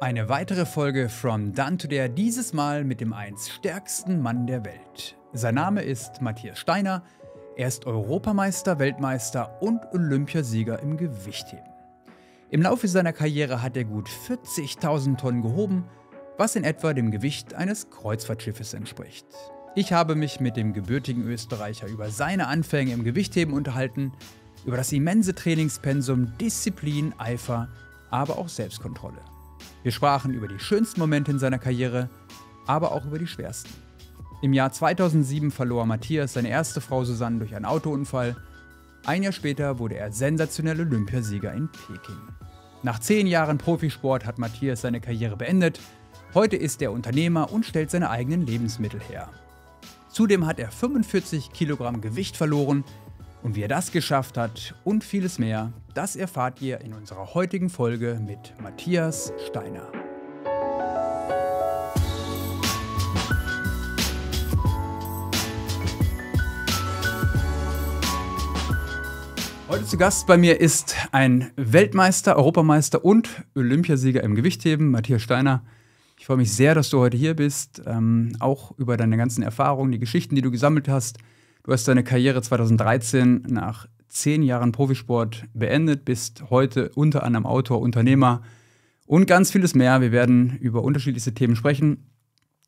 Eine weitere Folge From Done to There, dieses Mal mit dem einst stärksten Mann der Welt. Sein Name ist Matthias Steiner. Er ist Europameister, Weltmeister und Olympiasieger im Gewichtheben. Im Laufe seiner Karriere hat er gut 40.000 Tonnen gehoben, was in etwa dem Gewicht eines Kreuzfahrtschiffes entspricht. Ich habe mich mit dem gebürtigen Österreicher über seine Anfänge im Gewichtheben unterhalten, über das immense Trainingspensum, Disziplin, Eifer, aber auch Selbstkontrolle. Wir sprachen über die schönsten Momente in seiner Karriere, aber auch über die schwersten. Im Jahr 2007 verlor Matthias seine erste Frau Susanne durch einen Autounfall. Ein Jahr später wurde er sensationeller Olympiasieger in Peking. Nach zehn Jahren Profisport hat Matthias seine Karriere beendet. Heute ist er Unternehmer und stellt seine eigenen Lebensmittel her. Zudem hat er 45 Kilogramm Gewicht verloren, und wie er das geschafft hat und vieles mehr, das erfahrt ihr in unserer heutigen Folge mit Matthias Steiner. Heute zu Gast bei mir ist ein Weltmeister, Europameister und Olympiasieger im Gewichtheben, Matthias Steiner. Ich freue mich sehr, dass du heute hier bist, ähm, auch über deine ganzen Erfahrungen, die Geschichten, die du gesammelt hast, Du hast deine Karriere 2013 nach zehn Jahren Profisport beendet, bist heute unter anderem Autor, Unternehmer und ganz vieles mehr. Wir werden über unterschiedlichste Themen sprechen.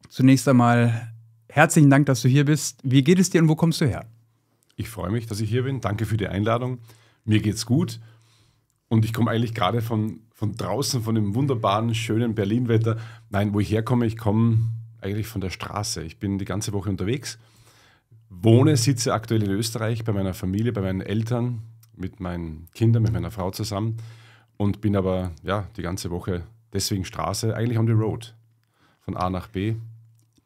Zunächst einmal herzlichen Dank, dass du hier bist. Wie geht es dir und wo kommst du her? Ich freue mich, dass ich hier bin. Danke für die Einladung. Mir geht's gut. Und ich komme eigentlich gerade von, von draußen, von dem wunderbaren, schönen Berlin-Wetter. Nein, wo ich herkomme, ich komme eigentlich von der Straße. Ich bin die ganze Woche unterwegs wohne, sitze aktuell in Österreich bei meiner Familie, bei meinen Eltern, mit meinen Kindern, mit meiner Frau zusammen und bin aber ja die ganze Woche deswegen Straße, eigentlich on the road, von A nach B.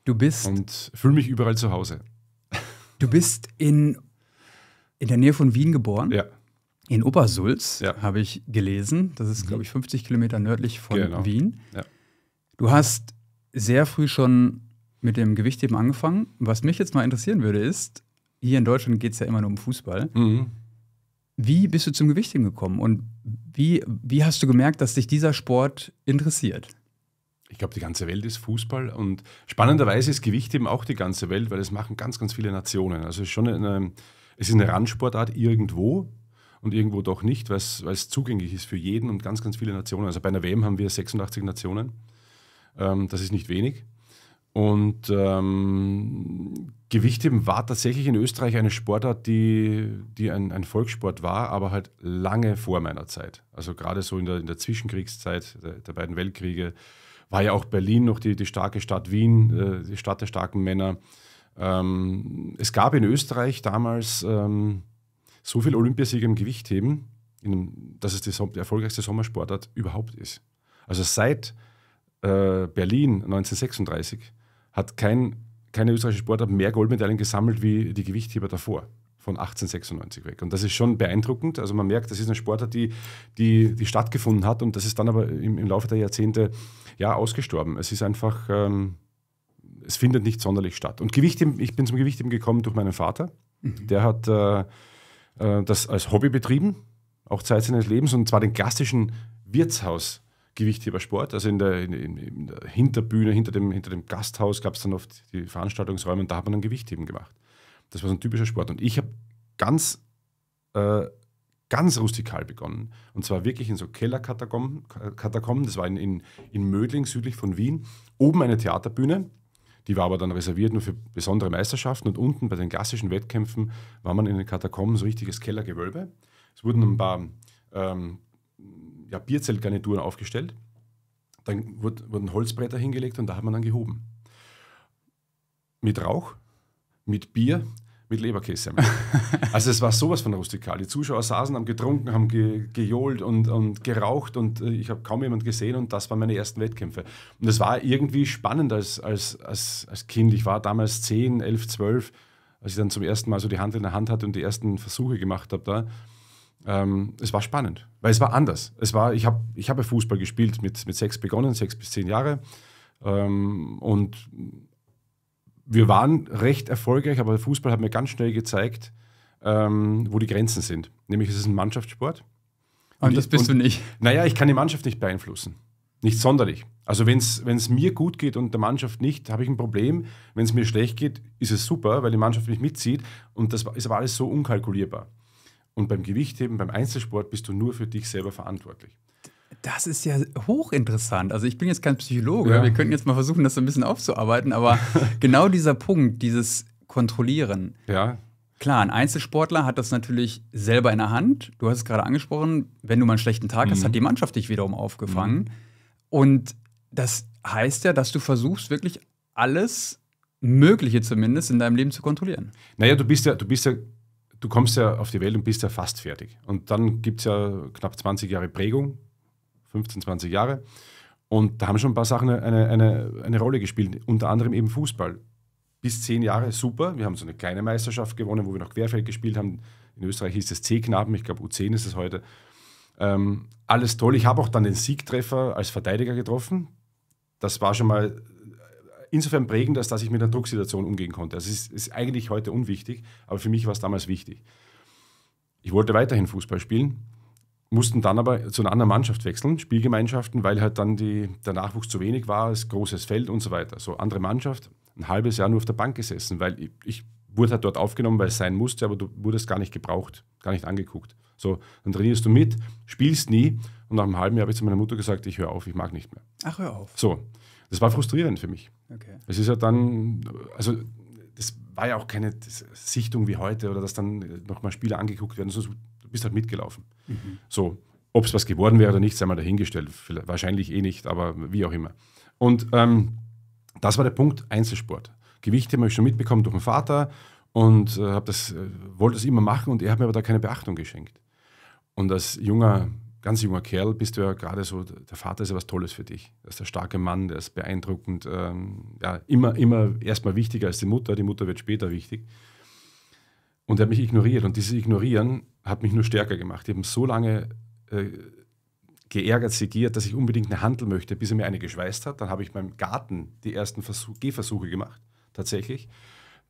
Du bist. Und fühle mich überall zu Hause. Du bist in, in der Nähe von Wien geboren? Ja. In Obersulz, ja. habe ich gelesen. Das ist, mhm. glaube ich, 50 Kilometer nördlich von genau. Wien. Ja. Du hast sehr früh schon mit dem Gewichtheben angefangen. Was mich jetzt mal interessieren würde, ist, hier in Deutschland geht es ja immer nur um Fußball. Mhm. Wie bist du zum Gewichtheben gekommen und wie, wie hast du gemerkt, dass dich dieser Sport interessiert? Ich glaube, die ganze Welt ist Fußball und spannenderweise ist Gewichtheben auch die ganze Welt, weil es machen ganz, ganz viele Nationen. Also es ist schon eine, es ist eine Randsportart irgendwo, und irgendwo doch nicht, weil es zugänglich ist für jeden und ganz, ganz viele Nationen. Also bei einer WM haben wir 86 Nationen. Ähm, das ist nicht wenig. Und ähm, Gewichtheben war tatsächlich in Österreich eine Sportart, die, die ein, ein, Volkssport war, aber halt lange vor meiner Zeit. Also gerade so in der, in der Zwischenkriegszeit der, der, beiden Weltkriege war ja auch Berlin noch die, die starke Stadt Wien, äh, die Stadt der starken Männer. Ähm, es gab in Österreich damals ähm, so viel Olympiasieger im Gewichtheben, in, dass es die, die erfolgreichste Sommersportart überhaupt ist. Also seit äh, Berlin 1936 hat kein, keine österreichische Sportart mehr Goldmedaillen gesammelt wie die Gewichtheber davor von 1896 weg. Und das ist schon beeindruckend. Also man merkt, das ist eine Sportart, die, die, die stattgefunden hat und das ist dann aber im, im Laufe der Jahrzehnte ja ausgestorben. Es ist einfach, ähm, es findet nicht sonderlich statt. Und Gewichtheben, ich bin zum Gewichtheben gekommen durch meinen Vater. Mhm. Der hat äh, äh, das als Hobby betrieben, auch Zeit seines Lebens und zwar den klassischen Wirtshaus. Gewichthebersport. Also in der, in, in der, Hinterbühne, hinter dem, hinter dem Gasthaus gab es dann oft die Veranstaltungsräume und da hat man dann Gewichtheben gemacht. Das war so ein typischer Sport. Und ich habe ganz, äh, ganz rustikal begonnen. Und zwar wirklich in so Kellerkatakomben. Das war in, in, in Mödling, südlich von Wien. Oben eine Theaterbühne. Die war aber dann reserviert nur für besondere Meisterschaften. Und unten bei den klassischen Wettkämpfen war man in den Katakomben so richtiges Kellergewölbe. Es wurden ein paar ähm, ja, Bierzeltgarnituren aufgestellt. Dann wurde, wurden Holzbretter hingelegt und da hat man dann gehoben. Mit Rauch, mit Bier, mit Leberkäse. Also es war sowas von rustikal. Die Zuschauer saßen, haben getrunken, haben ge gejohlt und, und geraucht und äh, ich habe kaum jemanden gesehen und das waren meine ersten Wettkämpfe. Und es war irgendwie spannend als, als, als, als Kind. Ich war damals 10, 11, 12, als ich dann zum ersten Mal so die Hand in der Hand hatte und die ersten Versuche gemacht habe da ähm, es war spannend, weil es war anders. Es war, ich habe ich hab Fußball gespielt, mit, mit sechs begonnen, sechs bis zehn Jahre. Ähm, und wir waren recht erfolgreich, aber der Fußball hat mir ganz schnell gezeigt, ähm, wo die Grenzen sind. Nämlich es ist ein Mannschaftssport. Und, und das bist und, du nicht. Naja, ich kann die Mannschaft nicht beeinflussen. Nicht sonderlich. Also wenn es mir gut geht und der Mannschaft nicht, habe ich ein Problem. Wenn es mir schlecht geht, ist es super, weil die Mannschaft mich mitzieht. Und das ist aber alles so unkalkulierbar. Und beim Gewichtheben, beim Einzelsport bist du nur für dich selber verantwortlich. Das ist ja hochinteressant. Also ich bin jetzt kein Psychologe. Ja. Wir könnten jetzt mal versuchen, das ein bisschen aufzuarbeiten. Aber genau dieser Punkt, dieses Kontrollieren. Ja. Klar, ein Einzelsportler hat das natürlich selber in der Hand. Du hast es gerade angesprochen. Wenn du mal einen schlechten Tag mhm. hast, hat die Mannschaft dich wiederum aufgefangen. Mhm. Und das heißt ja, dass du versuchst, wirklich alles Mögliche zumindest in deinem Leben zu kontrollieren. Naja, du bist ja, du bist ja du kommst ja auf die Welt und bist ja fast fertig. Und dann gibt es ja knapp 20 Jahre Prägung, 15, 20 Jahre. Und da haben schon ein paar Sachen eine, eine, eine Rolle gespielt, unter anderem eben Fußball. Bis zehn Jahre super. Wir haben so eine kleine Meisterschaft gewonnen, wo wir noch Querfeld gespielt haben. In Österreich hieß es C-Knaben, ich glaube U10 ist es heute. Ähm, alles toll. Ich habe auch dann den Siegtreffer als Verteidiger getroffen. Das war schon mal insofern prägend, als dass ich mit einer Drucksituation umgehen konnte. Das also ist, ist eigentlich heute unwichtig, aber für mich war es damals wichtig. Ich wollte weiterhin Fußball spielen, mussten dann aber zu einer anderen Mannschaft wechseln, Spielgemeinschaften, weil halt dann die, der Nachwuchs zu wenig war, es großes Feld und so weiter. So andere Mannschaft, ein halbes Jahr nur auf der Bank gesessen, weil ich, ich wurde halt dort aufgenommen, weil es sein musste, aber du wurdest gar nicht gebraucht, gar nicht angeguckt. So, dann trainierst du mit, spielst nie und nach einem halben Jahr habe ich zu meiner Mutter gesagt, ich höre auf, ich mag nicht mehr. Ach, hör auf. So, das war frustrierend für mich. Okay. Es ist ja dann, also das war ja auch keine Sichtung wie heute oder dass dann nochmal Spiele angeguckt werden, sonst du bist halt mitgelaufen. Mhm. So, ob es was geworden wäre oder nicht, sei mal dahingestellt. Vielleicht, wahrscheinlich eh nicht, aber wie auch immer. Und ähm, das war der Punkt Einzelsport. Gewichte habe ich schon mitbekommen durch meinen Vater und äh, das, äh, wollte das immer machen und er hat mir aber da keine Beachtung geschenkt. Und als junger ganz junger Kerl bist du ja gerade so, der Vater ist ja was Tolles für dich. Er ist der starke Mann, der ist beeindruckend. Ähm, ja, immer, immer erstmal wichtiger als die Mutter. Die Mutter wird später wichtig. Und er hat mich ignoriert. Und dieses Ignorieren hat mich nur stärker gemacht. Ich habe so lange äh, geärgert, segiert, dass ich unbedingt eine Handel möchte, bis er mir eine geschweißt hat. Dann habe ich beim Garten die ersten Versuch Gehversuche gemacht. Tatsächlich.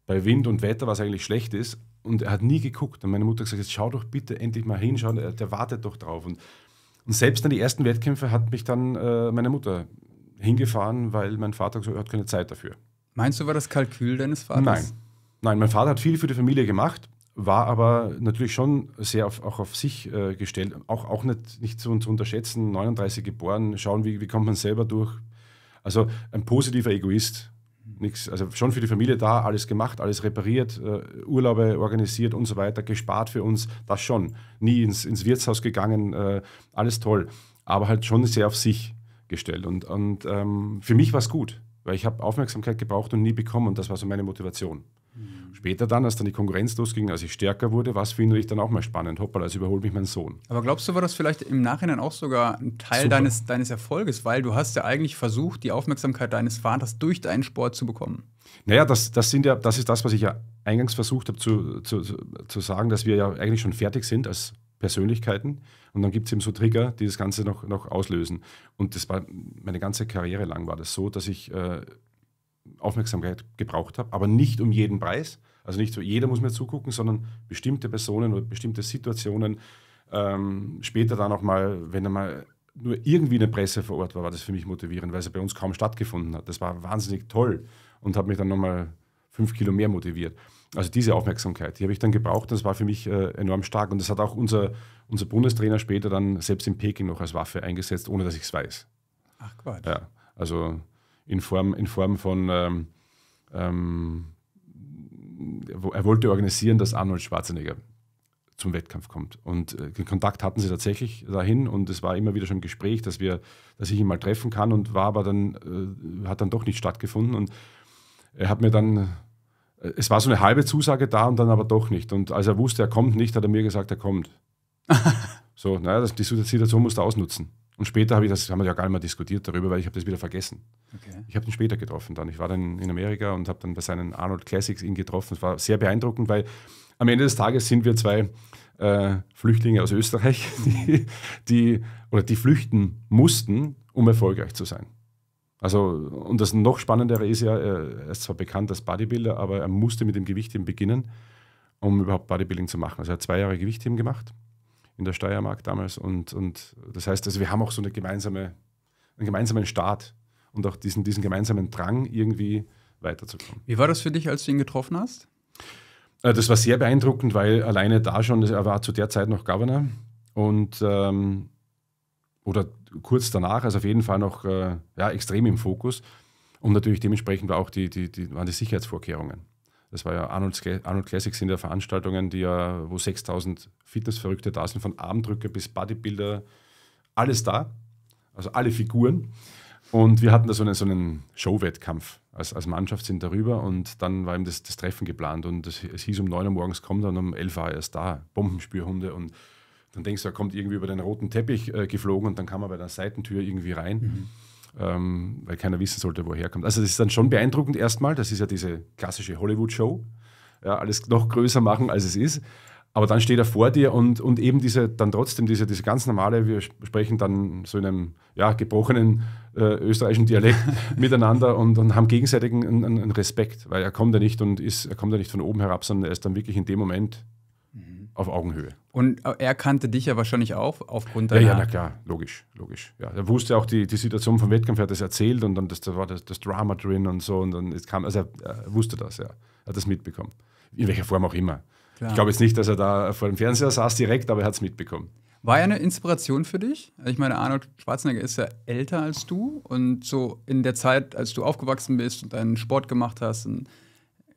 Bei Wind und Wetter, was eigentlich schlecht ist. Und er hat nie geguckt. Und meine Mutter hat gesagt: Jetzt schau doch bitte endlich mal hinschauen, der wartet doch drauf. Und und selbst an die ersten Wettkämpfe hat mich dann äh, meine Mutter hingefahren, weil mein Vater gesagt hat, er hat keine Zeit dafür. Meinst du, war das Kalkül deines Vaters? Nein. Nein, mein Vater hat viel für die Familie gemacht, war aber natürlich schon sehr auf, auch auf sich äh, gestellt, auch, auch nicht, nicht zu, zu unterschätzen, 39 geboren, schauen, wie, wie kommt man selber durch. Also ein positiver Egoist, nichts. Also schon für die Familie da, alles gemacht, alles repariert, uh, Urlaube organisiert und so weiter, gespart für uns, das schon. Nie ins, ins Wirtshaus gegangen, uh, alles toll. Aber halt schon sehr auf sich gestellt. Und, und um, ähm, für mich war es gut, weil ich habe Aufmerksamkeit gebraucht und nie bekommen. Und das war so meine Motivation. Mhm. Später dann, als dann die Konkurrenz losging, als ich stärker wurde, war es für ihn natürlich dann auch mal spannend. Hoppala, als überholt mich mein Sohn. Aber glaubst du, war das vielleicht im Nachhinein auch sogar ein Teil deines, deines Erfolges? Weil du hast ja eigentlich versucht, die Aufmerksamkeit deines Vaters durch deinen Sport zu bekommen. Naja, das, das, sind ja, das ist das, was ich ja eingangs versucht habe zu, zu, zu sagen, dass wir ja eigentlich schon fertig sind als Persönlichkeiten. Und dann gibt es eben so Trigger, die das Ganze noch, noch auslösen. Und das war meine ganze Karriere lang war das so, dass ich äh, Aufmerksamkeit gebraucht habe, aber nicht um jeden Preis. Also nicht so, jeder muss mir zugucken, sondern bestimmte Personen oder bestimmte Situationen. Ähm, später dann auch mal, wenn einmal nur irgendwie eine Presse vor Ort war, war das für mich motivierend, weil es bei uns kaum stattgefunden hat. Das war wahnsinnig toll und hat mich dann nochmal fünf Kilo mehr motiviert. Also diese Aufmerksamkeit, die habe ich dann gebraucht und das war für mich äh, enorm stark. Und das hat auch unser, unser Bundestrainer später dann selbst in Peking noch als Waffe eingesetzt, ohne dass ich es weiß. Ach Quatsch. Ja, also in Form, in Form von, ähm, ähm, er wollte organisieren, dass Arnold Schwarzenegger zum Wettkampf kommt. Und äh, Kontakt hatten sie tatsächlich dahin und es war immer wieder schon ein Gespräch, dass, wir, dass ich ihn mal treffen kann und war aber dann, äh, hat dann doch nicht stattgefunden. Und er hat mir dann, äh, es war so eine halbe Zusage da und dann aber doch nicht. Und als er wusste, er kommt nicht, hat er mir gesagt, er kommt. so, naja, das, die Situation musst du ausnutzen. Und später habe ich das, haben wir ja gar nicht mehr diskutiert darüber, weil ich habe das wieder vergessen. Okay. Ich habe ihn später getroffen dann. Ich war dann in Amerika und habe dann bei seinen Arnold Classics ihn getroffen. Es war sehr beeindruckend, weil am Ende des Tages sind wir zwei äh, Flüchtlinge aus Österreich, die, die, oder die flüchten mussten, um erfolgreich zu sein. Also, und das noch spannendere ist ja, äh, er ist zwar bekannt als Bodybuilder, aber er musste mit dem Gewichtheben beginnen, um überhaupt Bodybuilding zu machen. Also er hat zwei Jahre Gewichtheben gemacht in der Steiermark damals. Und, und das heißt, also wir haben auch so eine gemeinsame, einen gemeinsamen Start und auch diesen, diesen gemeinsamen Drang, irgendwie weiterzukommen. Wie war das für dich, als du ihn getroffen hast? Äh, das war sehr beeindruckend, weil alleine da schon, er war zu der Zeit noch Governor und ähm, oder kurz danach, also auf jeden Fall noch äh, ja, extrem im Fokus. Und natürlich dementsprechend war auch die, die, die, waren die Sicherheitsvorkehrungen. Das war ja Arnold, Arnold Classics in der Veranstaltungen, die ja, wo 6000 Fitnessverrückte da sind, von Armdrücker bis Bodybuilder, alles da, also alle Figuren. Und wir hatten da so einen, so einen Showwettkampf als, als Mannschaft sind darüber und dann war eben das, das Treffen geplant und es, es, hieß um 9 Uhr morgens kommt und um 11 Uhr er erst da, Bombenspürhunde und dann denkst du, er kommt irgendwie über den roten Teppich äh, geflogen und dann kam er bei der Seitentür irgendwie rein. Mhm ähm, weil keiner wissen sollte, wo er herkommt. Also das ist dann schon beeindruckend erstmal. Das ist ja diese klassische Hollywood-Show. Ja, alles noch größer machen, als es ist. Aber dann steht er vor dir und, und eben diese, dann trotzdem diese, diese ganz normale, wir sprechen dann so in einem ja, gebrochenen äh, österreichischen Dialekt miteinander und, und haben gegenseitigen einen, einen Respekt, weil er kommt ja nicht und ist, er kommt ja nicht von oben herab, sondern er ist dann wirklich in dem Moment auf Augenhöhe. Und er kannte dich ja wahrscheinlich auch aufgrund deiner. Ja, ja, na klar, logisch, logisch. Ja, er wusste auch die, die Situation vom Wettkampf, er hat das erzählt und dann das, da war das, das Drama drin und so. Und dann kam, also er, er wusste das, ja. Er hat das mitbekommen. In welcher Form auch immer. Klar. Ich glaube jetzt nicht, dass er da vor dem Fernseher saß direkt, aber er hat es mitbekommen. War er eine Inspiration für dich? Also ich meine, Arnold Schwarzenegger ist ja älter als du und so in der Zeit, als du aufgewachsen bist und deinen Sport gemacht hast und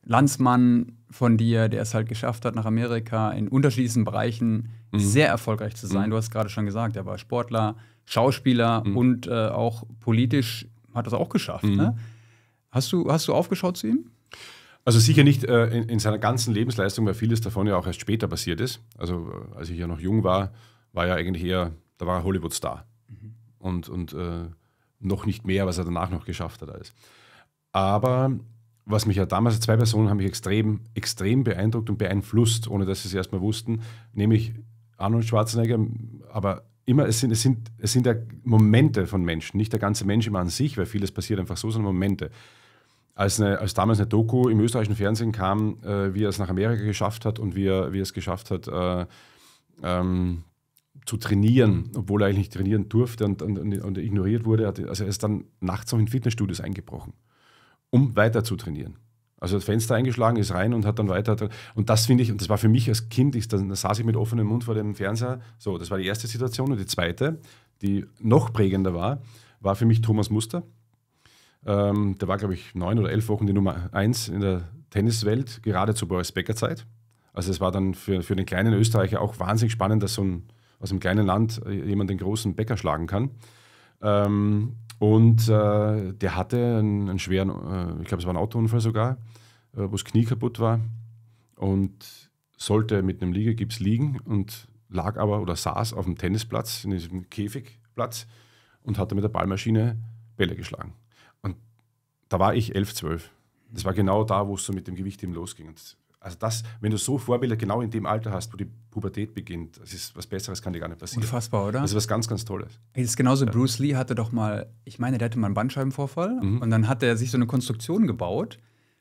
Landsmann von dir, der es halt geschafft hat, nach Amerika in unterschiedlichen Bereichen mhm. sehr erfolgreich zu sein. Mhm. Du hast gerade schon gesagt, er war Sportler, Schauspieler mhm. und äh, auch politisch hat das auch geschafft. Mhm. Ne? Hast, du, hast du aufgeschaut zu ihm? Also sicher nicht äh, in, in, seiner ganzen Lebensleistung, weil vieles davon ja auch erst später passiert ist. Also äh, als ich ja noch jung war, war ja eigentlich eher, da war er Hollywood-Star. Mhm. Und, und äh, noch nicht mehr, was er danach noch geschafft hat alles. Aber was mich ja damals, zwei Personen haben mich extrem, extrem beeindruckt und beeinflusst, ohne dass sie es erstmal wussten, nämlich Arnold Schwarzenegger, aber immer, es sind, es, sind, es sind ja Momente von Menschen, nicht der ganze Mensch immer an sich, weil vieles passiert einfach so, sondern Momente. Als, eine, als damals eine Doku im österreichischen Fernsehen kam, äh, wie er es nach Amerika geschafft hat und wie er, wie er es geschafft hat, äh, ähm, zu trainieren, obwohl er eigentlich nicht trainieren durfte und, und, und ignoriert wurde, also er ist dann nachts noch in Fitnessstudios eingebrochen um weiter zu trainieren. Also das Fenster eingeschlagen, ist rein und hat dann weiter. Und das finde ich, und das war für mich als Kind, ich, dann, da saß ich mit offenem Mund vor dem Fernseher. So, das war die erste Situation. Und die zweite, die noch prägender war, war für mich Thomas Muster. Ähm, der war, glaube ich, neun oder elf Wochen die Nummer eins in der Tenniswelt, gerade zur Boris Becker Zeit. Also es war dann für, für den kleinen Österreicher auch wahnsinnig spannend, dass so ein, aus einem kleinen Land äh, jemand den großen Bäcker schlagen kann. Ähm, und äh, der hatte einen, einen schweren, äh, ich glaube, es war ein Autounfall sogar, äh, wo das Knie kaputt war und sollte mit einem Liegegips liegen und lag aber oder saß auf dem Tennisplatz, in diesem Käfigplatz und hatte mit der Ballmaschine Bälle geschlagen. Und da war ich 11, 12. Das war genau da, wo es so mit dem Gewicht eben losging. Und also das, wenn du so Vorbilder genau in dem Alter hast, wo die Pubertät beginnt, das ist was Besseres kann dir gar nicht passieren. Unfassbar, oder? Das ist was ganz, ganz Tolles. Es ist genauso, ja. Bruce Lee hatte doch mal, ich meine, der hatte mal einen Bandscheibenvorfall mhm. und dann hat er sich so eine Konstruktion gebaut,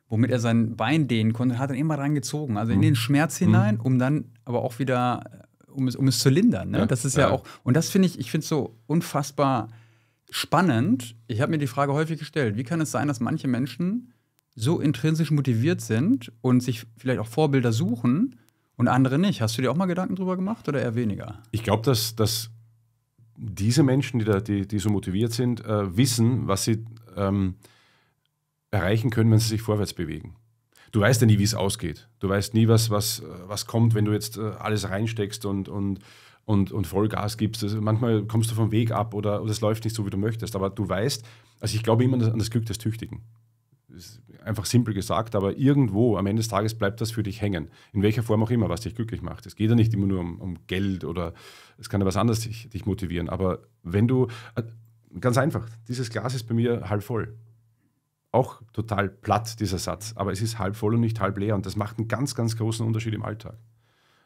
womit er sein Bein dehnen konnte, hat dann immer reingezogen, also mhm. in den Schmerz hinein, mhm. um dann aber auch wieder, um es, um es zu lindern. Ne? Ja. Das ist ja, ja auch, und das finde ich, ich finde es so unfassbar spannend. Ich habe mir die Frage häufig gestellt, wie kann es sein, dass manche Menschen so intrinsisch motiviert sind und sich vielleicht auch Vorbilder suchen und andere nicht. Hast du dir auch mal Gedanken drüber gemacht oder eher weniger? Ich glaube, dass, dass diese Menschen, die, da, die, die so motiviert sind, äh, wissen, was sie ähm, erreichen können, wenn sie sich vorwärts bewegen. Du weißt ja nie, wie es ausgeht. Du weißt nie, was, was, äh, was kommt, wenn du jetzt äh, alles reinsteckst und, und, und, und Vollgas gibst. Also manchmal kommst du vom Weg ab oder, oder es läuft nicht so, wie du möchtest. Aber du weißt, also ich glaube immer an das Glück des Tüchtigen einfach simpel gesagt, aber irgendwo am Ende des Tages bleibt das für dich hängen. In welcher Form auch immer, was dich glücklich macht. Es geht ja nicht immer nur um, um Geld oder es kann ja was anderes dich, dich motivieren. Aber wenn du, äh, ganz einfach, dieses Glas ist bei mir halb voll auch total platt, dieser Satz, aber es ist halb voll und nicht halb leer und das macht einen ganz, ganz großen Unterschied im Alltag.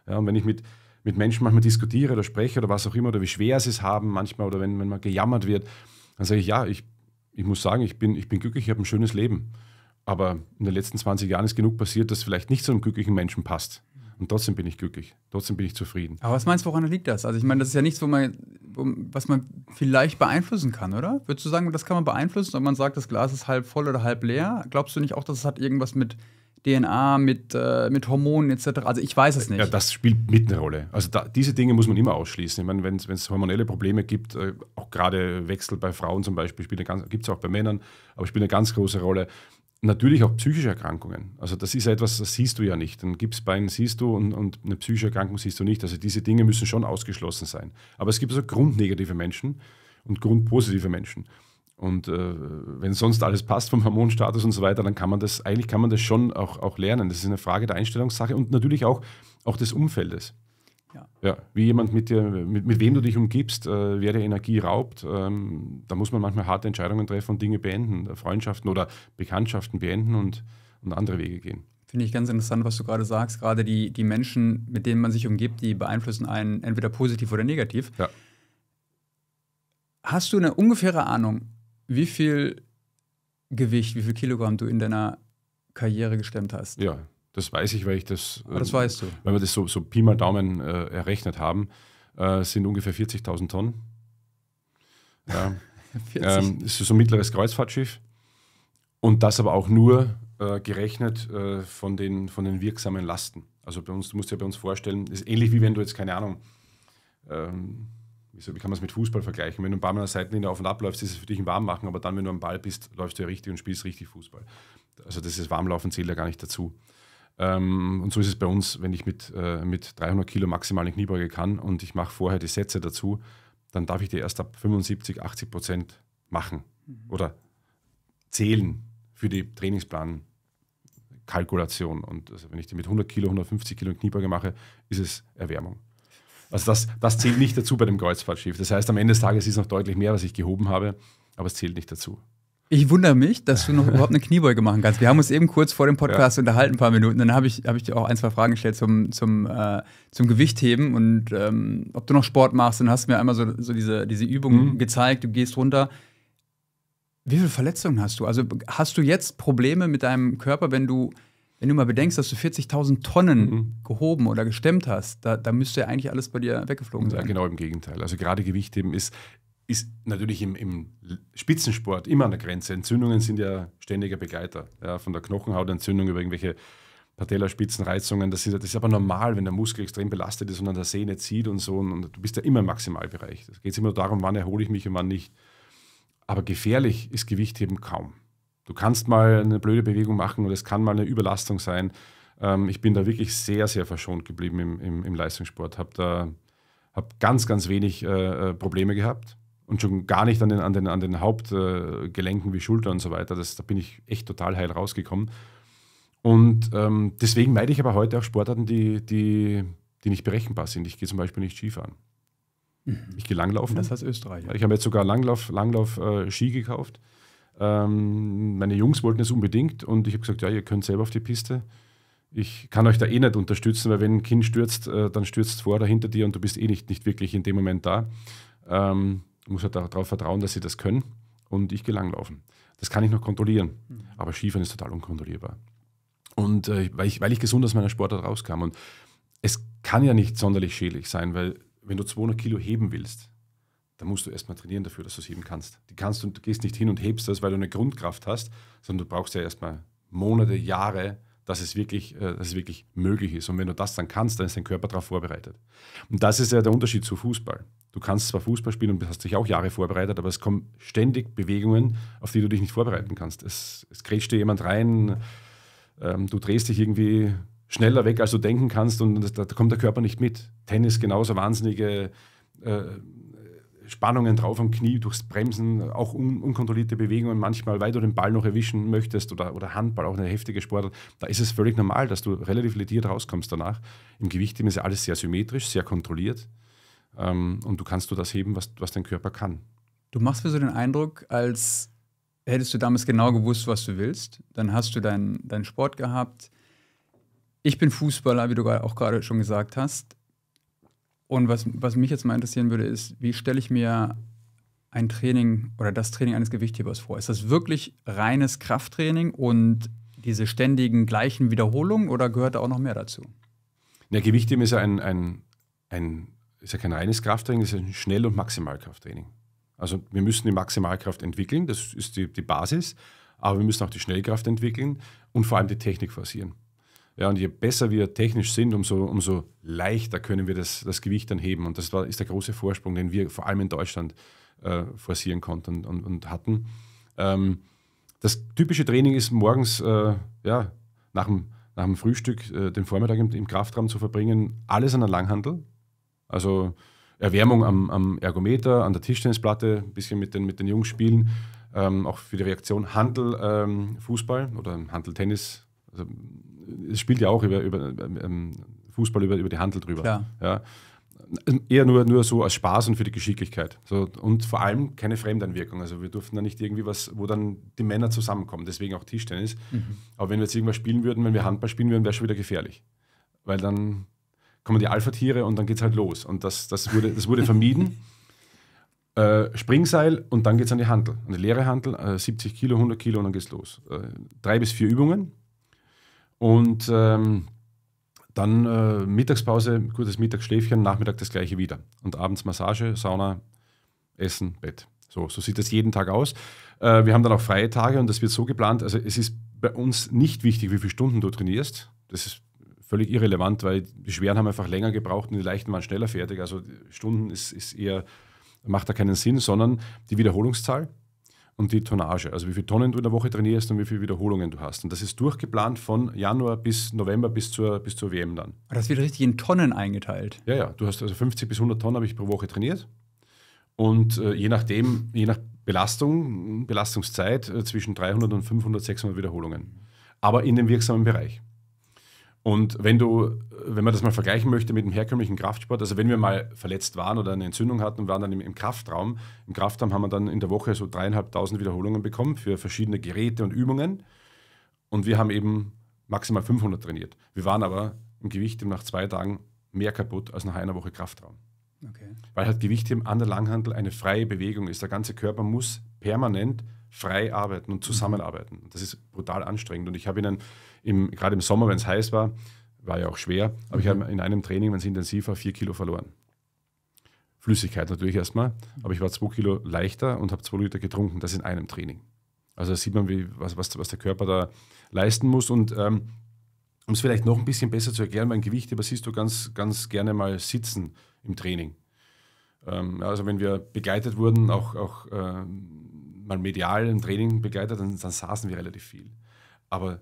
Ja, und wenn ich mit, mit Menschen manchmal diskutiere oder spreche oder was auch immer oder wie schwer sie es haben manchmal oder wenn, wenn man gejammert wird, dann sage ich, ja, ich, ich muss sagen, ich bin, ich bin glücklich, ich habe ein schönes Leben. Aber in den letzten 20 Jahren ist genug passiert, dass vielleicht nicht zu einem glücklichen Menschen passt. Und trotzdem bin ich glücklich, trotzdem bin ich zufrieden. Aber was meinst du, woran liegt das? Also ich meine, das ist ja nichts, wo man, was man vielleicht beeinflussen kann, oder? Würdest du sagen, das kann man beeinflussen, ob man sagt, das Glas ist halb voll oder halb leer? Glaubst du nicht auch, dass es hat irgendwas mit DNA, mit, äh, mit Hormonen etc. Also ich weiß es nicht. Ja, das spielt mit eine Rolle. Also da, diese Dinge muss man immer ausschließen. Ich meine, wenn es hormonelle Probleme gibt, äh, auch gerade Wechsel bei Frauen zum Beispiel, gibt es auch bei Männern, aber spielt eine ganz große Rolle. Natürlich auch psychische Erkrankungen. Also das ist etwas, das siehst du ja nicht. Ein Gipsbein siehst du und, und, eine psychische Erkrankung siehst du nicht. Also diese Dinge müssen schon ausgeschlossen sein. Aber es gibt also grundnegative Menschen und grundpositive Menschen. Und äh, wenn sonst alles passt vom Hormonstatus und so weiter, dann kann man das, eigentlich kann man das schon auch, auch lernen. Das ist eine Frage der Einstellungssache und natürlich auch, auch des Umfeldes. Ja. ja. wie jemand mit dir, mit, mit wem du dich umgibst, äh, wer dir Energie raubt, ähm, da muss man manchmal harte Entscheidungen treffen und Dinge beenden, äh, Freundschaften oder Bekanntschaften beenden und, und andere Wege gehen. Finde ich ganz interessant, was du gerade sagst. Gerade die, die Menschen, mit denen man sich umgibt, die beeinflussen einen entweder positiv oder negativ. Ja. Hast du eine ungefähre Ahnung, wie viel Gewicht, wie viel Kilogramm du in deiner Karriere gestemmt hast? Ja, das weiß ich, weil ich das. Äh, das weißt du. Weil wir das so, so Pi mal Daumen äh, errechnet haben, äh, sind ungefähr 40.000 Tonnen. Ja. 40. Ähm, ist so ein mittleres Kreuzfahrtschiff. Und das aber auch nur äh, gerechnet äh, von, den, von den wirksamen Lasten. Also bei uns, du musst dir bei uns vorstellen, das ist ähnlich wie wenn du jetzt, keine Ahnung, ähm, wie kann man es mit Fußball vergleichen? Wenn du ein paar Mal an der Seitenlinie auf und ab läufst, ist es für dich ein Warmmachen, aber dann, wenn du am Ball bist, läufst du ja richtig und spielst richtig Fußball. Also das ist Warmlaufen zählt ja gar nicht dazu. Ähm, und so ist es bei uns, wenn ich mit, äh, mit 300 Kilo maximale Kniebeuge kann und ich mache vorher die Sätze dazu, dann darf ich die erst ab 75, 80 Prozent machen mhm. oder zählen für die Trainingsplankalkulation. Und also wenn ich die mit 100 Kilo, 150 Kilo Kniebeuge mache, ist es Erwärmung. Also das, das zählt nicht dazu bei dem Kreuzfahrtschiff. Das heißt, am Ende des Tages ist es noch deutlich mehr, was ich gehoben habe, aber es zählt nicht dazu. Ich wundere mich, dass du noch überhaupt eine Kniebeuge machen kannst. Wir haben uns eben kurz vor dem Podcast ja. unterhalten, ein paar Minuten. Dann habe ich, hab ich dir auch ein, zwei Fragen gestellt zum, zum, äh, zum Gewichtheben und ähm, ob du noch Sport machst. Dann hast du mir einmal so, so diese, diese Übung mhm. gezeigt. Du gehst runter. Wie viele Verletzungen hast du? Also hast du jetzt Probleme mit deinem Körper, wenn du, wenn du mal bedenkst, dass du 40.000 Tonnen mhm. gehoben oder gestemmt hast? Da, da müsste ja eigentlich alles bei dir weggeflogen sein. genau im Gegenteil. Also gerade Gewichtheben ist ist natürlich im, im, Spitzensport immer an der Grenze. Entzündungen sind ja ständiger Begleiter. Ja, von der Knochenhautentzündung über irgendwelche Patellaspitzenreizungen. Das ist, das ist aber normal, wenn der Muskel extrem belastet ist und an der Sehne zieht und so. Und, und du bist ja immer im Maximalbereich. Es geht immer darum, wann erhole ich mich und wann nicht. Aber gefährlich ist Gewichtheben kaum. Du kannst mal eine blöde Bewegung machen oder es kann mal eine Überlastung sein. Ähm, ich bin da wirklich sehr, sehr verschont geblieben im, im, im Leistungssport. Habe da hab ganz, ganz wenig äh, äh Probleme gehabt und schon gar nicht an den, an den, an den Hauptgelenken wie Schulter und so weiter. Das, da bin ich echt total heil rausgekommen. Und ähm, deswegen meide ich aber heute auch Sportarten, die, die, die nicht berechenbar sind. Ich gehe zum Beispiel nicht Skifahren. Mhm. Ich gehe Langlaufen. Das heißt Österreich. Ich habe jetzt sogar Langlauf, Langlauf äh, Ski gekauft. Ähm, meine Jungs wollten es unbedingt und ich habe gesagt, ja, ihr könnt selber auf die Piste. Ich kann euch da eh nicht unterstützen, weil wenn ein Kind stürzt, äh, dann stürzt es vor oder hinter dir und du bist eh nicht, nicht wirklich in dem Moment da. Ähm, Du musst halt darauf vertrauen, dass sie das können und ich gehe langlaufen. Das kann ich noch kontrollieren, mhm. aber Skifahren ist total unkontrollierbar. Und äh, weil, ich, weil ich gesund aus meiner Sportart rauskam und es kann ja nicht sonderlich schädlich sein, weil wenn du 200 Kilo heben willst, dann musst du erstmal trainieren dafür, dass du es heben kannst. Die kannst du, du gehst nicht hin und hebst das, weil du eine Grundkraft hast, sondern du brauchst ja erstmal Monate, Jahre, dass es, wirklich, äh, dass es wirklich möglich ist. Und wenn du das dann kannst, dann ist dein Körper darauf vorbereitet. Und das ist ja der Unterschied zu Fußball. Du kannst zwar Fußball spielen und hast dich auch Jahre vorbereitet, aber es kommen ständig Bewegungen, auf die du dich nicht vorbereiten kannst. Es, es grätscht dir jemand rein, ähm, du drehst dich irgendwie schneller weg, als du denken kannst und das, da, kommt der Körper nicht mit. Tennis genauso wahnsinnige äh, Spannungen drauf am Knie durchs Bremsen, auch un unkontrollierte Bewegungen manchmal, weil du den Ball noch erwischen möchtest oder, oder Handball, auch eine heftige Sportart, da ist es völlig normal, dass du relativ lediert rauskommst danach. Im Gewichtheben ist ja alles sehr symmetrisch, sehr kontrolliert. Ähm, und du kannst du das heben, was, was dein Körper kann. Du machst mir so den Eindruck, als hättest du damals genau gewusst, was du willst. Dann hast du deinen dein Sport gehabt. Ich bin Fußballer, wie du auch gerade schon gesagt hast. Und was, was mich jetzt mal interessieren würde, ist, wie stelle ich mir ein Training oder das Training eines Gewichthebers vor? Ist das wirklich reines Krafttraining und diese ständigen gleichen Wiederholungen oder gehört da auch noch mehr dazu? Der Gewichtheben ist ja ein, ein, ein ist ja kein reines Krafttraining, es ist ein Schnell- und Maximalkrafttraining. Also wir müssen die Maximalkraft entwickeln, das ist die, die Basis, aber wir müssen auch die Schnellkraft entwickeln und vor allem die Technik forcieren. Ja, und je besser wir technisch sind, umso, umso leichter können wir das, das Gewicht dann heben. Und das war, ist der große Vorsprung, den wir vor allem in Deutschland äh, forcieren konnten und, und, und hatten. Ähm, das typische Training ist morgens, äh, ja, nach dem, nach dem Frühstück, äh, den Vormittag im, im Kraftraum zu verbringen, alles an der Langhandel, also Erwärmung am, am Ergometer, an der Tischtennisplatte, ein bisschen mit den, mit den Jungs spielen, ähm, auch für die Reaktion Handel ähm, Fußball oder Handel Tennis. Also, es spielt ja auch über, über ähm, Fußball über, über die Handel drüber. Klar. Ja. Eher nur, nur so als Spaß und für die Geschicklichkeit. So, und vor allem keine Fremdeinwirkung. Also wir durften da nicht irgendwie was, wo dann die Männer zusammenkommen. Deswegen auch Tischtennis. Mhm. Aber wenn wir jetzt irgendwas spielen würden, wenn wir Handball spielen würden, wäre schon wieder gefährlich. Weil dann kommen die Alpha-Tiere und dann geht es halt los. Und das, das, wurde, das wurde vermieden. Äh, Springseil und dann geht es an die Handel. Eine leere Handel, 70 äh, Kilo, 100 Kilo und dann geht es los. Äh, drei bis vier Übungen und ähm, dann Mittagspause, kurzes Mittagsschläfchen, Nachmittag das gleiche wieder und abends Massage, Sauna, Essen, Bett. So, so sieht das jeden Tag aus. wir haben dann auch freie Tage und das wird so geplant. Also es ist bei uns nicht wichtig, wie viele Stunden du trainierst. Das ist völlig irrelevant, weil die Schweren haben einfach länger gebraucht und die Leichten waren schneller fertig. Also Stunden ist, ist eher, macht da keinen Sinn, sondern die Wiederholungszahl und die Tonnage. Also wie viele Tonnen du in der Woche trainierst und wie viele Wiederholungen du hast. Und das ist durchgeplant von Januar bis November bis zur, bis zur WM dann. Aber das wird richtig in Tonnen eingeteilt. Ja, ja. Du hast also 50 bis 100 Tonnen habe ich pro Woche trainiert. Und äh, je nachdem, je nach Belastung, Belastungszeit äh, zwischen 300 und 500, 600 Wiederholungen. Aber in dem wirksamen Bereich. Und wenn du, wenn man das mal vergleichen möchte mit dem herkömmlichen Kraftsport, also wenn wir mal verletzt waren oder eine Entzündung hatten und waren dann im, Kraftraum, im Kraftraum haben wir dann in der Woche so dreieinhalbtausend Wiederholungen bekommen für verschiedene Geräte und Übungen. Und wir haben eben maximal 500 trainiert. Wir waren aber im Gewicht nach zwei Tagen mehr kaputt als nach einer Woche Kraftraum. Okay. Weil halt Gewicht an der Langhandel eine freie Bewegung ist. Der ganze Körper muss permanent frei arbeiten und mhm. zusammenarbeiten. Das ist brutal anstrengend. Und ich habe Ihnen im, gerade im Sommer, wenn es mhm. heiß war, war ja auch schwer, aber mhm. ich habe in einem Training, wenn es intensiv war, vier Kilo verloren. Flüssigkeit natürlich erstmal, aber ich war zwei Kilo leichter und habe zwei Liter getrunken, das in einem Training. Also da sieht man, wie, was, was, was der Körper da leisten muss. Und ähm, um es vielleicht noch ein bisschen besser zu erklären, mein Gewicht, aber siehst du ganz, ganz gerne mal sitzen im Training. Ähm, also wenn wir begleitet wurden, auch, auch ähm, mal medial im Training begleitet, dann, dann saßen wir relativ viel. Aber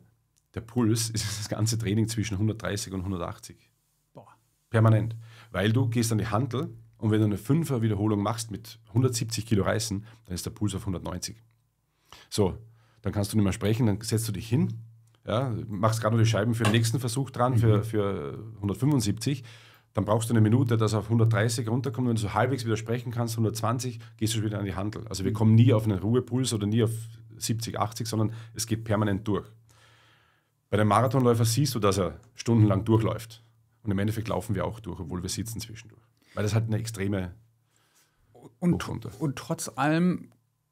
der Puls ist das ganze Training zwischen 130 und 180. Boah. Permanent. Weil du gehst an die Handel und wenn du eine 5er Wiederholung machst mit 170 Kilo Reißen, dann ist der Puls auf 190. So, dann kannst du nicht mehr sprechen, dann setzt du dich hin, ja, machst gerade noch die Scheiben für den nächsten Versuch dran, mhm. für, für 175. Dann brauchst du eine Minute, dass er auf 130 runterkommt. Wenn du so halbwegs wieder sprechen kannst, 120, gehst du schon wieder an die Handel. Also wir mhm. kommen nie auf einen Ruhepuls oder nie auf 70, 80, sondern es geht permanent durch. Bei dem Marathonläufer siehst du, dass er stundenlang durchläuft. Und im Endeffekt laufen wir auch durch, obwohl wir sitzen zwischendurch. Weil das halt eine extreme und, und trotz allem,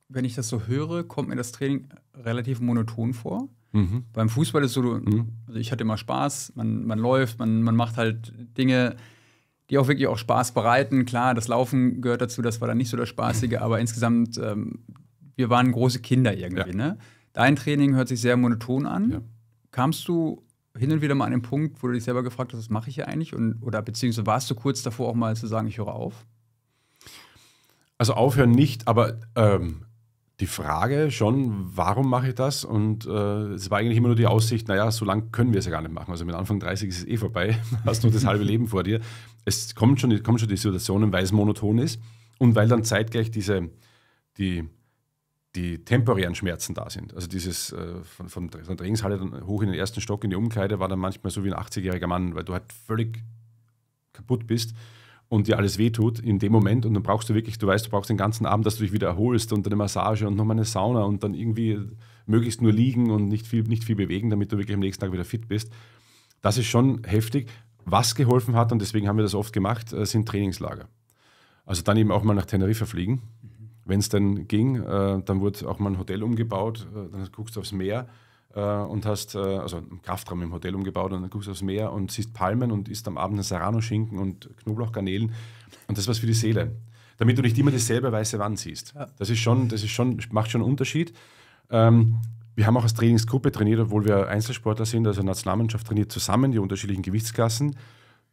wenn ich das so höre, kommt mir das Training relativ monoton vor. Mhm. Beim Fußball ist so, mhm. also ich hatte immer Spaß, man, man läuft, man, man macht halt Dinge, die auch wirklich auch Spaß bereiten. Klar, das Laufen gehört dazu, das war dann nicht so das Spaßige, aber insgesamt, ähm, wir waren große Kinder irgendwie. Ja. Ne? Dein Training hört sich sehr monoton an. Ja kamst du hin und wieder mal an den Punkt, wo du dich selber gefragt hast, was mache ich hier eigentlich? Und, oder beziehungsweise warst du kurz davor auch mal zu sagen, ich höre auf? Also aufhören nicht, aber ähm, die Frage schon, warum mache ich das? Und äh, es war eigentlich immer nur die Aussicht, naja, so lange können wir es ja gar nicht machen. Also mit Anfang 30 ist es eh vorbei, hast nur das halbe Leben vor dir. Es kommen schon, kommen schon die Situationen, weil es monoton ist und weil dann zeitgleich diese, die die temporären Schmerzen da sind. Also dieses äh, von, von, von Trainingshalle dann hoch in den ersten Stock in die Umkleide war dann manchmal so wie ein 80-jähriger Mann, weil du halt völlig kaputt bist und dir alles wehtut in dem Moment und dann brauchst du wirklich, du weißt, du brauchst den ganzen Abend, dass du dich wieder erholst und eine Massage und nochmal eine Sauna und dann irgendwie möglichst nur liegen und nicht viel, nicht viel bewegen, damit du wirklich am nächsten Tag wieder fit bist. Das ist schon heftig. Was geholfen hat, und deswegen haben wir das oft gemacht, äh, sind Trainingslager. Also dann eben auch mal nach Teneriffa fliegen wenn es dann ging, äh, dann wurde auch mal ein Hotel umgebaut, äh, dann guckst du aufs Meer äh, und hast, äh, also einen Kraftraum im Hotel umgebaut und dann guckst du aufs Meer und siehst Palmen und isst am Abend Serrano-Schinken und Knoblauchgarnelen und das was für die Seele. Damit du nicht immer dieselbe weiße Wand siehst. Das ist schon, das ist schon, macht schon einen Unterschied. Ähm, wir haben auch als Trainingsgruppe trainiert, obwohl wir Einzelsportler sind, also Nationalmannschaft trainiert zusammen die unterschiedlichen Gewichtsklassen.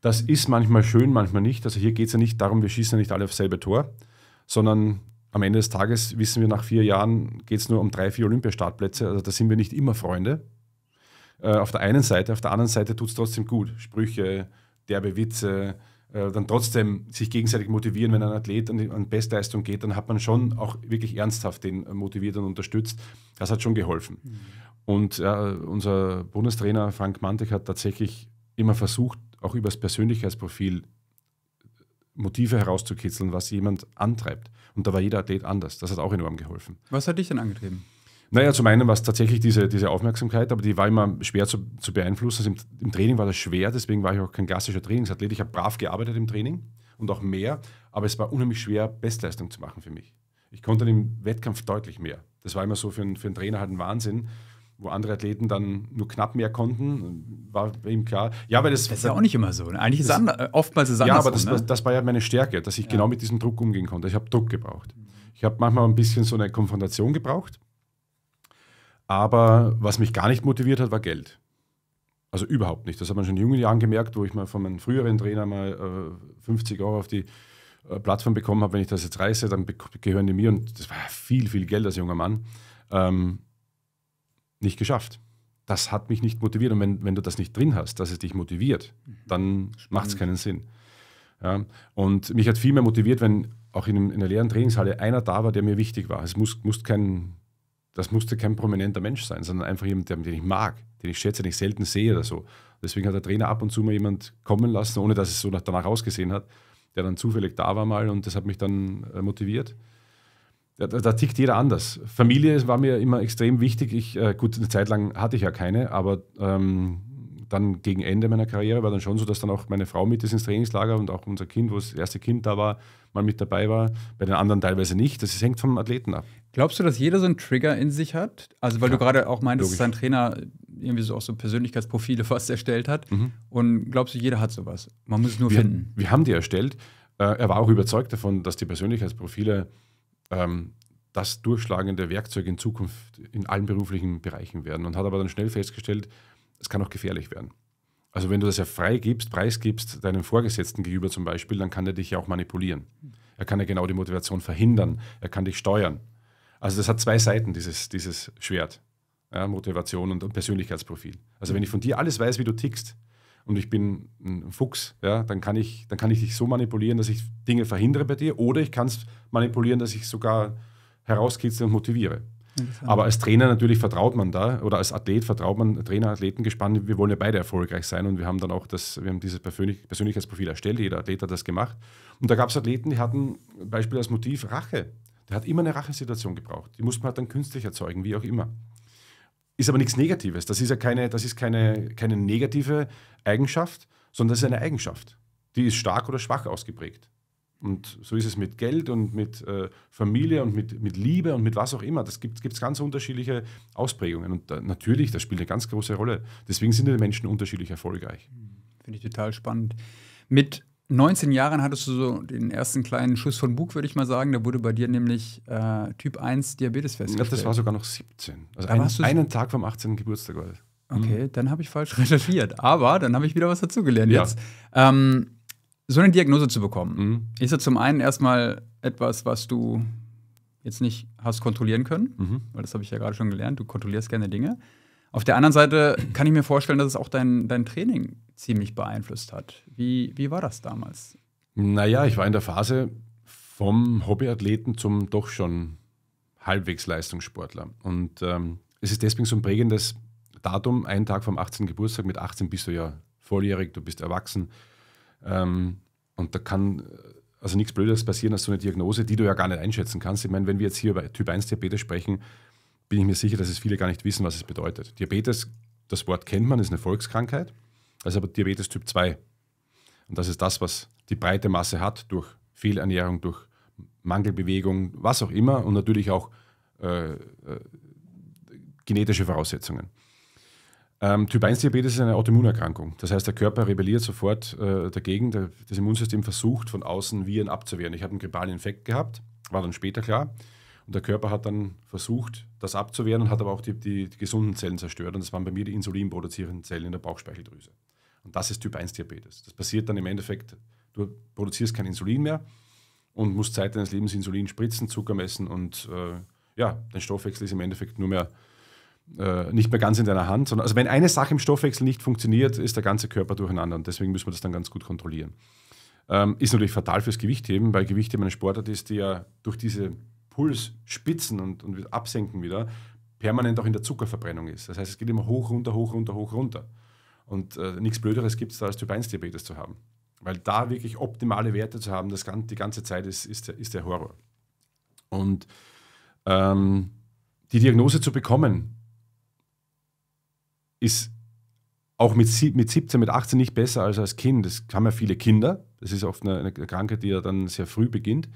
Das ist manchmal schön, manchmal nicht. Also hier geht es ja nicht darum, wir schießen ja nicht alle aufs selbe Tor, sondern am Ende des Tages wissen wir, nach vier Jahren geht es nur um drei, vier Olympiastartplätze. Also da sind wir nicht immer Freunde. Äh, auf der einen Seite, auf der anderen Seite tut es trotzdem gut. Sprüche, derbe Witze, äh, dann trotzdem sich gegenseitig motivieren, wenn ein Athlet an, an Bestleistung geht, dann hat man schon auch wirklich ernsthaft den motiviert und unterstützt. Das hat schon geholfen. Mhm. Und äh, unser Bundestrainer Frank Mantek hat tatsächlich immer versucht, auch über das Persönlichkeitsprofil Motive herauszukitzeln, was jemand antreibt. Und da war jeder Athlet anders. Das hat auch enorm geholfen. Was hat dich denn angetrieben? Naja, zum einen war es tatsächlich diese, diese Aufmerksamkeit, aber die war immer schwer zu, zu beeinflussen. Also im, im, Training war das schwer, deswegen war ich auch kein klassischer Trainingsathlet. Ich habe brav gearbeitet im Training und auch mehr, aber es war unheimlich schwer, Bestleistung zu machen für mich. Ich konnte dann im Wettkampf deutlich mehr. Das war immer so für einen, für einen Trainer halt ein Wahnsinn wo andere Athleten dann nur knapp mehr konnten, war ihm klar. Ja, weil das, das ist ja auch nicht immer so. Ne? Eigentlich ist es äh, oftmals ist es Ja, aber das, ne? das war ja meine Stärke, dass ich ja. genau mit diesem Druck umgehen konnte. Ich habe Druck gebraucht. Ich habe manchmal ein bisschen so eine Konfrontation gebraucht. Aber was mich gar nicht motiviert hat, war Geld. Also überhaupt nicht. Das hat man schon in jungen Jahren gemerkt, wo ich mal von meinem früheren Trainer mal äh, 50 Euro auf die äh, Plattform bekommen habe. Wenn ich das jetzt reiße, dann gehören die mir und das war viel, viel Geld als junger Mann. Ähm, nicht geschafft. Das hat mich nicht motiviert. Und wenn, wenn du das nicht drin hast, dass es dich motiviert, mhm. dann macht es keinen Sinn. Ja, und mich hat viel mehr motiviert, wenn auch in, in, einer leeren Trainingshalle einer da war, der mir wichtig war. Es muss, muss kein, das musste kein prominenter Mensch sein, sondern einfach jemand, den ich mag, den ich schätze, den ich selten sehe oder so. Deswegen hat der Trainer ab und zu mal jemand kommen lassen, ohne dass es so danach ausgesehen hat, der dann zufällig da war mal und das hat mich dann äh, motiviert da, da, tickt jeder anders. Familie war mir immer extrem wichtig. Ich, äh, gut, eine Zeit lang hatte ich ja keine, aber ähm, dann gegen Ende meiner Karriere war dann schon so, dass dann auch meine Frau mit ist ins Trainingslager und auch unser Kind, wo das erste Kind da war, mal mit dabei war. Bei den anderen teilweise nicht. Das hängt vom Athleten ab. Glaubst du, dass jeder so einen Trigger in sich hat? Also, weil Klar. du gerade auch meintest, dass sein Trainer irgendwie so auch so Persönlichkeitsprofile fast erstellt hat. Mhm. Und glaubst du, jeder hat sowas? Man muss es nur wir, finden. Wir haben die erstellt. Äh, er war auch überzeugt davon, dass die Persönlichkeitsprofile ähm, das durchschlagende Werkzeug in Zukunft in allen beruflichen Bereichen werden und hat aber dann schnell festgestellt, es kann auch gefährlich werden. Also wenn du das ja frei gibst, preisgibst, deinem Vorgesetzten gegenüber zum Beispiel, dann kann er dich ja auch manipulieren. Er kann ja genau die Motivation verhindern, er kann dich steuern. Also das hat zwei Seiten, dieses, dieses Schwert. Ja, Motivation und, und Persönlichkeitsprofil. Also wenn ich von dir alles weiß, wie du tickst, und ich bin ein Fuchs, ja, dann kann ich, dann kann ich dich so manipulieren, dass ich Dinge verhindere bei dir, oder ich kann es manipulieren, dass ich sogar herauskitzle und motiviere. Aber als Trainer natürlich vertraut man da oder als Athlet vertraut man Trainer, Athleten gespannt. Wir wollen ja beide erfolgreich sein und wir haben dann auch das, wir haben dieses Persönlichkeitsprofil erstellt. Jeder Athlet hat das gemacht. Und da gab es Athleten, die hatten Beispiel als Motiv Rache. Der hat immer eine Rachensituation gebraucht. Die musste man halt dann künstlich erzeugen, wie auch immer ist aber nichts Negatives. Das ist ja keine, das ist keine, keine negative Eigenschaft, sondern das ist eine Eigenschaft. Die ist stark oder schwach ausgeprägt. Und so ist es mit Geld und mit äh, Familie und mit, mit Liebe und mit was auch immer. Das gibt es ganz unterschiedliche Ausprägungen. Und da, natürlich, das spielt eine ganz große Rolle. Deswegen sind die Menschen unterschiedlich erfolgreich. Finde ich total spannend. Mit 19 Jahren hattest du so den ersten kleinen Schuss von Bug, würde ich mal sagen. Da wurde bei dir nämlich äh, Typ 1 Diabetes festgestellt. Ich glaube, das war sogar noch 17. Also ein, so einen Tag vom 18. Geburtstag war das. Okay, mhm. dann habe ich falsch recherchiert. Aber dann habe ich wieder was dazugelernt ja. jetzt. Ähm, so eine Diagnose zu bekommen, mhm. ist ja zum einen erstmal etwas, was du jetzt nicht hast kontrollieren können, mhm. weil das habe ich ja gerade schon gelernt, du kontrollierst gerne Dinge. Auf der anderen Seite kann ich mir vorstellen, dass es auch dein, dein Training ziemlich beeinflusst hat. Wie, wie war das damals? Naja, ich war in der Phase vom Hobbyathleten zum doch schon halbwegs Leistungssportler. Und ähm, es ist deswegen so ein prägendes Datum, einen Tag vom 18. Geburtstag. Mit 18 bist du ja volljährig, du bist erwachsen. Ähm, und da kann äh, also nichts Blödes passieren als so eine Diagnose, die du ja gar nicht einschätzen kannst. Ich meine, wenn wir jetzt hier über Typ 1 Diabetes sprechen, bin ich mir sicher, dass es viele gar nicht wissen, was es bedeutet. Diabetes, das Wort kennt man, ist eine Volkskrankheit, das ist aber Diabetes Typ 2. Und das ist das, was die breite Masse hat durch Fehlernährung, durch Mangelbewegung, was auch immer und natürlich auch äh, äh, genetische Voraussetzungen. Ähm, typ 1 Diabetes ist eine Autoimmunerkrankung. Das heißt, der Körper rebelliert sofort äh, dagegen. das Immunsystem versucht, von außen Viren abzuwehren. Ich habe einen grippalen Infekt gehabt, war dann später klar. Und der Körper hat dann versucht, das abzuwehren und hat aber auch die, die, die gesunden Zellen zerstört. Und das waren bei mir die insulinproduzierenden Zellen in der Bauchspeicheldrüse. Und das ist Typ 1 Diabetes. Das passiert dann im Endeffekt, du produzierst kein Insulin mehr und musst Zeit deines Lebens Insulin spritzen, Zucker messen und äh, ja, dein Stoffwechsel ist im Endeffekt nur mehr äh, nicht mehr ganz in deiner Hand, sondern also wenn eine Sache im Stoffwechsel nicht funktioniert, ist der ganze Körper durcheinander und deswegen müssen wir das dann ganz gut kontrollieren. Ähm, ist natürlich fatal fürs Gewichtheben, weil Gewichtheben eine Sportart ist, die ja durch diese Puls spitzen und, und absenken wieder, permanent auch in der Zuckerverbrennung ist. Das heißt, es geht immer hoch, runter, hoch, runter, hoch, runter. Und äh, nichts Blöderes gibt es da, als Typ-1-Diabetes zu haben. Weil da wirklich optimale Werte zu haben, das kann, die ganze Zeit ist, ist, der, ist der Horror. Und ähm, die Diagnose zu bekommen, ist auch mit, mit 17, mit 18 nicht besser als als Kind. Das haben ja viele Kinder. Das ist oft eine, eine Krankheit, die ja dann sehr früh beginnt.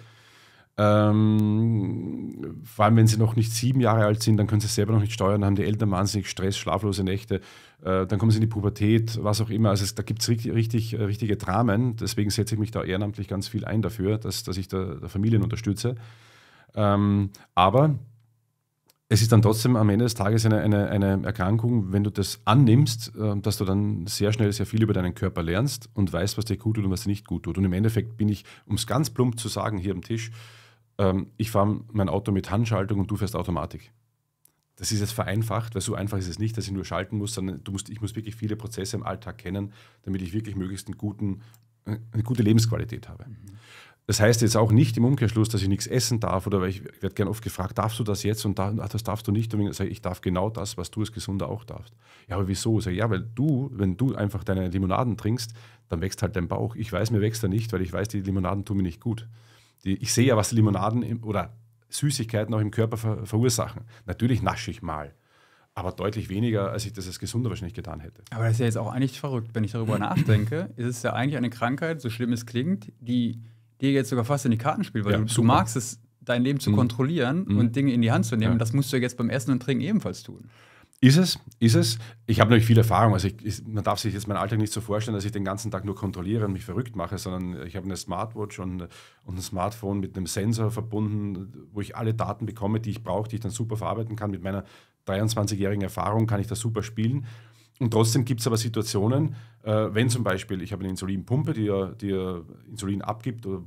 Ähm, vor allem, wenn sie noch nicht sieben Jahre alt sind, dann können sie es selber noch nicht steuern, dann haben die Eltern wahnsinnig Stress, schlaflose Nächte, äh, dann kommen sie in die Pubertät, was auch immer. Also es, da gibt es richtig, richtig, äh, richtige Dramen. Deswegen setze ich mich da ehrenamtlich ganz viel ein dafür, dass, dass ich da, da Familien unterstütze. Ähm, aber es ist dann trotzdem am Ende des Tages eine, eine, eine Erkrankung, wenn du das annimmst, äh, dass du dann sehr schnell sehr viel über deinen Körper lernst und weißt, was dir gut tut und was dir nicht gut tut. Und im Endeffekt bin ich, um es ganz plump zu sagen, hier am Tisch, ähm, ich fahre mein Auto mit Handschaltung und du fährst Automatik. Das ist jetzt vereinfacht, weil so einfach ist es nicht, dass ich nur schalten muss, sondern musst, ich muss wirklich viele Prozesse im Alltag kennen, damit ich wirklich möglichst einen guten, äh, eine gute Lebensqualität habe. Mhm. Das heißt jetzt auch nicht im Umkehrschluss, dass ich nichts essen darf oder weil ich werde gerne oft gefragt, darfst du das jetzt und da, ah, das darfst du nicht. Und ich sage, ich darf genau das, was du als Gesunder auch darfst. Ja, aber wieso? Ich sage, ja, weil du, wenn du einfach deine Limonaden trinkst, dann wächst halt dein Bauch. Ich weiß, mir wächst er nicht, weil ich weiß, die Limonaden tun mir nicht gut die, ich sehe ja, was Limonaden im, oder Süßigkeiten auch im Körper ver, verursachen. Natürlich nasche ich mal, aber deutlich weniger, als ich das als Gesunder wahrscheinlich getan hätte. Aber das ist ja jetzt auch eigentlich verrückt, wenn ich darüber nachdenke. Ist es ja eigentlich eine Krankheit, so schlimm es klingt, die dir jetzt sogar fast in die Karten spielt, weil ja, du, du, magst es, dein Leben zu mhm. kontrollieren mhm. und Dinge in die Hand zu nehmen. Ja. Das musst du ja jetzt beim Essen und Trinken ebenfalls tun. Ist es, ist es. Ich habe natürlich viel Erfahrung. Also ich, ich, man darf sich jetzt meinen Alltag nicht so vorstellen, dass ich den ganzen Tag nur kontrolliere und mich verrückt mache, sondern ich habe eine Smartwatch und, und ein Smartphone mit einem Sensor verbunden, wo ich alle Daten bekomme, die ich brauche, die ich dann super verarbeiten kann. Mit meiner 23-jährigen Erfahrung kann ich das super spielen. Und trotzdem gibt es aber Situationen, äh, wenn zum Beispiel ich habe eine Insulinpumpe, die die Insulin abgibt oder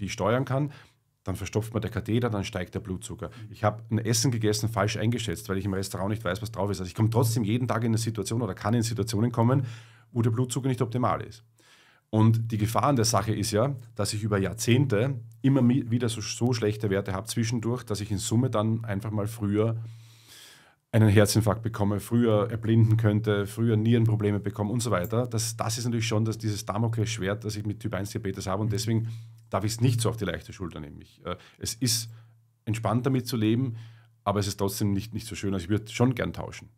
die ich steuern kann dann verstopft man der Katheter, dann steigt der Blutzucker. Ich habe ein Essen gegessen, falsch eingeschätzt, weil ich im Restaurant nicht weiß, was drauf ist. Also ich komme trotzdem jeden Tag in eine Situation oder kann in Situationen kommen, wo der Blutzucker nicht optimal ist. Und die Gefahr an der Sache ist ja, dass ich über Jahrzehnte immer wieder so, so schlechte Werte habe zwischendurch, dass ich in Summe dann einfach mal früher einen Herzinfarkt bekomme, früher erblinden könnte, früher Nierenprobleme bekomme und so weiter. Das, das ist natürlich schon dass dieses Damoklesschwert, das ich mit Typ-1-Diabetes habe und mhm. deswegen darf ich es nicht so auf die leichte Schulter nehmen. Ich, äh, es ist entspannt damit zu leben, aber es ist trotzdem nicht, nicht so schön. Also ich würde schon gern tauschen.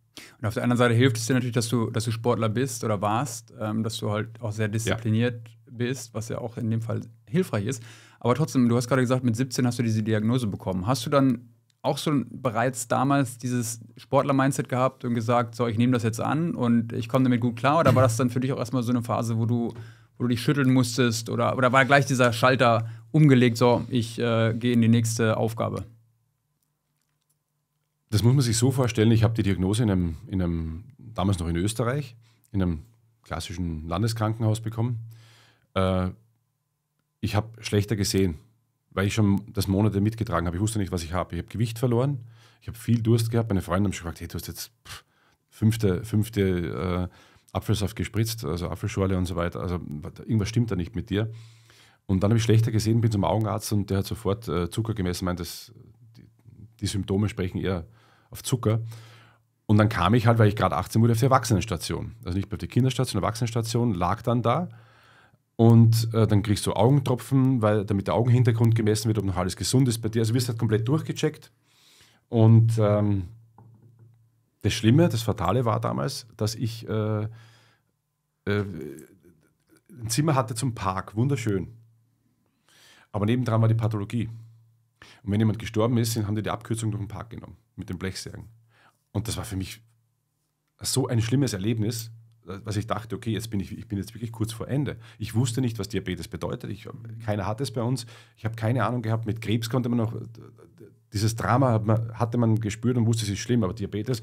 Und auf der anderen Seite hilft es dir natürlich, dass du, dass du Sportler bist oder warst, ähm, dass du halt auch sehr diszipliniert ja. bist, was ja auch in dem Fall hilfreich ist. Aber trotzdem, du hast gerade gesagt, mit 17 hast du diese Diagnose bekommen. Hast du dann auch schon bereits damals dieses Sportler-Mindset gehabt und gesagt, so, ich nehme das jetzt an und ich komme damit gut klar? Oder war das dann für dich auch erstmal so eine Phase, wo du, wo du dich schütteln musstest? Oder, oder war gleich dieser Schalter umgelegt, so, ich äh, gehe in die nächste Aufgabe? Das muss man sich so vorstellen, ich habe die Diagnose in einem, in einem, damals noch in Österreich, in einem klassischen Landeskrankenhaus bekommen. Äh, ich habe schlechter gesehen weil ich schon das Monate mitgetragen habe. Ich wusste nicht, was ich habe. Ich habe Gewicht verloren, ich habe viel Durst gehabt. Meine Freunde haben schon gefragt, hey, du hast jetzt pff, fünfte, fünfte äh, Apfelsaft gespritzt, also Apfelschorle und so weiter. Also irgendwas stimmt da nicht mit dir. Und dann habe ich schlechter gesehen, bin zum Augenarzt und der hat sofort äh, Zucker gemessen, meint, dass die, die, Symptome sprechen eher auf Zucker. Und dann kam ich halt, weil ich gerade 18 wurde, auf die Erwachsenenstation. Also nicht auf die Kinderstation, Erwachsenenstation, lag dann da und äh, dann kriegst du Augentropfen, weil damit der Augenhintergrund gemessen wird, ob noch alles gesund ist bei dir. Also wirst du halt komplett durchgecheckt. Und ähm, das Schlimme, das Fatale war damals, dass ich äh, äh, ein Zimmer hatte zum Park, wunderschön. Aber nebendran war die Pathologie. Und wenn jemand gestorben ist, haben die die Abkürzung durch den Park genommen, mit den Blechsägen. Und das war für mich so ein schlimmes Erlebnis, was ich dachte, okay, jetzt bin ich, ich bin jetzt wirklich kurz vor Ende. Ich wusste nicht, was Diabetes bedeutet. Ich, keiner hat es bei uns. Ich habe keine Ahnung gehabt. Mit Krebs konnte man noch, dieses Drama hat man, hatte man gespürt und wusste, es ist schlimm. Aber Diabetes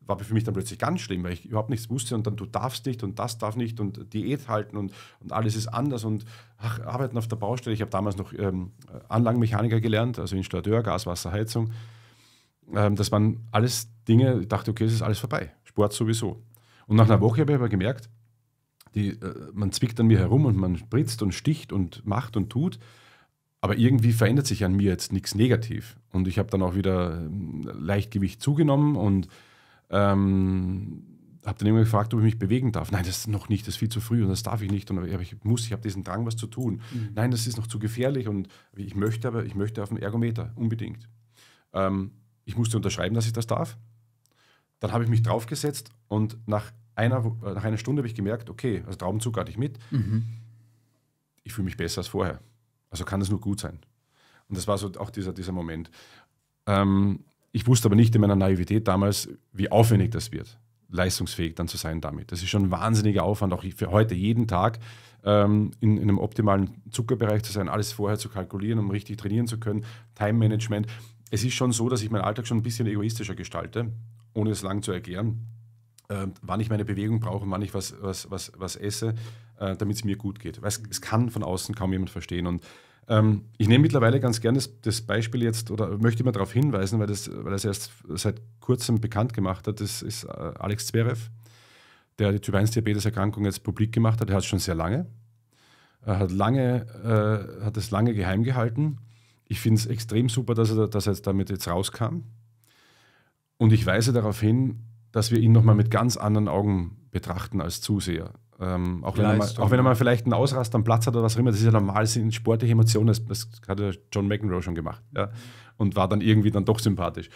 war für mich dann plötzlich ganz schlimm, weil ich überhaupt nichts wusste und dann du darfst nicht und das darf nicht und Diät halten und, und alles ist anders und ach, arbeiten auf der Baustelle. Ich habe damals noch ähm, Anlagenmechaniker gelernt, also Installateur, Gas, Wasser, Heizung. Ähm, das waren alles Dinge, ich dachte, okay, es ist alles vorbei. Sport sowieso. Und nach einer Woche habe ich aber gemerkt, die, äh, man zwickt an mir herum und man spritzt und sticht und macht und tut. Aber irgendwie verändert sich an mir jetzt nichts negativ. Und ich habe dann auch wieder ähm, Leichtgewicht zugenommen und ähm, habe dann immer gefragt, ob ich mich bewegen darf. Nein, das ist noch nicht, das ist viel zu früh und das darf ich nicht. Und ich muss, ich habe diesen Drang, was zu tun. Mhm. Nein, das ist noch zu gefährlich und ich möchte aber, ich möchte auf dem Ergometer, unbedingt. Ähm, ich musste unterschreiben, dass ich das darf. Dann habe ich mich draufgesetzt und nach einer, äh, nach einer Stunde habe ich gemerkt, okay, also Traumzug hatte ich mit. Mhm. Ich fühle mich besser als vorher. Also kann das nur gut sein. Und das war so auch dieser, dieser Moment. Ähm, ich wusste aber nicht in meiner Naivität damals, wie aufwendig das wird, leistungsfähig dann zu sein damit. Das ist schon ein wahnsinniger Aufwand, auch für heute jeden Tag ähm, in, in, einem optimalen Zuckerbereich zu sein, alles vorher zu kalkulieren, um richtig trainieren zu können, Time Management. Es ist schon so, dass ich meinen Alltag schon ein bisschen egoistischer gestalte ohne es lang zu erklären, äh, wann ich meine Bewegung brauche, wann ich was, was, was, was esse, äh, damit es mir gut geht. Weil es, es, kann von außen kaum jemand verstehen. Und ähm, ich nehme mittlerweile ganz gerne das, das, Beispiel jetzt oder möchte immer darauf hinweisen, weil das, weil das erst seit kurzem bekannt gemacht hat, das ist äh, Alex Zverev, der die Typ-1-Diabetes-Erkrankung jetzt publik gemacht hat. Er hat es schon sehr lange, er hat, lange äh, hat es lange geheim gehalten. Ich finde es extrem super, dass er, dass er jetzt damit jetzt rauskam und ich weise darauf hin, dass wir ihn nochmal mit ganz anderen Augen betrachten als Zuseher. Ähm, auch, wenn mal, auch, wenn er mal, vielleicht einen Ausrast am Platz hat oder was auch immer, das ist ja normal, sind sportliche Emotionen, das, das hat ja John McEnroe schon gemacht ja, und war dann irgendwie dann doch sympathisch.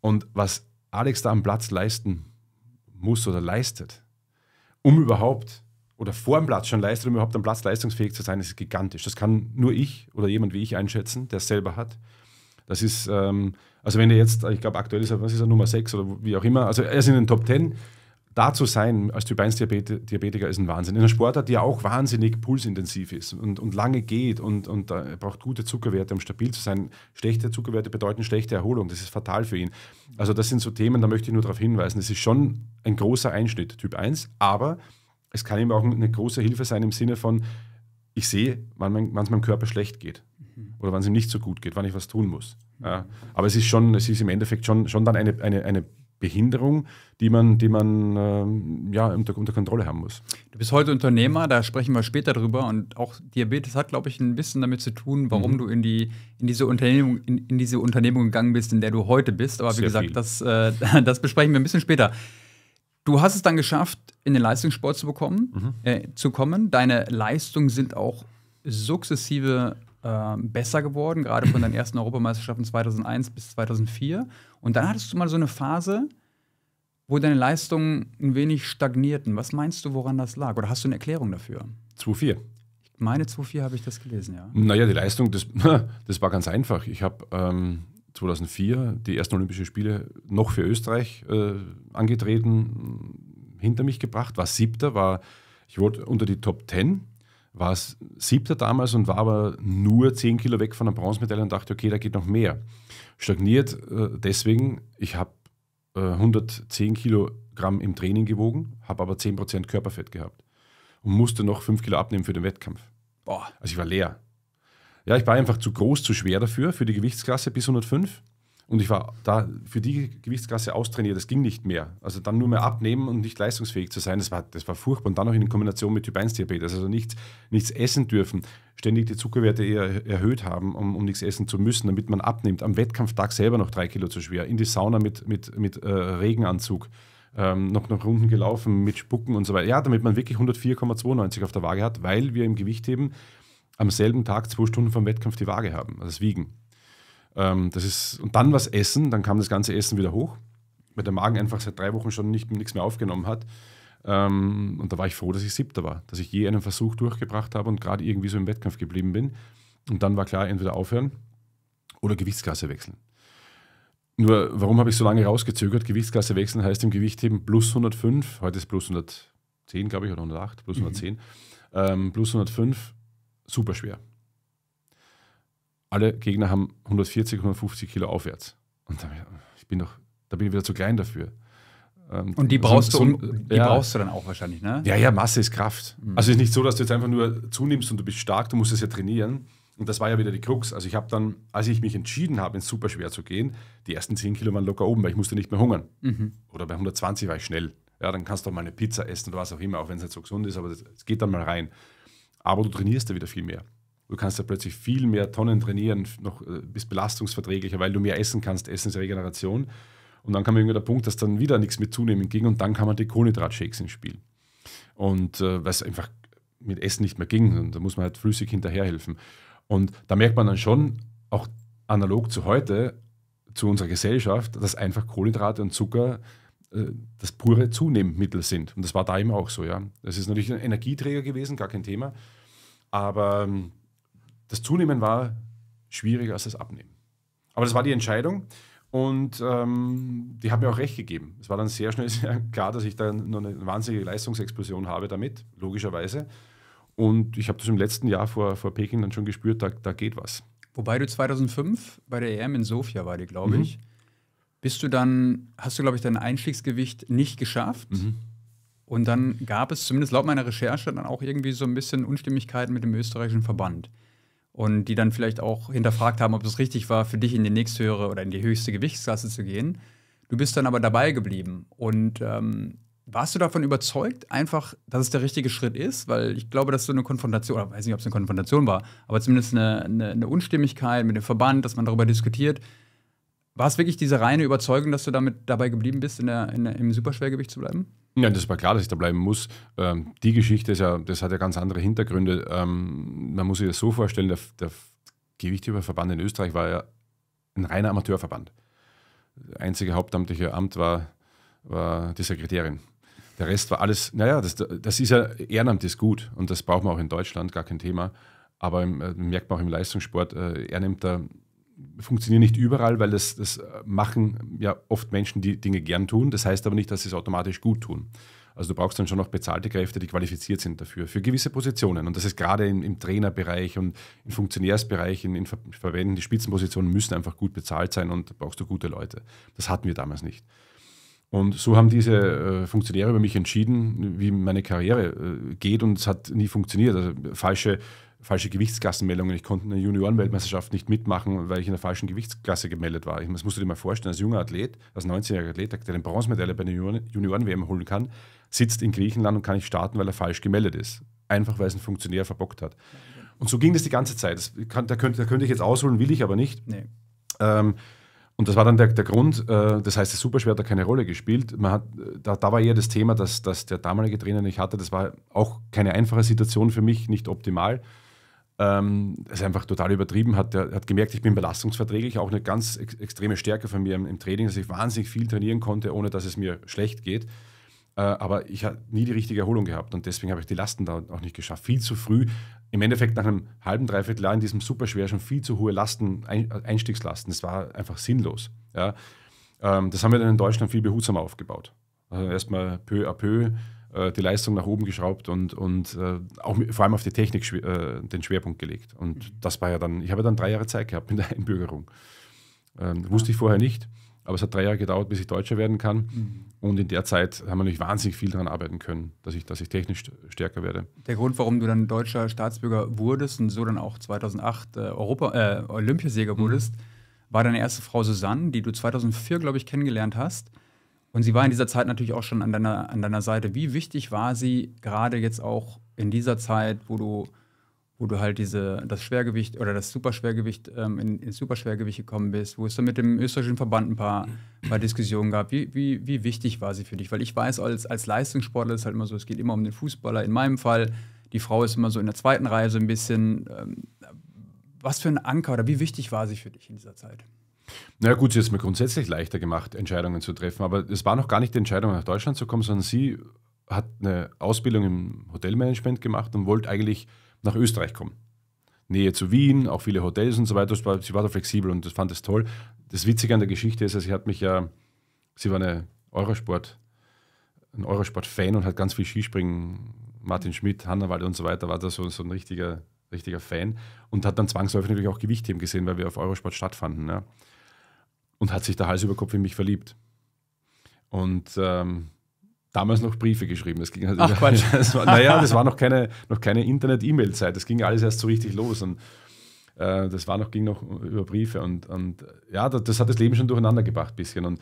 Und was Alex da am Platz leisten muss oder leistet, um überhaupt oder vor dem Platz schon leistet, um überhaupt am Platz leistungsfähig zu sein, ist gigantisch. Das kann nur ich oder jemand wie ich einschätzen, der es selber hat. Das ist, ähm, also wenn er jetzt, ich glaube aktuell ist er, was ist er, Nummer 6 oder wie auch immer, also er ist in den Top 10. Da zu sein als Typ 1-Diabetiker ist ein Wahnsinn. In einem Sportart, der ja auch wahnsinnig pulsintensiv ist und, und lange geht und, und äh, er braucht gute Zuckerwerte, um stabil zu sein. Schlechte Zuckerwerte bedeuten schlechte Erholung. Das ist fatal für ihn. Also das sind so Themen, da möchte ich nur darauf hinweisen. Das ist schon ein großer Einschnitt, Typ 1, aber es kann ihm auch eine große Hilfe sein im Sinne von, ich sehe, wann es meinem Körper schlecht geht. Mhm. oder wann es ihm nicht so gut geht, wann ich was tun muss. Ja. Aber es ist schon, es ist im Endeffekt schon, schon dann eine, eine, eine Behinderung, die man, die man ähm, ja, unter, unter Kontrolle haben muss. Du bist heute Unternehmer, da sprechen wir später drüber. Und auch Diabetes hat, glaube ich, ein bisschen damit zu tun, warum mhm. du in, die, in, diese Unternehmung, in, in, diese Unternehmung gegangen bist, in der du heute bist. Aber wie Sehr gesagt, das, äh, das besprechen wir ein bisschen später. Du hast es dann geschafft, in den Leistungssport zu bekommen, mhm. äh, zu kommen. Deine Leistungen sind auch sukzessive ähm, besser geworden, gerade von deinen ersten Europameisterschaften 2001 bis 2004. Und dann hattest du mal so eine Phase, wo deine Leistungen ein wenig stagnierten. Was meinst du, woran das lag? Oder hast du eine Erklärung dafür? 2-4. Meine 2-4 habe ich das gelesen, ja. Naja, die Leistung, das, das war ganz einfach. Ich habe ähm, 2004 die ersten Olympischen Spiele noch für Österreich äh, angetreten, hinter mich gebracht, war siebter, war, ich wurde unter die Top 10 war es siebter damals und war aber nur 10 Kilo weg von der Bronzemedaille und dachte, okay, da geht noch mehr. Stagniert äh, deswegen, ich habe äh, 110 Kilogramm im Training gewogen, habe aber 10% Körperfett gehabt und musste noch 5 Kilo abnehmen für den Wettkampf. Boah, also ich war leer. Ja, ich war einfach zu groß, zu schwer dafür, für die Gewichtsklasse bis 105. Und ich war da für die Gewichtsklasse austrainiert, das ging nicht mehr. Also dann nur mehr abnehmen und nicht leistungsfähig zu sein, das war, das war furchtbar. Und dann noch in Kombination mit Typ-1-Diabetes, also nichts, nichts essen dürfen, ständig die Zuckerwerte eher erhöht haben, um, um nichts essen zu müssen, damit man abnimmt. Am Wettkampftag selber noch drei Kilo zu schwer, in die Sauna mit, mit, mit äh, Regenanzug. Ähm, noch, noch Runden gelaufen mit Spucken und so weiter. Ja, damit man wirklich 104,92 auf der Waage hat, weil wir im Gewichtheben am selben Tag zwei Stunden vom Wettkampf die Waage haben, also das Wiegen. Ähm, das ist, und dann was essen, dann kam das ganze Essen wieder hoch, weil der Magen einfach seit drei Wochen schon nicht, nichts mehr aufgenommen hat. Ähm, und da war ich froh, dass ich siebter war, dass ich je einen Versuch durchgebracht habe und gerade irgendwie so im Wettkampf geblieben bin. Und dann war klar, entweder aufhören oder Gewichtsklasse wechseln. Nur, warum habe ich so lange rausgezögert? Gewichtsklasse wechseln heißt im Gewichtheben plus 105, heute ist plus 110, glaube ich, oder 108, plus 110, mhm. ähm, plus 105, super schwer alle Gegner haben 140, 150 Kilo aufwärts. Und dann, ich bin doch, da bin ich wieder zu klein dafür. Ähm, und die brauchst, so, du, die ja. brauchst du dann auch wahrscheinlich, ne? Ja, ja, Masse ist Kraft. Mhm. Also es ist nicht so, dass du jetzt einfach nur zunimmst und du bist stark, du musst es ja trainieren. Und das war ja wieder die Krux. Also ich habe dann, als ich mich entschieden habe, ins Superschwer zu gehen, die ersten 10 Kilo waren locker oben, weil ich musste nicht mehr hungern. Mhm. Oder bei 120 war ich schnell. Ja, dann kannst du auch mal eine Pizza essen oder was auch immer, auch wenn es nicht so gesund ist, aber es geht dann mal rein. Aber du trainierst da wieder viel mehr. Du kannst da plötzlich viel mehr Tonnen trainieren, noch äh, bist belastungsverträglicher, weil du mehr essen kannst. Essen ist Regeneration. Und dann kam irgendwie der Punkt, dass dann wieder nichts mit zunehmen ging und dann kamen halt die Kohlenhydratshakes ins Spiel. Und äh, was einfach mit Essen nicht mehr ging. Und da muss man halt flüssig hinterherhelfen. Und da merkt man dann schon, auch analog zu heute, zu unserer Gesellschaft, dass einfach Kohlenhydrate und Zucker äh, das pure Zunehmmittel sind. Und das war da eben auch so, ja. Das ist natürlich ein Energieträger gewesen, gar kein Thema. Aber ähm, das Zunehmen war schwieriger als das Abnehmen. Aber das war die Entscheidung und ähm, die hat mir auch recht gegeben. Es war dann sehr schnell sehr klar, dass ich dann nur eine wahnsinnige Leistungsexplosion habe damit, logischerweise. Und ich habe das im letzten Jahr vor, vor Peking dann schon gespürt, da, da geht was. Wobei du 2005 bei der EM in Sofia war die, glaube mhm. ich, bist du dann, hast du, glaube ich, dein Einstiegsgewicht nicht geschafft. Mhm. Und dann gab es, zumindest laut meiner Recherche, dann auch irgendwie so ein bisschen Unstimmigkeiten mit dem österreichischen Verband und die dann vielleicht auch hinterfragt haben, ob es richtig war, für dich in die nächsthöhere oder in die höchste Gewichtsklasse zu gehen. Du bist dann aber dabei geblieben. Und ähm, warst du davon überzeugt, einfach, dass es der richtige Schritt ist? Weil ich glaube, dass so eine Konfrontation, oder weiß nicht, ob es eine Konfrontation war, aber zumindest eine, eine, eine Unstimmigkeit mit dem Verband, dass man darüber diskutiert, war es wirklich diese reine Überzeugung, dass du damit dabei geblieben bist, in der, in der, im Superschwergewicht zu bleiben? Ja, das war klar, dass ich da bleiben muss. Ähm, die Geschichte ist ja, das hat ja ganz andere Hintergründe. Ähm, man muss sich das so vorstellen, der, der Gewichtheberverband in Österreich war ja ein reiner Amateurverband. Das einzige hauptamtliche Amt war, war die Sekretärin. Der Rest war alles, naja, das, das ist ja, Ehrenamt ist gut und das braucht man auch in Deutschland, gar kein Thema. Aber im, äh, merkt man auch im Leistungssport, äh, Ehrenämter funktionieren nicht überall, weil das, das machen ja oft Menschen, die Dinge gern tun. Das heißt aber nicht, dass sie es automatisch gut tun. Also du brauchst dann schon noch bezahlte Kräfte, die qualifiziert sind dafür, für gewisse Positionen. Und das ist gerade im, im Trainerbereich und im Funktionärsbereich, in, in Ver Verbänden, die Spitzenpositionen müssen einfach gut bezahlt sein und brauchst du gute Leute. Das hatten wir damals nicht. Und so haben diese äh, Funktionäre über mich entschieden, wie meine Karriere äh, geht und es hat nie funktioniert. Also falsche falsche Gewichtsklassenmeldungen. Ich konnte in der Juniorenweltmeisterschaft nicht mitmachen, weil ich in der falschen Gewichtsklasse gemeldet war. Ich, das musst du dir mal vorstellen, als junger Athlet, als 19-jähriger Athlet, der eine Bronzemedaille bei der Junioren-WM holen kann, sitzt in Griechenland und kann nicht starten, weil er falsch gemeldet ist. Einfach, weil es ein Funktionär verbockt hat. Und so ging das die ganze Zeit. Das kann, da, könnte, da, könnte, ich jetzt ausholen, will ich aber nicht. Nee. Ähm, und das war dann der, der Grund, äh, das heißt, das Superschwert hat keine Rolle gespielt. Man hat, da, da war eher das Thema, dass, dass der damalige Trainer nicht hatte. Das war auch keine einfache Situation für mich, nicht optimal ähm, ist einfach total übertrieben hat. Er hat gemerkt, ich bin belastungsverträglich, auch eine ganz ex extreme Stärke von mir im, im, Training, dass ich wahnsinnig viel trainieren konnte, ohne dass es mir schlecht geht. Äh, aber ich habe nie die richtige Erholung gehabt und deswegen habe ich die Lasten da auch nicht geschafft. Viel zu früh, im Endeffekt nach einem halben, dreiviertel Jahr in diesem Superschwer schon viel zu hohe Lasten, ein Einstiegslasten. Das war einfach sinnlos. Ja? Ähm, das haben wir dann in Deutschland viel behutsamer aufgebaut. Also erstmal peu à peu äh, die Leistung nach oben geschraubt und, und äh, auch mit, vor allem auf die Technik schwer, äh, den Schwerpunkt gelegt. Und mhm. das war ja dann, ich habe ja dann drei Jahre Zeit gehabt mit der Einbürgerung. Ähm, wusste ich vorher nicht, aber es hat drei Jahre gedauert, bis ich Deutscher werden kann. Mhm. Und in der Zeit haben wir natürlich wahnsinnig viel daran arbeiten können, dass ich, dass ich technisch stärker werde. Der Grund, warum du dann deutscher Staatsbürger wurdest und so dann auch 2008 äh, Europa, äh, Olympiasieger mhm. wurdest, war deine erste Frau Susanne, die du 2004, glaube ich, kennengelernt hast. Und sie war in dieser Zeit natürlich auch schon an deiner, an deiner Seite. Wie wichtig war sie gerade jetzt auch in dieser Zeit, wo du, wo du halt diese, das Schwergewicht oder das Superschwergewicht ähm, in, ins Superschwergewicht gekommen bist, wo es dann mit dem österreichischen Verband ein paar, mhm. ein paar Diskussionen gab. Wie, wie, wie wichtig war sie für dich? Weil ich weiß, als, als Leistungssportler ist es halt immer so, es geht immer um den Fußballer. In meinem Fall, die Frau ist immer so in der zweiten Reihe so ein bisschen. Ähm, was für ein Anker oder wie wichtig war sie für dich in dieser Zeit? Na naja, gut, sie hat es mir grundsätzlich leichter gemacht, Entscheidungen zu treffen, aber es war noch gar nicht die Entscheidung, nach Deutschland zu kommen, sondern sie hat eine Ausbildung im Hotelmanagement gemacht und wollte eigentlich nach Österreich kommen. Nähe zu Wien, auch viele Hotels und so weiter. sie war da flexibel und das fand es toll. Das Witzige an der Geschichte ist, also sie hat mich ja, sie war eine Eurosport, ein Eurosport-Fan und hat ganz viel Skispringen, Martin Schmidt, Hannawald und so weiter, war da so, so ein richtiger, richtiger Fan und hat dann zwangsläufig natürlich auch Gewichtheben gesehen, weil wir auf Eurosport stattfanden. Ja und hat sich da Hals über Kopf in mich verliebt. Und ähm, damals noch Briefe geschrieben. Das ging halt Ach, Quatsch. Das war, naja, das war noch keine, noch keine Internet-E-Mail-Zeit. Das ging alles erst so richtig los. Und äh, das war noch, ging noch über Briefe. Und, und ja, das, das hat das Leben schon durcheinander gebracht, ein bisschen. Und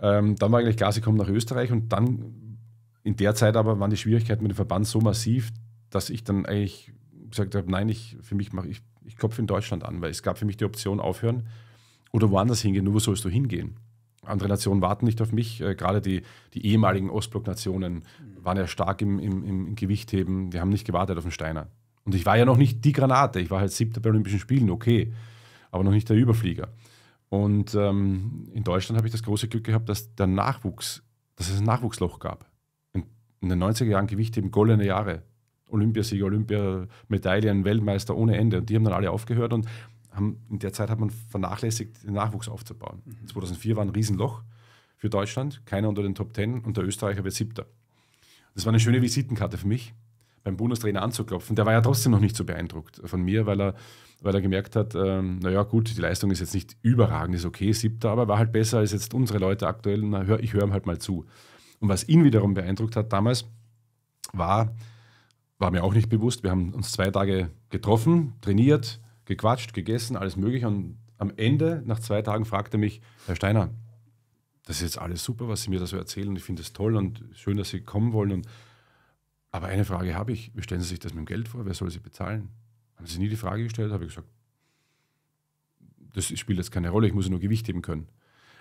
ähm, dann war eigentlich klar, sie kommen nach Österreich. Und dann, in der Zeit aber, waren die Schwierigkeiten mit dem Verband so massiv, dass ich dann eigentlich gesagt habe: Nein, ich, für mich mache ich, ich Kopf in Deutschland an, weil es gab für mich die Option aufhören oder woanders hingehen, nur wo sollst du hingehen? Andere Nationen warten nicht auf mich. Äh, gerade die, die ehemaligen Ostblock-Nationen mhm. waren ja stark im, im, im Gewichtheben. Die haben nicht gewartet auf den Steiner. Und ich war ja noch nicht die Granate. Ich war halt siebter bei Olympischen Spielen, okay. Aber noch nicht der Überflieger. Und ähm, in Deutschland habe ich das große Glück gehabt, dass der Nachwuchs, dass es ein Nachwuchsloch gab. In, in den 90er Jahren Gewichtheben, goldene Jahre. Olympiasieger, Olympiamedaillen, Weltmeister ohne Ende. Und die haben dann alle aufgehört und haben, in der Zeit hat man vernachlässigt, den Nachwuchs aufzubauen. Mhm. 2004 war ein Riesenloch für Deutschland, keiner unter den Top Ten und der Österreicher wird Siebter. Das war eine schöne Visitenkarte für mich, beim Bundestrainer anzuklopfen. Der war ja trotzdem noch nicht so beeindruckt von mir, weil er, weil er gemerkt hat, ähm, naja gut, die Leistung ist jetzt nicht überragend, ist okay, Siebter, aber war halt besser als jetzt unsere Leute aktuell. Na, hör, ich höre ihm halt mal zu. Und was ihn wiederum beeindruckt hat damals, war, war mir auch nicht bewusst, wir haben uns zwei Tage getroffen, trainiert, gequatscht, gegessen, alles mögliche. Und am Ende, nach zwei Tagen, fragte er mich, Herr Steiner, das ist jetzt alles super, was Sie mir da so erzählen. Ich finde es toll und schön, dass Sie kommen wollen. Und, aber eine Frage habe ich. Wie stellen Sie sich das mit dem Geld vor? Wer soll Sie bezahlen? Haben Sie nie die Frage gestellt? Habe ich gesagt, das spielt jetzt keine Rolle, ich muss nur Gewicht heben können.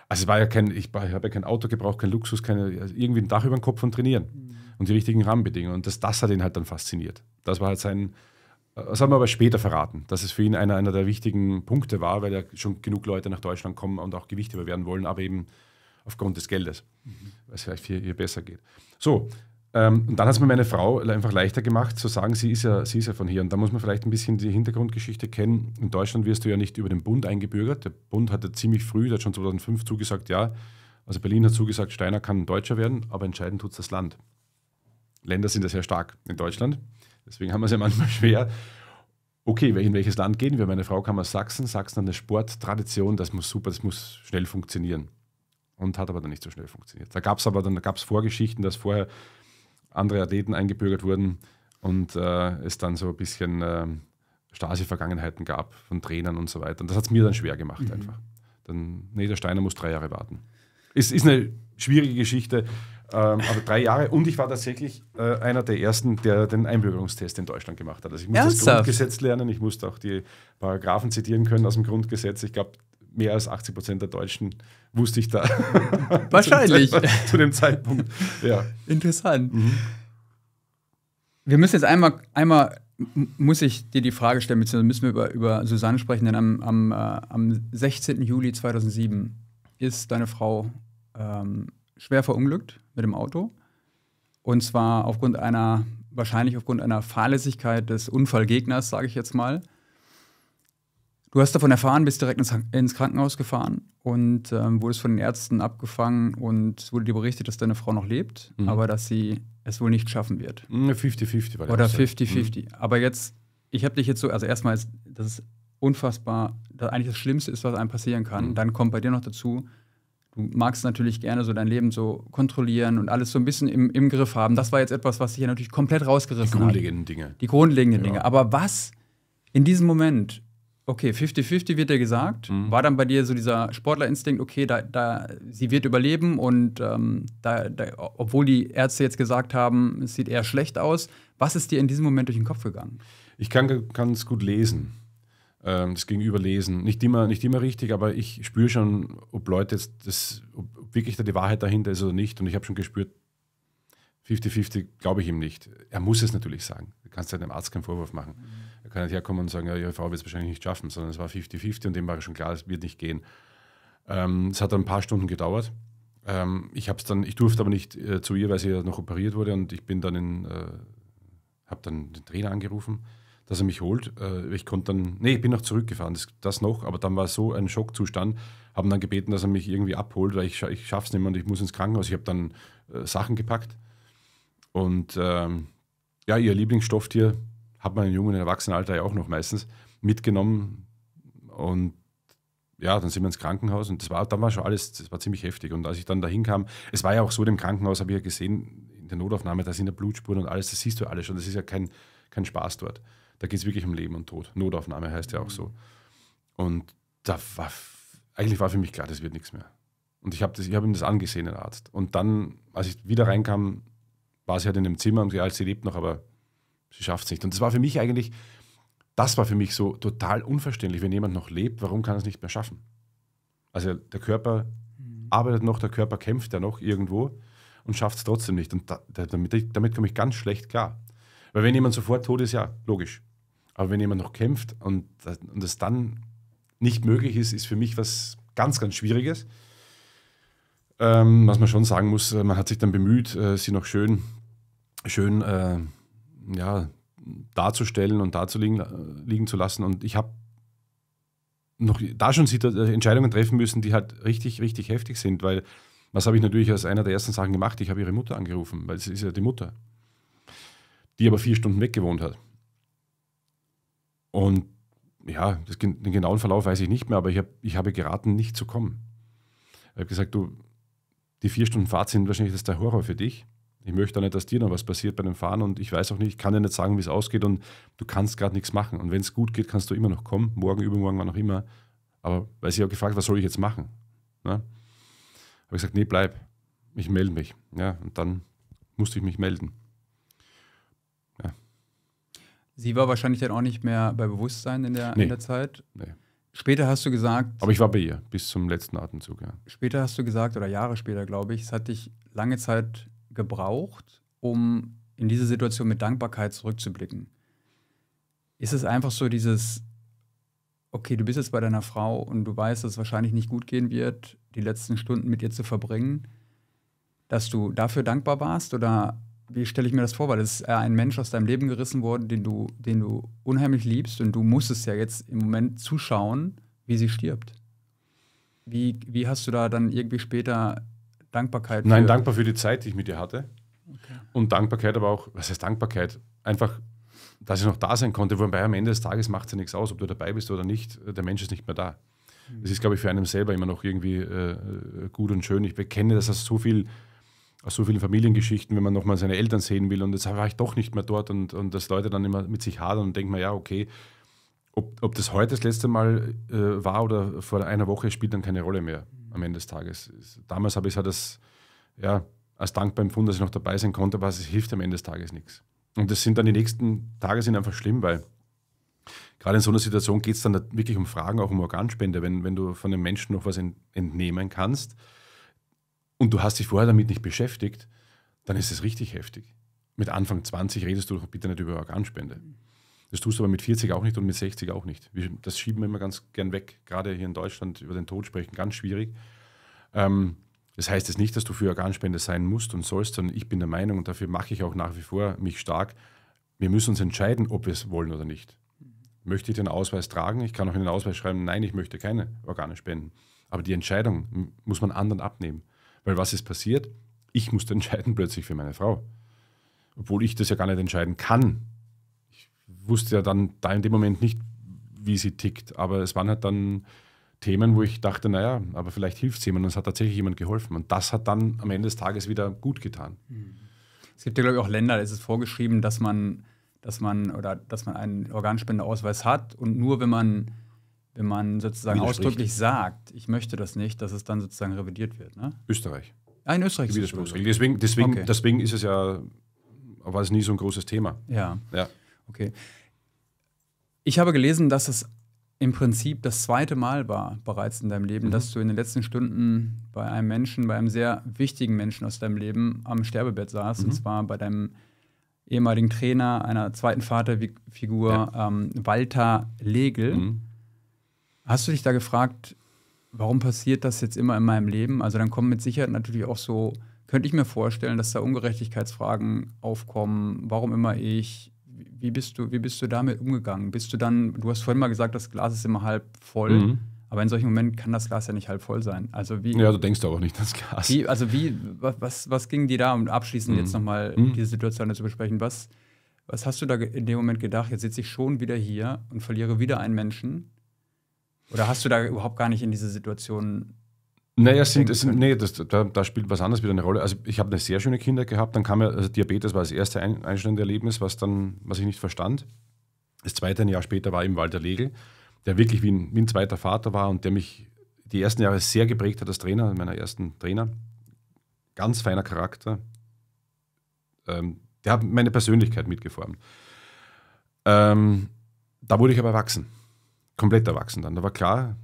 Also es war ja kein, ich, ich habe ja kein Auto gebraucht, kein Luxus, keine, also irgendwie ein Dach über den Kopf und trainieren mhm. und die richtigen Rahmenbedingungen. Und das, das hat ihn halt dann fasziniert. Das war halt sein, das haben wir aber später verraten, dass es für ihn einer, einer der wichtigen Punkte war, weil ja schon genug Leute nach Deutschland kommen und auch Gewichtheber werden wollen, aber eben aufgrund des Geldes, mhm. weil es vielleicht hier, viel besser geht. So, ähm, und dann hat es mir meine Frau einfach leichter gemacht, zu sagen, sie ist, ja, sie ist ja von hier. Und da muss man vielleicht ein bisschen die Hintergrundgeschichte kennen. In Deutschland wirst du ja nicht über den Bund eingebürgert. Der Bund hatte ziemlich früh, der hat schon 2005 zugesagt, ja, also Berlin hat zugesagt, Steiner kann Deutscher werden, aber entscheidend tut es das Land. Länder sind ja sehr stark in Deutschland. Deswegen haben wir es ja manchmal schwer. Okay, in welches Land gehen wir? Meine Frau kam aus Sachsen. Sachsen hat eine Sporttradition, das muss super, das muss schnell funktionieren. Und hat aber dann nicht so schnell funktioniert. Da gab es aber dann da gab's Vorgeschichten, dass vorher andere Athleten eingebürgert wurden und äh, es dann so ein bisschen äh, Stasi-Vergangenheiten gab von Trainern und so weiter. Und das hat es mir dann schwer gemacht mhm. einfach. Dann, nee, der Steiner muss drei Jahre warten. Es ist eine schwierige Geschichte ähm, aber drei Jahre und ich war tatsächlich äh, einer der ersten, der den Einbürgerungstest in Deutschland gemacht hat. Also ich musste Ernsthaft? das Grundgesetz lernen, ich musste auch die Paragraphen zitieren können aus dem Grundgesetz. Ich glaube, mehr als 80 Prozent der Deutschen wusste ich da. Wahrscheinlich. zu, dem zu, dem Zeitpunkt. Ja. Interessant. Mhm. Wir müssen jetzt einmal, einmal muss ich dir die Frage stellen, beziehungsweise müssen wir über, über Susanne sprechen, denn am, am, äh, am 16. Juli 2007 ist deine Frau ähm, schwer verunglückt mit dem Auto. Und zwar aufgrund einer, wahrscheinlich aufgrund einer Fahrlässigkeit des Unfallgegners, sage ich jetzt mal. Du hast davon erfahren, bist direkt ins Krankenhaus gefahren und ähm, wurdest von den Ärzten abgefangen und es wurde dir berichtet, dass deine Frau noch lebt, mhm. aber dass sie es wohl nicht schaffen wird. 50-50 mm, Oder 50-50. Mhm. Aber jetzt, ich habe dich jetzt so, also erstmal, das ist unfassbar, das eigentlich das Schlimmste ist, was einem passieren kann. Mhm. Dann kommt bei dir noch dazu, Du magst natürlich gerne so dein Leben so kontrollieren und alles so ein bisschen im, im Griff haben. Das war jetzt etwas, was sich ja natürlich komplett rausgerissen hat. Die grundlegenden hat. Dinge. Die grundlegenden ja. Dinge. Aber was in diesem Moment, okay, 50-50 wird dir gesagt, mhm. war dann bei dir so dieser Sportlerinstinkt, okay, da, da, sie wird überleben und ähm, da, da, obwohl die Ärzte jetzt gesagt haben, es sieht eher schlecht aus, was ist dir in diesem Moment durch den Kopf gegangen? Ich kann es gut lesen. Ähm, das Gegenüber lesen. Nicht immer, nicht immer richtig, aber ich spüre schon, ob Leute jetzt das, ob wirklich da die Wahrheit dahinter ist oder nicht. Und ich habe schon gespürt, 50-50 glaube ich ihm nicht. Er muss es natürlich sagen. Du kannst ja halt dem Arzt keinen Vorwurf machen. Mhm. Er kann nicht halt herkommen und sagen, ja, ihre Frau wird es wahrscheinlich nicht schaffen, sondern es war 50-50 und dem war schon klar, es wird nicht gehen. Ähm, es ähm, hat dann ein paar Stunden gedauert. Ähm, ich, hab's dann, ich durfte aber nicht äh, zu ihr, weil sie ja noch operiert wurde und ich bin dann in, äh, habe dann den Trainer angerufen dass er mich holt. Äh, ich konnte dann, nee, ich bin noch zurückgefahren, das, das noch, aber dann war so ein Schockzustand, haben dann gebeten, dass er mich irgendwie abholt, weil ich, ich schaff's nicht mehr und ich muss ins Krankenhaus. Ich habe dann äh, Sachen gepackt und ähm, ja, ihr Lieblingsstofftier hat man im jungen Erwachsenenalter ja auch noch meistens mitgenommen und ja, dann sind wir ins Krankenhaus und das war, dann war schon alles, das war ziemlich heftig. Und als ich dann dahin kam, es war ja auch so, im Krankenhaus habe ich ja gesehen, in der Notaufnahme, da sind ja Blutspuren und alles, das siehst du alles schon, das ist ja kein, kein Spaß dort. Da geht es wirklich um Leben und Tod. Notaufnahme heißt ja auch so. Und da war, eigentlich war für mich klar, das wird nichts mehr. Und ich habe hab ihm das angesehen, den Arzt. Und dann, als ich wieder reinkam, war sie halt in dem Zimmer und sie, ja, sie lebt noch, aber sie schafft es nicht. Und das war für mich eigentlich, das war für mich so total unverständlich. Wenn jemand noch lebt, warum kann er es nicht mehr schaffen? Also der Körper mhm. arbeitet noch, der Körper kämpft ja noch irgendwo und schafft es trotzdem nicht. Und da, damit, damit komme ich ganz schlecht klar. Weil wenn jemand sofort tot ist, ja, logisch. Aber wenn jemand noch kämpft und, und das dann nicht möglich ist, ist für mich was ganz, ganz Schwieriges. Ähm, was man schon sagen muss, äh, man hat sich dann bemüht, äh, sie noch schön, schön äh, ja, darzustellen und darzulegen äh, liegen zu lassen. Und ich habe noch da schon äh, Entscheidungen treffen müssen, die halt richtig, richtig heftig sind, weil was habe ich natürlich als einer der ersten Sachen gemacht? Ich habe ihre Mutter angerufen, weil sie ist ja die Mutter, die aber vier Stunden weggewohnt hat. Und ja, das, den genauen Verlauf weiß ich nicht mehr, aber ich, hab, ich habe geraten, nicht zu kommen. Ich habe gesagt, du, die vier Stunden Fahrt sind wahrscheinlich das der Horror für dich. Ich möchte auch nicht, dass dir noch was passiert bei dem Fahren und ich weiß auch nicht, ich kann dir nicht sagen, wie es ausgeht und du kannst gerade nichts machen. Und wenn es gut geht, kannst du immer noch kommen, morgen, übermorgen, wann auch immer. Aber weil sie auch gefragt, was soll ich jetzt machen? Ne? Habe ich gesagt, nee, bleib, ich melde mich. Ja, und dann musste ich mich melden. Sie war wahrscheinlich dann auch nicht mehr bei Bewusstsein in der, nee. in der Zeit. Nee. Später hast du gesagt. Aber ich war bei ihr bis zum letzten Atemzug, ja. Später hast du gesagt, oder Jahre später, glaube ich, es hat dich lange Zeit gebraucht, um in diese Situation mit Dankbarkeit zurückzublicken. Ist es einfach so dieses, okay, du bist jetzt bei deiner Frau und du weißt, dass es wahrscheinlich nicht gut gehen wird, die letzten Stunden mit ihr zu verbringen, dass du dafür dankbar warst oder wie stelle ich mir das vor? Weil es ist ein Mensch aus deinem Leben gerissen worden, den du, den du unheimlich liebst und du musstest ja jetzt im Moment zuschauen, wie sie stirbt. Wie, wie hast du da dann irgendwie später Dankbarkeit? Nein, für dankbar für die Zeit, die ich mit dir hatte. Okay. Und Dankbarkeit aber auch, was heißt Dankbarkeit? Einfach, dass ich noch da sein konnte, wobei am Ende des Tages macht es ja nichts aus, ob du dabei bist oder nicht. Der Mensch ist nicht mehr da. Es hm. ist, glaube ich, für einen selber immer noch irgendwie äh, gut und schön. Ich bekenne, dass das so viel aus so vielen Familiengeschichten, wenn man nochmal seine Eltern sehen will und jetzt war ich doch nicht mehr dort und, und dass Leute dann immer mit sich hadern und denken, ja, okay, ob, ob das heute das letzte Mal äh, war oder vor einer Woche, spielt dann keine Rolle mehr am Ende des Tages. Damals habe ich es halt als, ja, als dankbar empfunden, dass ich noch dabei sein konnte, aber es hilft am Ende des Tages nichts. Und das sind dann die nächsten Tage sind einfach schlimm, weil gerade in so einer Situation geht es dann wirklich um Fragen, auch um Organspende, wenn, wenn du von einem Menschen noch was entnehmen kannst und du hast dich vorher damit nicht beschäftigt, dann ist es richtig heftig. Mit Anfang 20 redest du doch bitte nicht über Organspende. Das tust du aber mit 40 auch nicht und mit 60 auch nicht. das schieben wir immer ganz gern weg. Gerade hier in Deutschland über den Tod sprechen, ganz schwierig. Ähm, das heißt jetzt nicht, dass du für Organspende sein musst und sollst, sondern ich bin der Meinung, und dafür mache ich auch nach wie vor mich stark, wir müssen uns entscheiden, ob wir es wollen oder nicht. Möchte ich den Ausweis tragen? Ich kann auch in den Ausweis schreiben, nein, ich möchte keine Organe spenden. Aber die Entscheidung muss man anderen abnehmen. Weil was ist passiert? Ich musste entscheiden plötzlich für meine Frau. Obwohl ich das ja gar nicht entscheiden kann. Ich wusste ja dann da in dem Moment nicht, wie sie tickt. Aber es waren halt dann Themen, wo ich dachte, naja, aber vielleicht hilft es jemand und es hat tatsächlich jemand geholfen. Und das hat dann am Ende des Tages wieder gut getan. Es gibt ja, glaube ich, auch Länder, da ist es vorgeschrieben, dass man, dass man oder dass man einen Organspendeausweis hat und nur wenn man wenn man sozusagen ausdrücklich sagt, ich möchte das nicht, dass es dann sozusagen revidiert wird. Ne? Österreich. Ah, in Österreich. Die Widerspruchsregel. Deswegen, deswegen, okay. deswegen ist es ja, war es nie so ein großes Thema. Ja. ja. Okay. Ich habe gelesen, dass es im Prinzip das zweite Mal war bereits in deinem Leben, mhm. dass du in den letzten Stunden bei einem Menschen, bei einem sehr wichtigen Menschen aus deinem Leben am Sterbebett saß, mhm. und zwar bei deinem ehemaligen Trainer, einer zweiten Vaterfigur, ja. ähm, Walter Legel. Mhm Hast du dich da gefragt, warum passiert das jetzt immer in meinem Leben? Also dann kommen mit Sicherheit natürlich auch so, könnte ich mir vorstellen, dass da Ungerechtigkeitsfragen aufkommen, warum immer ich, wie bist du, wie bist du damit umgegangen? Bist du dann, du hast vorhin mal gesagt, das Glas ist immer halb voll. Mhm. Aber in solchen Momenten kann das Glas ja nicht halb voll sein. Also wie, ja, du denkst aber auch nicht das Glas. Wie, also wie, was, was ging dir da? Und abschließend mhm. jetzt nochmal mhm. diese Situation zu besprechen. Was, was hast du da in dem Moment gedacht? Jetzt sitze ich schon wieder hier und verliere wieder einen Menschen oder hast du da überhaupt gar nicht in diese Situation naja, sind, sind, nee, das, da, da, spielt was anderes wieder eine Rolle. Also ich habe eine sehr schöne Kinder gehabt, dann kam ja, also Diabetes war das erste einstellende Erlebnis, was, dann, was ich nicht verstand. Das zweite, ein Jahr später, war eben Walter Legel, der wirklich wie ein, wie ein zweiter Vater war und der mich die ersten Jahre sehr geprägt hat als Trainer, meiner ersten Trainer. Ganz feiner Charakter. Ähm, der hat meine Persönlichkeit mitgeformt. Ähm, da wurde ich aber erwachsen komplett erwachsen dann. Da war klar,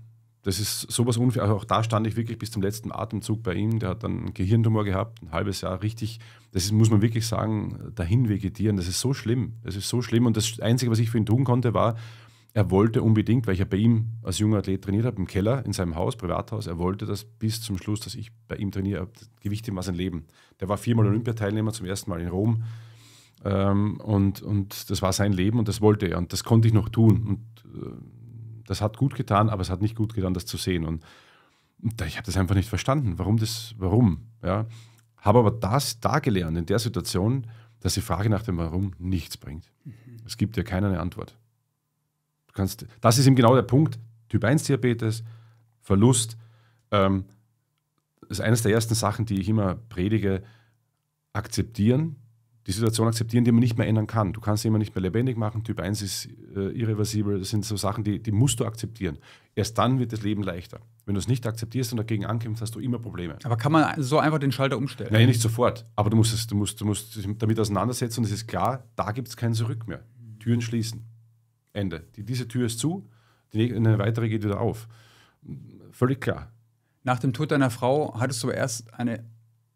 das ist sowas unfair. Also auch da stand ich wirklich bis zum letzten Atemzug bei ihm. Der hat dann einen Gehirntumor gehabt, ein halbes Jahr richtig. Das ist, muss man wirklich sagen, dahin vegetieren. Das ist so schlimm. Das ist so schlimm. Und das Einzige, was ich für ihn tun konnte, war, er wollte unbedingt, weil ich ja bei ihm als junger Athlet trainiert habe, im Keller, in seinem Haus, Privathaus, er wollte das bis zum Schluss, dass ich bei ihm trainiere. Gewicht ihm war sein Leben. Der war viermal Olympiateilnehmer, zum ersten Mal in Rom. Ähm, und, und das war sein Leben und das wollte er. Und das konnte ich noch tun. Und äh, das hat gut getan, aber es hat nicht gut getan, das zu sehen. Und, ich habe das einfach nicht verstanden, warum das, warum. Ja. Habe aber das da gelernt, in der Situation, dass die Frage nach dem Warum nichts bringt. Mhm. Es gibt ja keine Antwort. Du kannst, das ist eben genau der Punkt. Typ 1 Diabetes, Verlust, ähm, ist eines der ersten Sachen, die ich immer predige, akzeptieren, die Situation akzeptieren, die man nicht mehr ändern kann. Du kannst immer nicht mehr lebendig machen. Typ 1 ist äh, irreversibel. Das sind so Sachen, die, die musst du akzeptieren. Erst dann wird das Leben leichter. Wenn du es nicht akzeptierst und dagegen ankämpfst, hast du immer Probleme. Aber kann man so einfach den Schalter umstellen? Nein, nicht sofort. Aber du musst, es, du musst, du musst dich damit auseinandersetzen und es ist klar, da gibt es kein Zurück mehr. Türen schließen. Ende. Die, diese Tür ist zu, die, eine weitere geht wieder auf. Völlig klar. Nach dem Tod deiner Frau hattest du erst eine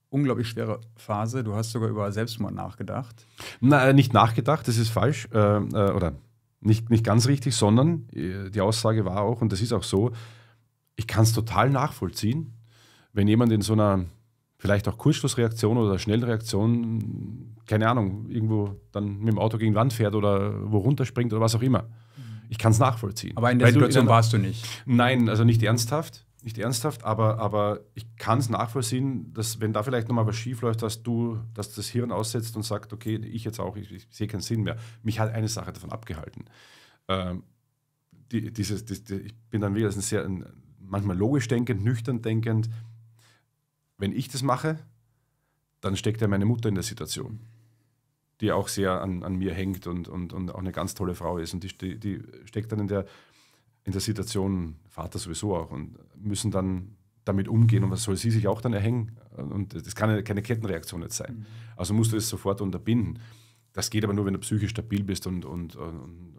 unglaublich schwere Phase. Du hast sogar über Selbstmord nachgedacht. Nein, äh, nicht nachgedacht, das ist falsch. Äh, äh, oder nicht, nicht ganz richtig, sondern äh, die Aussage war auch, und das ist auch so, ich kann es total nachvollziehen, wenn jemand in so einer vielleicht auch Kurzschlussreaktion oder Schnellreaktion, keine Ahnung, irgendwo dann mit dem Auto gegen die Wand fährt oder wo runterspringt oder was auch immer. Mhm. Ich kann es nachvollziehen. Aber in der Weil Situation du in einer, warst du nicht. Nein, also nicht ernsthaft nicht ernsthaft, aber, aber ich kann es nachvollziehen, dass wenn da vielleicht nochmal was schief läuft, dass du, dass das Hirn aussetzt und sagt, okay, ich jetzt auch, ich, ich sehe keinen Sinn mehr. Mich hat eine Sache davon abgehalten. Ähm, die, dieses, die, die, ich bin dann wieder sehr ein, manchmal logisch denkend, nüchtern denkend. Wenn ich das mache, dann steckt ja meine Mutter in der Situation, die auch sehr an, an mir hängt und, und, und auch eine ganz tolle Frau ist. Und die, die steckt dann in der, in der Situation, Vater sowieso auch und müssen dann damit umgehen und was soll sie sich auch dann erhängen? Und das kann keine Kettenreaktion jetzt sein. Mhm. Also musst du es sofort unterbinden. Das geht aber nur, wenn du psychisch stabil bist und, und, und,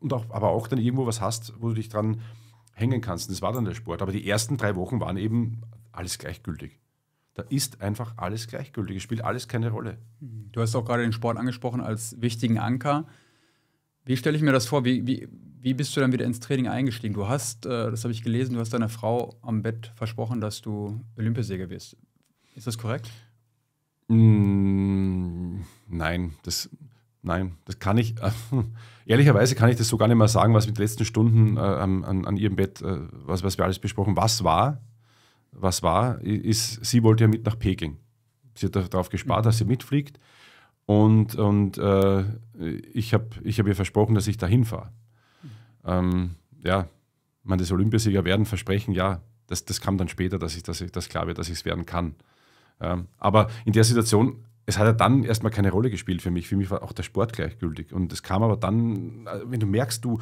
und, auch, aber auch dann irgendwo was hast, wo du dich dran hängen kannst. Das war dann der Sport. Aber die ersten drei Wochen waren eben alles gleichgültig. Da ist einfach alles gleichgültig. Es spielt alles keine Rolle. Du hast auch gerade den Sport angesprochen als wichtigen Anker. Wie stelle ich mir das vor? Wie, wie, wie bist du dann wieder ins Training eingestiegen? Du hast, äh, das habe ich gelesen, du hast deiner Frau am Bett versprochen, dass du Olympiasieger wirst. Ist das korrekt? Mm, nein, das, nein, das kann ich. Äh, ehrlicherweise kann ich das so gar nicht mehr sagen, was mit den letzten Stunden äh, an, an, ihrem Bett, äh, was, was wir alles besprochen was war. Was war, ist, sie wollte ja mit nach Peking. Sie hat darauf gespart, mhm. dass sie mitfliegt. Und, und äh, ich habe ich hab ihr versprochen, dass ich da hinfahre ähm, ja, man das Olympiasieger werden, versprechen, ja, das, das kam dann später, dass ich, dass ich das klar wird, dass ich es werden kann. Ähm, aber in der Situation, es hat ja dann erstmal keine Rolle gespielt für mich. Für mich war auch der Sport gleichgültig. Und es kam aber dann, äh, wenn du merkst, du,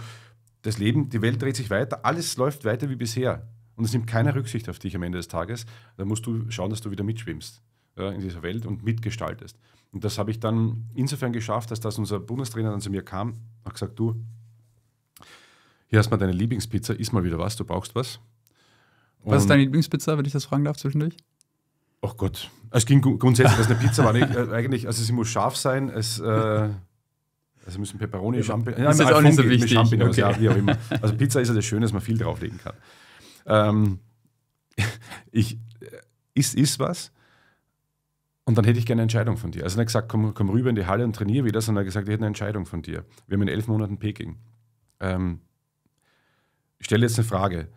das Leben, die Welt dreht sich weiter, alles läuft weiter wie bisher. Und es nimmt keine Rücksicht auf dich am Ende des Tages, dann musst du schauen, dass du wieder mitschwimmst ja, in dieser Welt und mitgestaltest. Und das habe ich dann insofern geschafft, dass das unser Bundestrainer dann zu mir kam und gesagt, du, hier hast mal deine Lieblingspizza, iss mal wieder was, du brauchst was. Und was ist deine Lieblingspizza, wenn ich das fragen darf zwischendurch? Ach oh Gott, also es ging grundsätzlich, dass also eine Pizza war nicht, äh, eigentlich, also sie muss scharf sein, es, äh, also müssen Peperoni, Champignons. Champignon, ist nein, auch nicht so wichtig. Okay. Ja, wie auch immer. Also Pizza ist ja das Schöne, dass man viel drauflegen kann. Ähm, ich, ist, äh, ist was. Und dann hätte ich gerne eine Entscheidung von dir. Also er hat gesagt, komm, komm rüber in die Halle und trainiere wieder, sondern er hat gesagt, ich hätte eine Entscheidung von dir. Wir haben in elf Monaten Peking. Ähm, ich stelle jetzt eine Frage.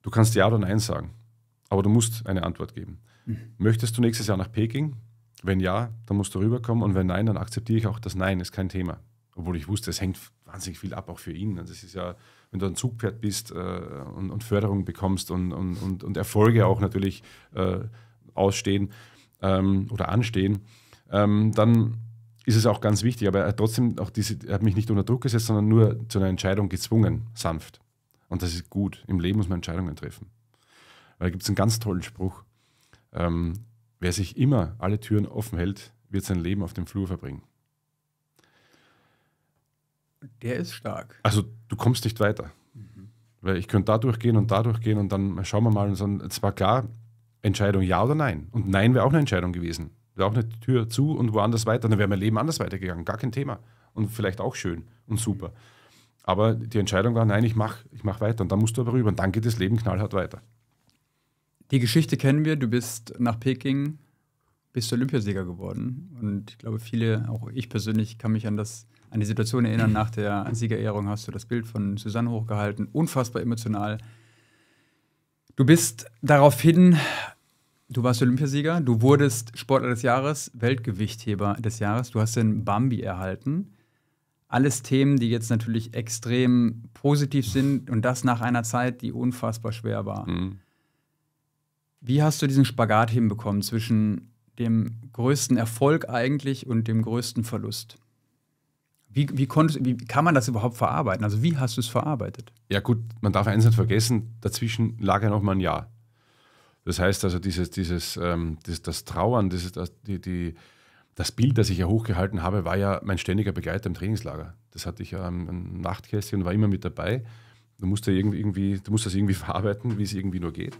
Du kannst Ja oder Nein sagen, aber du musst eine Antwort geben. Mhm. Möchtest du nächstes Jahr nach Peking? Wenn ja, dann musst du rüberkommen und wenn nein, dann akzeptiere ich auch das Nein, ist kein Thema. Obwohl ich wusste, es hängt wahnsinnig viel ab, auch für ihn. Das also ist ja, wenn du ein Zugpferd bist äh, und, und, Förderung bekommst und, und, und Erfolge auch natürlich äh, ausstehen ähm, oder anstehen, ähm, dann ist es auch ganz wichtig. Aber er hat trotzdem auch diese, er hat mich nicht unter Druck gesetzt, sondern nur zu einer Entscheidung gezwungen, sanft. Und das ist gut. Im Leben muss man Entscheidungen treffen. Weil da gibt es einen ganz tollen Spruch. Ähm, wer sich immer alle Türen offen hält, wird sein Leben auf dem Flur verbringen. Der ist stark. Also du kommst nicht weiter. Mhm. Weil ich könnte da durchgehen und da durchgehen und dann schauen wir mal. Und es war klar, Entscheidung ja oder nein. Und nein wäre auch eine Entscheidung gewesen. Wäre auch eine Tür zu und woanders weiter. Dann wäre mein Leben anders weitergegangen. Gar kein Thema. Und vielleicht auch schön und super. Mhm. Aber die Entscheidung war, nein, ich mache ich mach weiter. Und dann musst du aber rüber. Und dann geht das Leben knallhart weiter. Die Geschichte kennen wir. Du bist nach Peking, bist Olympiasieger geworden. Und ich glaube, viele, auch ich persönlich, kann mich an das an die Situation erinnern. Nach der Siegerehrung hast du das Bild von Susanne hochgehalten. Unfassbar emotional. Du bist daraufhin, du warst Olympiasieger, du wurdest Sportler des Jahres, Weltgewichtheber des Jahres. Du hast den Bambi erhalten. Alles Themen, die jetzt natürlich extrem positiv sind und das nach einer Zeit, die unfassbar schwer war. Mhm. Wie hast du diesen Spagat hinbekommen zwischen dem größten Erfolg eigentlich und dem größten Verlust? Wie, wie, konntest, wie kann man das überhaupt verarbeiten? Also wie hast du es verarbeitet? Ja gut, man darf eins nicht vergessen, dazwischen lag ja noch mal ein Jahr. Das heißt also, dieses, dieses, ähm, das, das Trauern, dieses, das, die, die, das Bild, das ich ja hochgehalten habe, war ja mein ständiger Begleiter im Trainingslager. Das hatte ich ja im Nachtkästchen, war immer mit dabei. Du musst, ja irgendwie, du musst das irgendwie verarbeiten, wie es irgendwie nur geht.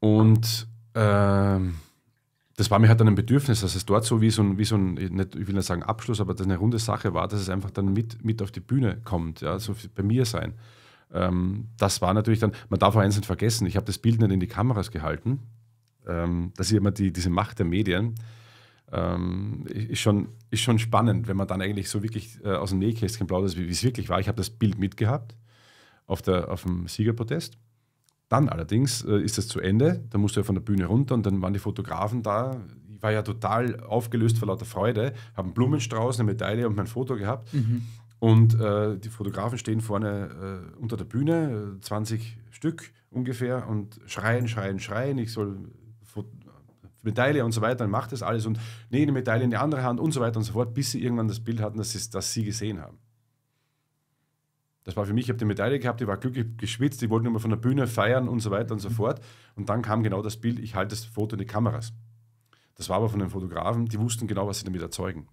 Und äh, das war mir halt dann ein Bedürfnis, dass es dort so wie so ein, wie so ein nicht, ich will nicht sagen Abschluss, aber dass eine runde Sache war, dass es einfach dann mit, mit auf die Bühne kommt, ja, so bei mir sein. Ähm, das war natürlich dann, man darf auch eins nicht vergessen, ich habe das Bild nicht in die Kameras gehalten. Ähm, das ist immer die, diese Macht der Medien ähm, ist, schon, ist schon spannend, wenn man dann eigentlich so wirklich äh, aus dem Nähkästchen plaudert, wie es wirklich war. Ich habe das Bild mitgehabt auf, der, auf dem Siegerprotest. Dann allerdings äh, ist das zu Ende, da musste er von der Bühne runter und dann waren die Fotografen da. Ich war ja total aufgelöst vor lauter Freude, habe einen Blumenstrauß, eine Medaille und mein Foto gehabt. Mhm. Und äh, die Fotografen stehen vorne äh, unter der Bühne, 20 äh, Stück ungefähr, und schreien, schreien, schreien. Ich soll Medaille und so weiter und macht das alles und nee, eine Medaille in die andere Hand und so weiter und so fort, bis sie irgendwann das Bild hatten, dass sie, dass sie gesehen haben. Das war für mich, ich habe die Medaille gehabt, ich war glücklich geschwitzt, ich wollte immer von der Bühne feiern und so weiter und so mhm. fort. Und dann kam genau das Bild, ich halte das Foto in die Kameras. Das war aber von den Fotografen, die wussten genau, was sie damit erzeugen.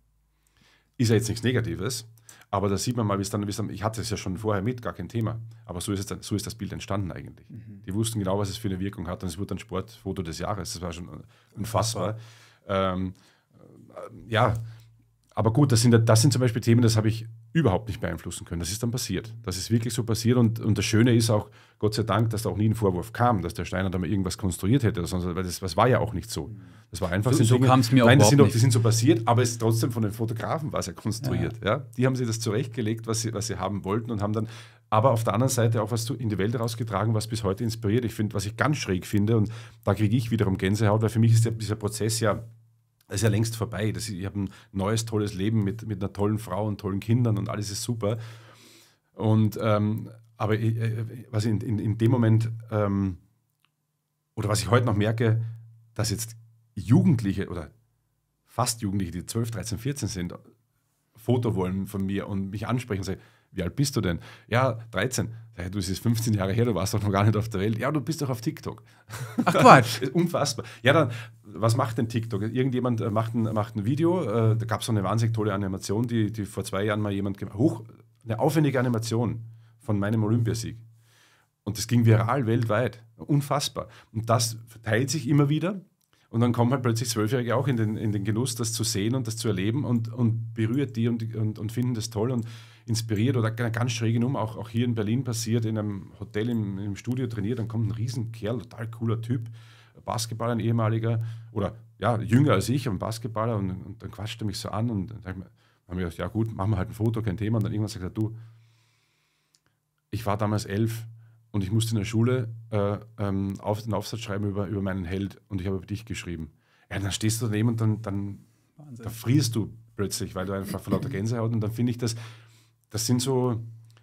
Ist ja jetzt nichts Negatives, aber da sieht man mal, wie es dann, dann, ich hatte es ja schon vorher mit, gar kein Thema. Aber so ist, dann, so ist das Bild entstanden eigentlich. Mhm. Die wussten genau, was es für eine Wirkung hat. Und es wurde ein Sportfoto des Jahres. Das war schon unfassbar. Ähm, äh, ja, aber gut, das sind, das sind zum Beispiel Themen, das habe ich überhaupt nicht beeinflussen können. Das ist dann passiert. Das ist wirklich so passiert. Und, und das Schöne ist auch, Gott sei Dank, dass da auch nie ein Vorwurf kam, dass der Steiner da mal irgendwas konstruiert hätte. Sonst, weil das, das war ja auch nicht so. Das war einfach so. So kam es mir Nein, auch Nein, das sind, auch, die sind so passiert, aber es ist trotzdem von den Fotografen war es ja konstruiert. Ja. ja. Die haben sich das zurechtgelegt, was sie, was sie haben wollten und haben dann aber auf der anderen Seite auch was in die Welt rausgetragen, was bis heute inspiriert. Ich finde, was ich ganz schräg finde, und da kriege ich wiederum Gänsehaut, weil für mich ist der, dieser Prozess ja ist ja längst vorbei. Das, ich habe ein neues, tolles Leben mit, mit einer tollen Frau und tollen Kindern und alles ist super. Und ähm, aber ich, äh, was in, in, in dem Moment ähm, oder was ich heute noch merke, dass jetzt Jugendliche oder fast Jugendliche, die 12, 13, 14 sind, Foto wollen von mir und mich ansprechen und sagen, wie alt bist du denn? Ja, 13. Ja, du, bist 15 Jahre her, du warst doch noch gar nicht auf der Welt. Ja, du bist doch auf TikTok. Ach Quatsch. Unfassbar. Ja, dann, was macht denn TikTok? Irgendjemand äh, macht ein, macht ein Video, äh, da gab es so eine wahnsinnig tolle Animation, die, die vor zwei Jahren mal jemand gemacht hat. Eine aufwendige Animation von meinem Olympiasieg. Und das ging viral weltweit. Unfassbar. Und das verteilt sich immer wieder. Und dann kommen halt plötzlich Zwölfjährige auch in den, in den Genuss, das zu sehen und das zu erleben und, und berührt die und, und, und finden das toll und inspiriert oder ganz schräg genommen, auch, auch hier in Berlin passiert, in einem Hotel im, im Studio trainiert, dann kommt ein Riesenkerl, total cooler Typ, Basketballer, ein ehemaliger, oder ja, jünger als ich, ein Basketballer, und, und dann quatscht er mich so an und dann habe ich mir ja gut, machen wir halt ein Foto, kein Thema. Und dann irgendwann sagt er, du, ich war damals elf und ich musste in der Schule äh, ähm, auf, einen Aufsatz schreiben über, über meinen Held und ich habe über dich geschrieben. Ja, dann stehst du daneben und dann, dann, Wahnsinn. frierst du plötzlich, weil du einfach vor lauter Gänsehaut und dann finde ich das, das sind so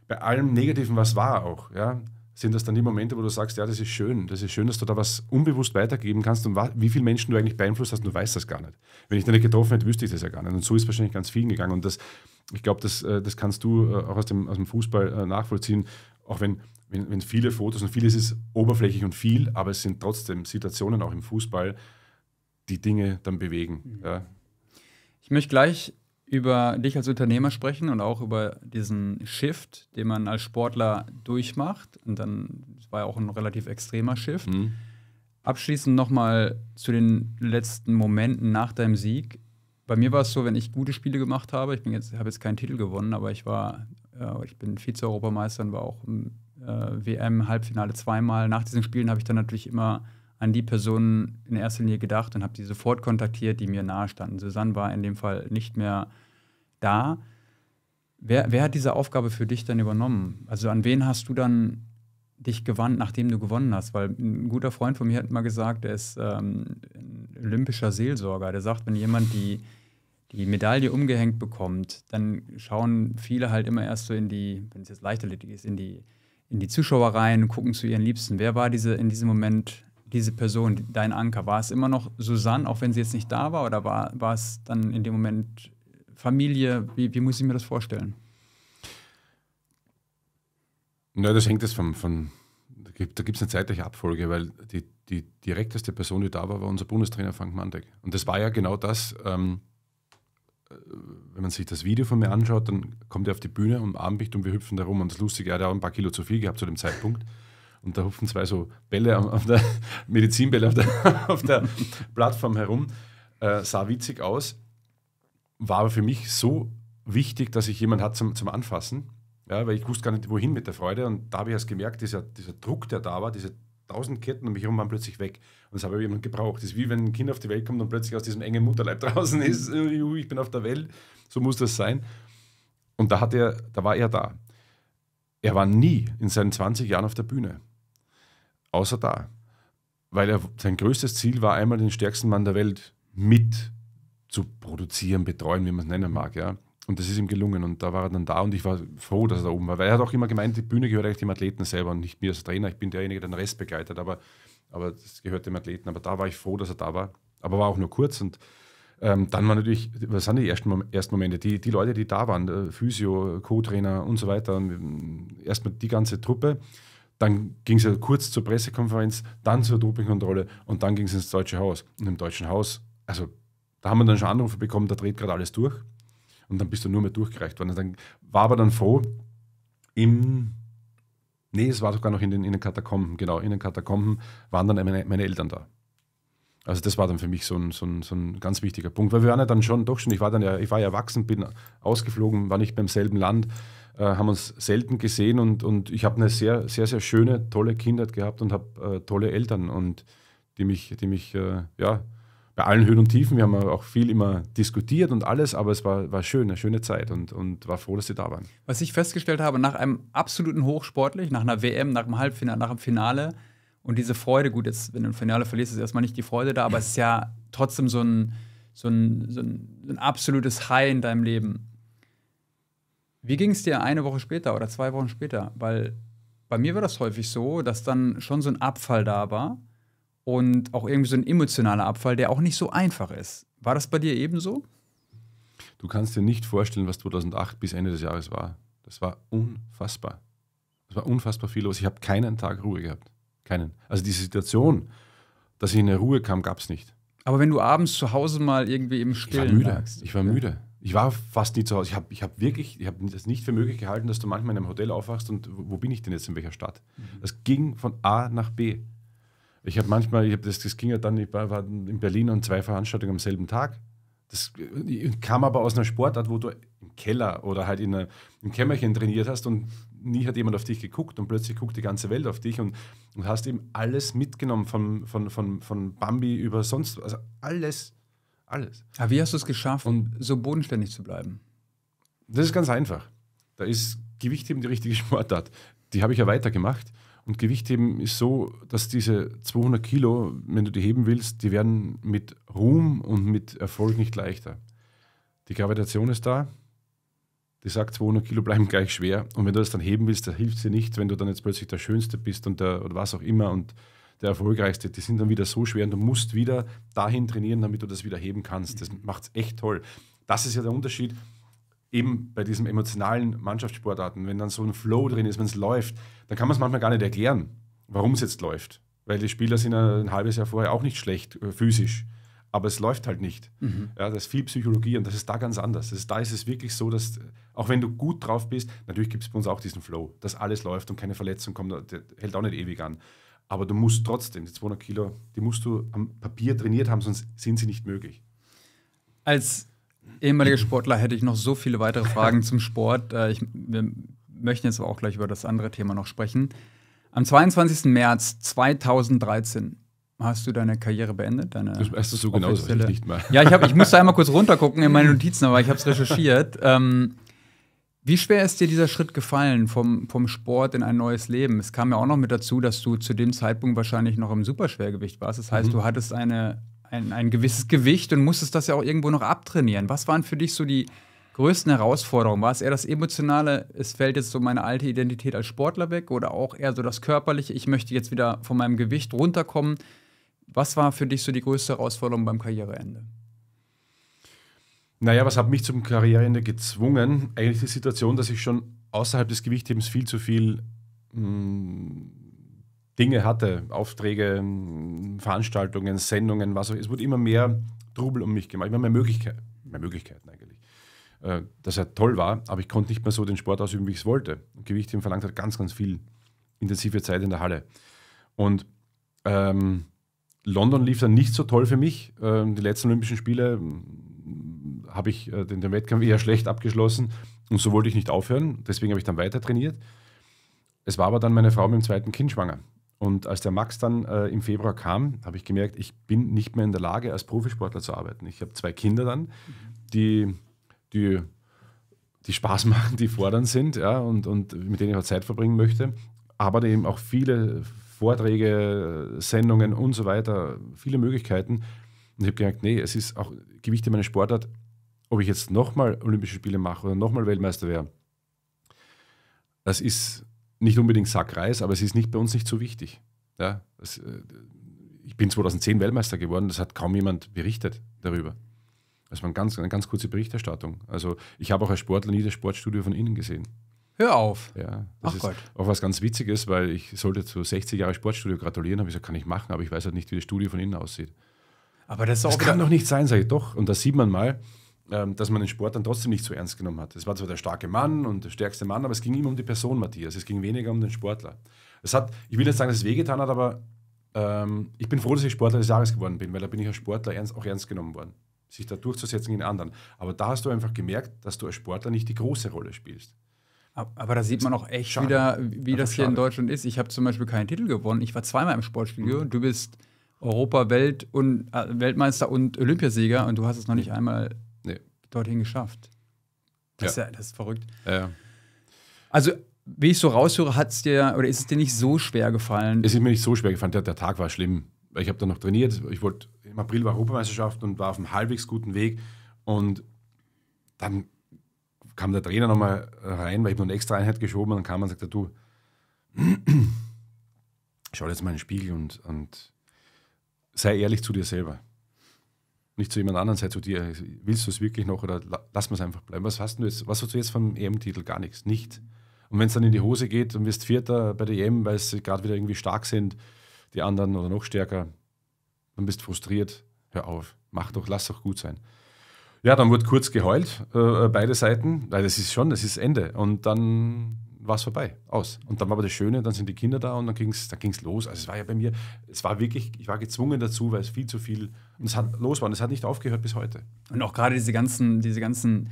bei allem Negativen, was war auch, ja, sind das dann die Momente, wo du sagst, ja, das ist schön, das ist schön, dass du da was unbewusst weitergeben kannst und wie viele Menschen du eigentlich beeinflusst hast, du weißt das gar nicht. Wenn ich dich nicht getroffen hätte, wüsste ich das ja gar nicht. Und so ist wahrscheinlich ganz vielen gegangen. Und das, ich glaube, das, äh, das kannst du äh, auch aus dem, aus dem Fußball äh, nachvollziehen, auch wenn, wenn, wenn viele Fotos und vieles ist oberflächlich und viel, aber es sind trotzdem Situationen auch im Fußball, die Dinge dann bewegen. Mhm. Ja. Ich möchte gleich über dich als Unternehmer sprechen und auch über diesen Shift, den man als Sportler durchmacht. Und dann war ja auch ein relativ extremer Shift. Mhm. Abschließend nochmal zu den letzten Momenten nach deinem Sieg. Bei mir war es so, wenn ich gute Spiele gemacht habe, ich jetzt, habe jetzt keinen Titel gewonnen, aber ich war, äh, ich bin Vize-Europameister und war auch im äh, WM-Halbfinale zweimal. Nach diesen Spielen habe ich dann natürlich immer an die Personen in erster Linie gedacht und habe die sofort kontaktiert, die mir nahestanden. Susanne war in dem Fall nicht mehr da. Wer, wer hat diese Aufgabe für dich dann übernommen? Also an wen hast du dann dich gewandt, nachdem du gewonnen hast? Weil ein guter Freund von mir hat mal gesagt, er ist ähm, ein olympischer Seelsorger. Der sagt, wenn jemand die, die Medaille umgehängt bekommt, dann schauen viele halt immer erst so in die, wenn es jetzt Leichtathletik ist, in die, in die Zuschauer rein und gucken zu ihren Liebsten. Wer war diese in diesem Moment diese Person, dein Anker, war es immer noch Susanne, auch wenn sie jetzt nicht da war, oder war, war es dann in dem Moment Familie? Wie, wie muss ich mir das vorstellen? Na, das hängt jetzt vom, von, da gibt es eine zeitliche Abfolge, weil die, die direkteste Person, die da war, war unser Bundestrainer Frank Mandek. Und das war ja genau das, ähm, äh, wenn man sich das Video von mir anschaut, dann kommt er auf die Bühne und umarmt und wir hüpfen da rum. Und das Lustige, er hat auch ein paar Kilo zu viel gehabt zu dem Zeitpunkt und da hupfen zwei so Bälle auf der Medizinbälle auf der, auf der Plattform herum. Äh, sah witzig aus, war aber für mich so wichtig, dass ich jemanden hatte zum, zum Anfassen, ja, weil ich wusste gar nicht, wohin mit der Freude. Und da habe ich erst gemerkt, dieser, dieser Druck, der da war, diese tausend Ketten um mich herum waren plötzlich weg. Und das habe ich jemand gebraucht. Das ist wie wenn ein Kind auf die Welt kommt und plötzlich aus diesem engen Mutterleib draußen ist, ich bin auf der Welt, so muss das sein. Und da, hat er, da war er da. Er war nie in seinen 20 Jahren auf der Bühne außer da. Weil er, sein größtes Ziel war, einmal den stärksten Mann der Welt mit zu produzieren, betreuen, wie man es nennen mag. Ja. Und das ist ihm gelungen. Und da war er dann da und ich war froh, dass er da oben war. Weil er hat auch immer gemeint, die Bühne gehört eigentlich dem Athleten selber und nicht mir als Trainer. Ich bin derjenige, der den Rest begleitet, aber, aber das gehört dem Athleten. Aber da war ich froh, dass er da war. Aber war auch nur kurz. Und ähm, dann waren natürlich, was sind die ersten, ersten Momente? Die, die Leute, die da waren, Physio, Co-Trainer und so weiter, ähm, erstmal die ganze Truppe. Dann ging es ja kurz zur Pressekonferenz, dann zur Dopingkontrolle und dann ging es ins Deutsche Haus. Und im Deutschen Haus, also da haben wir dann schon Anrufe bekommen, da dreht gerade alles durch. Und dann bist du nur mehr durchgereicht worden. Und also, dann war aber dann froh, im Nee, es war sogar noch in den, in den Katakomben, genau. In den Katakomben waren dann meine, meine, Eltern da. Also das war dann für mich so ein, so, ein, so ein ganz wichtiger Punkt, weil wir waren ja dann schon, doch schon, ich war dann ja, ich war ja erwachsen, bin ausgeflogen, war nicht beim selben Land. Äh, haben uns selten gesehen und, und ich habe eine sehr, sehr, sehr schöne, tolle Kindheit gehabt und habe äh, tolle Eltern und die mich, die mich äh, ja, bei allen Höhen und Tiefen, wir haben auch viel immer diskutiert und alles, aber es war, war schön, eine schöne Zeit und, und war froh, dass sie da waren. Was ich festgestellt habe, nach einem absoluten Hochsportlich, nach einer WM, nach einem Halbfinale, nach einem Finale und diese Freude, gut, jetzt, wenn du ein Finale verlierst, ist erstmal nicht die Freude da, aber es ist ja trotzdem so ein, so ein, so ein, so ein absolutes High in deinem Leben. Wie ging es dir eine Woche später oder zwei Wochen später? Weil bei mir war das häufig so, dass dann schon so ein Abfall da war und auch irgendwie so ein emotionaler Abfall, der auch nicht so einfach ist. War das bei dir ebenso? Du kannst dir nicht vorstellen, was 2008 bis Ende des Jahres war. Das war unfassbar. Es war unfassbar viel los. Ich habe keinen Tag Ruhe gehabt. Keinen. Also diese Situation, dass ich in eine Ruhe kam, gab es nicht. Aber wenn du abends zu Hause mal irgendwie im Stillen ich war müde. Lagst, ich war müde. Ich war fast nie zu Hause. Ich habe ich hab wirklich, ich habe das nicht für möglich gehalten, dass du manchmal in einem Hotel aufwachst und wo bin ich denn jetzt in welcher Stadt? Mhm. Das ging von A nach B. Ich habe manchmal, ich hab das, das ging ja dann, ich war, war in Berlin und zwei Veranstaltungen am selben Tag. Das äh, kam aber aus einer Sportart, wo du im Keller oder halt in einer, im Kämmerchen trainiert hast und nie hat jemand auf dich geguckt und plötzlich guckt die ganze Welt auf dich und, und hast eben alles mitgenommen, von, von, von, von Bambi über sonst, also alles. Alles. Aber wie hast du es geschafft, Und so bodenständig zu bleiben? Das ist ganz einfach. Da ist Gewichtheben die richtige Sportart. Die habe ich ja weitergemacht. Und Gewichtheben ist so, dass diese 200 Kilo, wenn du die heben willst, die werden mit Ruhm und mit Erfolg nicht leichter. Die Gravitation ist da, die sagt, 200 Kilo bleiben gleich schwer. Und wenn du das dann heben willst, da hilft sie nicht, wenn du dann jetzt plötzlich der Schönste bist und der, oder was auch immer. Und der erfolgreichste. Die sind dann wieder so schwer und du musst wieder dahin trainieren, damit du das wieder heben kannst. Das macht es echt toll. Das ist ja der Unterschied eben bei diesen emotionalen Mannschaftssportarten. Wenn dann so ein Flow drin ist, wenn es läuft, dann kann man es manchmal gar nicht erklären, warum es jetzt läuft. Weil die Spieler sind ein halbes Jahr vorher auch nicht schlecht äh, physisch aber es läuft halt nicht. Mhm. Ja, das ist viel Psychologie und das ist da ganz anders. Ist, da ist es wirklich so, dass, auch wenn du gut drauf bist, natürlich gibt es bei uns auch diesen Flow, dass alles läuft und keine Verletzung kommt, der hält auch nicht ewig an. Aber du musst trotzdem, die 200 Kilo, die musst du am Papier trainiert haben, sonst sind sie nicht möglich. Als ehemaliger Sportler hätte ich noch so viele weitere Fragen zum Sport. Äh, ich, wir möchten jetzt aber auch gleich über das andere Thema noch sprechen. Am 22. März 2013 hast du deine Karriere beendet. Deine das weißt du so genau, nicht mehr. Ja, ich, hab, ich musste einmal kurz runtergucken in meine Notizen, aber ich habe es recherchiert. Ähm, wie schwer ist dir dieser Schritt gefallen vom, vom Sport in ein neues Leben? Es kam ja auch noch mit dazu, dass du zu dem Zeitpunkt wahrscheinlich noch im Superschwergewicht warst. Das heißt, mhm. du hattest eine, ein, ein gewisses Gewicht und musstest das ja auch irgendwo noch abtrainieren. Was waren für dich so die größten Herausforderungen? War es eher das Emotionale, es fällt jetzt so meine alte Identität als Sportler weg oder auch eher so das Körperliche, ich möchte jetzt wieder von meinem Gewicht runterkommen? Was war für dich so die größte Herausforderung beim Karriereende? Naja, was hat mich zum Karriereende gezwungen? Eigentlich die Situation, dass ich schon außerhalb des Gewichthebens viel zu viel mh, mm, Dinge hatte, Aufträge, mh, mm, Veranstaltungen, Sendungen, was auch immer. Es wurde immer mehr Trubel um mich gemacht, immer mehr, Möglichkeit, mehr Möglichkeiten eigentlich. Äh, dass er toll war, aber ich konnte nicht mehr so den Sport ausüben, wie ich es wollte. Gewichtheben verlangt hat ganz, ganz viel intensive Zeit in der Halle. Und ähm, London lief dann nicht so toll für mich. Ähm, die letzten Olympischen Spiele habe ich äh, den, den Wettkampf eher schlecht abgeschlossen und so wollte ich nicht aufhören. Deswegen habe ich dann weiter trainiert. Es war aber dann meine Frau mit dem zweiten Kind schwanger. Und als der Max dann äh, im Februar kam, habe ich gemerkt, ich bin nicht mehr in der Lage, als Profisportler zu arbeiten. Ich habe zwei Kinder dann, die, die, die Spaß machen, die fordernd sind ja, und, und mit denen ich auch Zeit verbringen möchte. Aber eben auch viele Vorträge, Sendungen und so weiter, viele Möglichkeiten. Und ich habe gemerkt, nee, es ist auch Gewicht Gewichte meiner Sportart ob ich jetzt nochmal Olympische Spiele mache oder nochmal Weltmeister wäre, das ist nicht unbedingt Sackreis, aber es ist nicht bei uns nicht so wichtig. Ja, das, äh, ich bin 2010 Weltmeister geworden, das hat kaum jemand berichtet darüber. Das war eine ganz, eine ganz kurze Berichterstattung. Also ich habe auch als Sportler nie das Sportstudio von innen gesehen. Hör auf. Ja, das Ach ist Gott. auch was ganz Witziges, weil ich sollte zu 60 Jahre Sportstudio gratulieren, habe ich gesagt, kann ich machen, aber ich weiß halt nicht, wie das Studio von innen aussieht. Aber das, das kann doch nicht sein, sage ich doch. Und da sieht man mal, ähm, dass man den Sport dann trotzdem nicht so ernst genommen hat. Es war zwar der starke Mann und der stärkste Mann, aber es ging immer um die Person, Matthias. Es ging weniger um den Sportler. Es hat, ich will nicht sagen, dass es wehgetan hat, aber ähm, ich bin froh, dass ich Sportler des Jahres geworden bin, weil da bin ich als Sportler ernst, auch ernst genommen worden. Sich da durchzusetzen gegen anderen. Aber da hast du einfach gemerkt, dass du als Sportler nicht die große Rolle spielst. Aber da sieht man auch echt schade. wieder, wie das, das hier schade. in Deutschland ist. Ich habe zum Beispiel keinen Titel gewonnen. Ich war zweimal im Sportstudio. Mhm. Du bist Europa, Welt und, äh, Weltmeister und Olympiasieger und du hast es noch nicht mhm. einmal dorthin geschafft. Das, ja. Ist, das ist verrückt. Ja. Also, wie ich so raushöre, hat es dir oder ist es dir nicht so schwer gefallen? Es ist mir nicht so schwer gefallen. Der, der Tag war schlimm. Ich habe dann noch trainiert. Ich wollte im April war Europameisterschaft und war auf einem halbwegs guten Weg. Und dann kam der Trainer nochmal rein, weil ich noch eine extra Einheit geschoben und dann kam und sagte, du, schau jetzt mal in den Spiegel und, und sei ehrlich zu dir selber nicht zu jemand anderem sei, zu dir, willst du es wirklich noch oder lass wir es einfach bleiben. Was hast du jetzt, was hast du jetzt vom EM-Titel? Gar nichts, nicht. Und wenn es dann in die Hose geht und wirst Vierter bei der EM, weil sie gerade wieder irgendwie stark sind, die anderen oder noch stärker, dann bist frustriert. Hör auf, mach doch, lass doch gut sein. Ja, dann wurde kurz geheult, äh, äh beide Seiten, weil das ist schon, das ist Ende. Und dann war es vorbei, aus. Und dann war aber das Schöne, dann sind die Kinder da und dann ging es dann ging's los. Also es war ja bei mir, es war wirklich, ich war gezwungen dazu, weil es viel zu viel und es hat los war und es hat nicht aufgehört bis heute. Und auch gerade diese ganzen, diese ganzen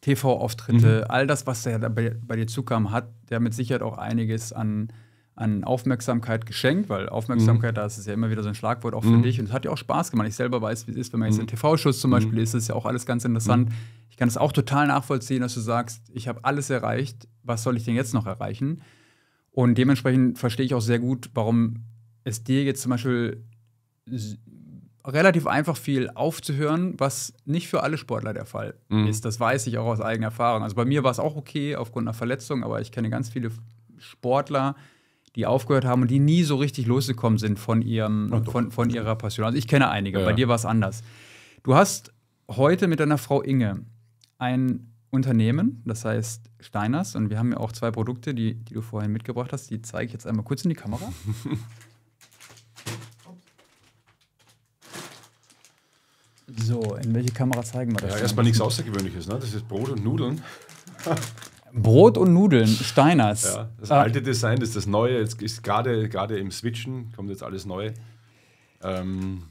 TV-Auftritte, mhm. all das, was da bei, bei dir zukam, hat ja mit Sicherheit auch einiges an an Aufmerksamkeit geschenkt, weil Aufmerksamkeit, mhm. da ist es ja immer wieder so ein Schlagwort auch für mhm. dich und es hat ja auch Spaß gemacht. Ich selber weiß, wie es ist, wenn man jetzt mhm. einen TV-Schuss zum mhm. Beispiel ist, ist ja auch alles ganz interessant. Mhm. Ich kann es auch total nachvollziehen, dass du sagst, ich habe alles erreicht, was soll ich denn jetzt noch erreichen? Und dementsprechend verstehe ich auch sehr gut, warum es dir jetzt zum Beispiel relativ einfach viel aufzuhören, was nicht für alle Sportler der Fall mhm. ist. Das weiß ich auch aus eigener Erfahrung. Also bei mir war es auch okay aufgrund einer Verletzung, aber ich kenne ganz viele Sportler, die aufgehört haben und die nie so richtig losgekommen sind von, ihrem, von, von ihrer Passion. Also ich kenne einige, ja. bei dir war es anders. Du hast heute mit deiner Frau Inge ein Unternehmen, das heißt Steiners, und wir haben ja auch zwei Produkte, die, die du vorhin mitgebracht hast, die zeige ich jetzt einmal kurz in die Kamera. so, in welche Kamera zeigen wir das? Ja, erstmal nichts Außergewöhnliches, ne? Das ist Brot und Nudeln. Brot und Nudeln, Steiners. Ja, das ah. alte ah. Design ist das neue. Jetzt ist gerade im Switchen kommt jetzt alles neu. Ähm.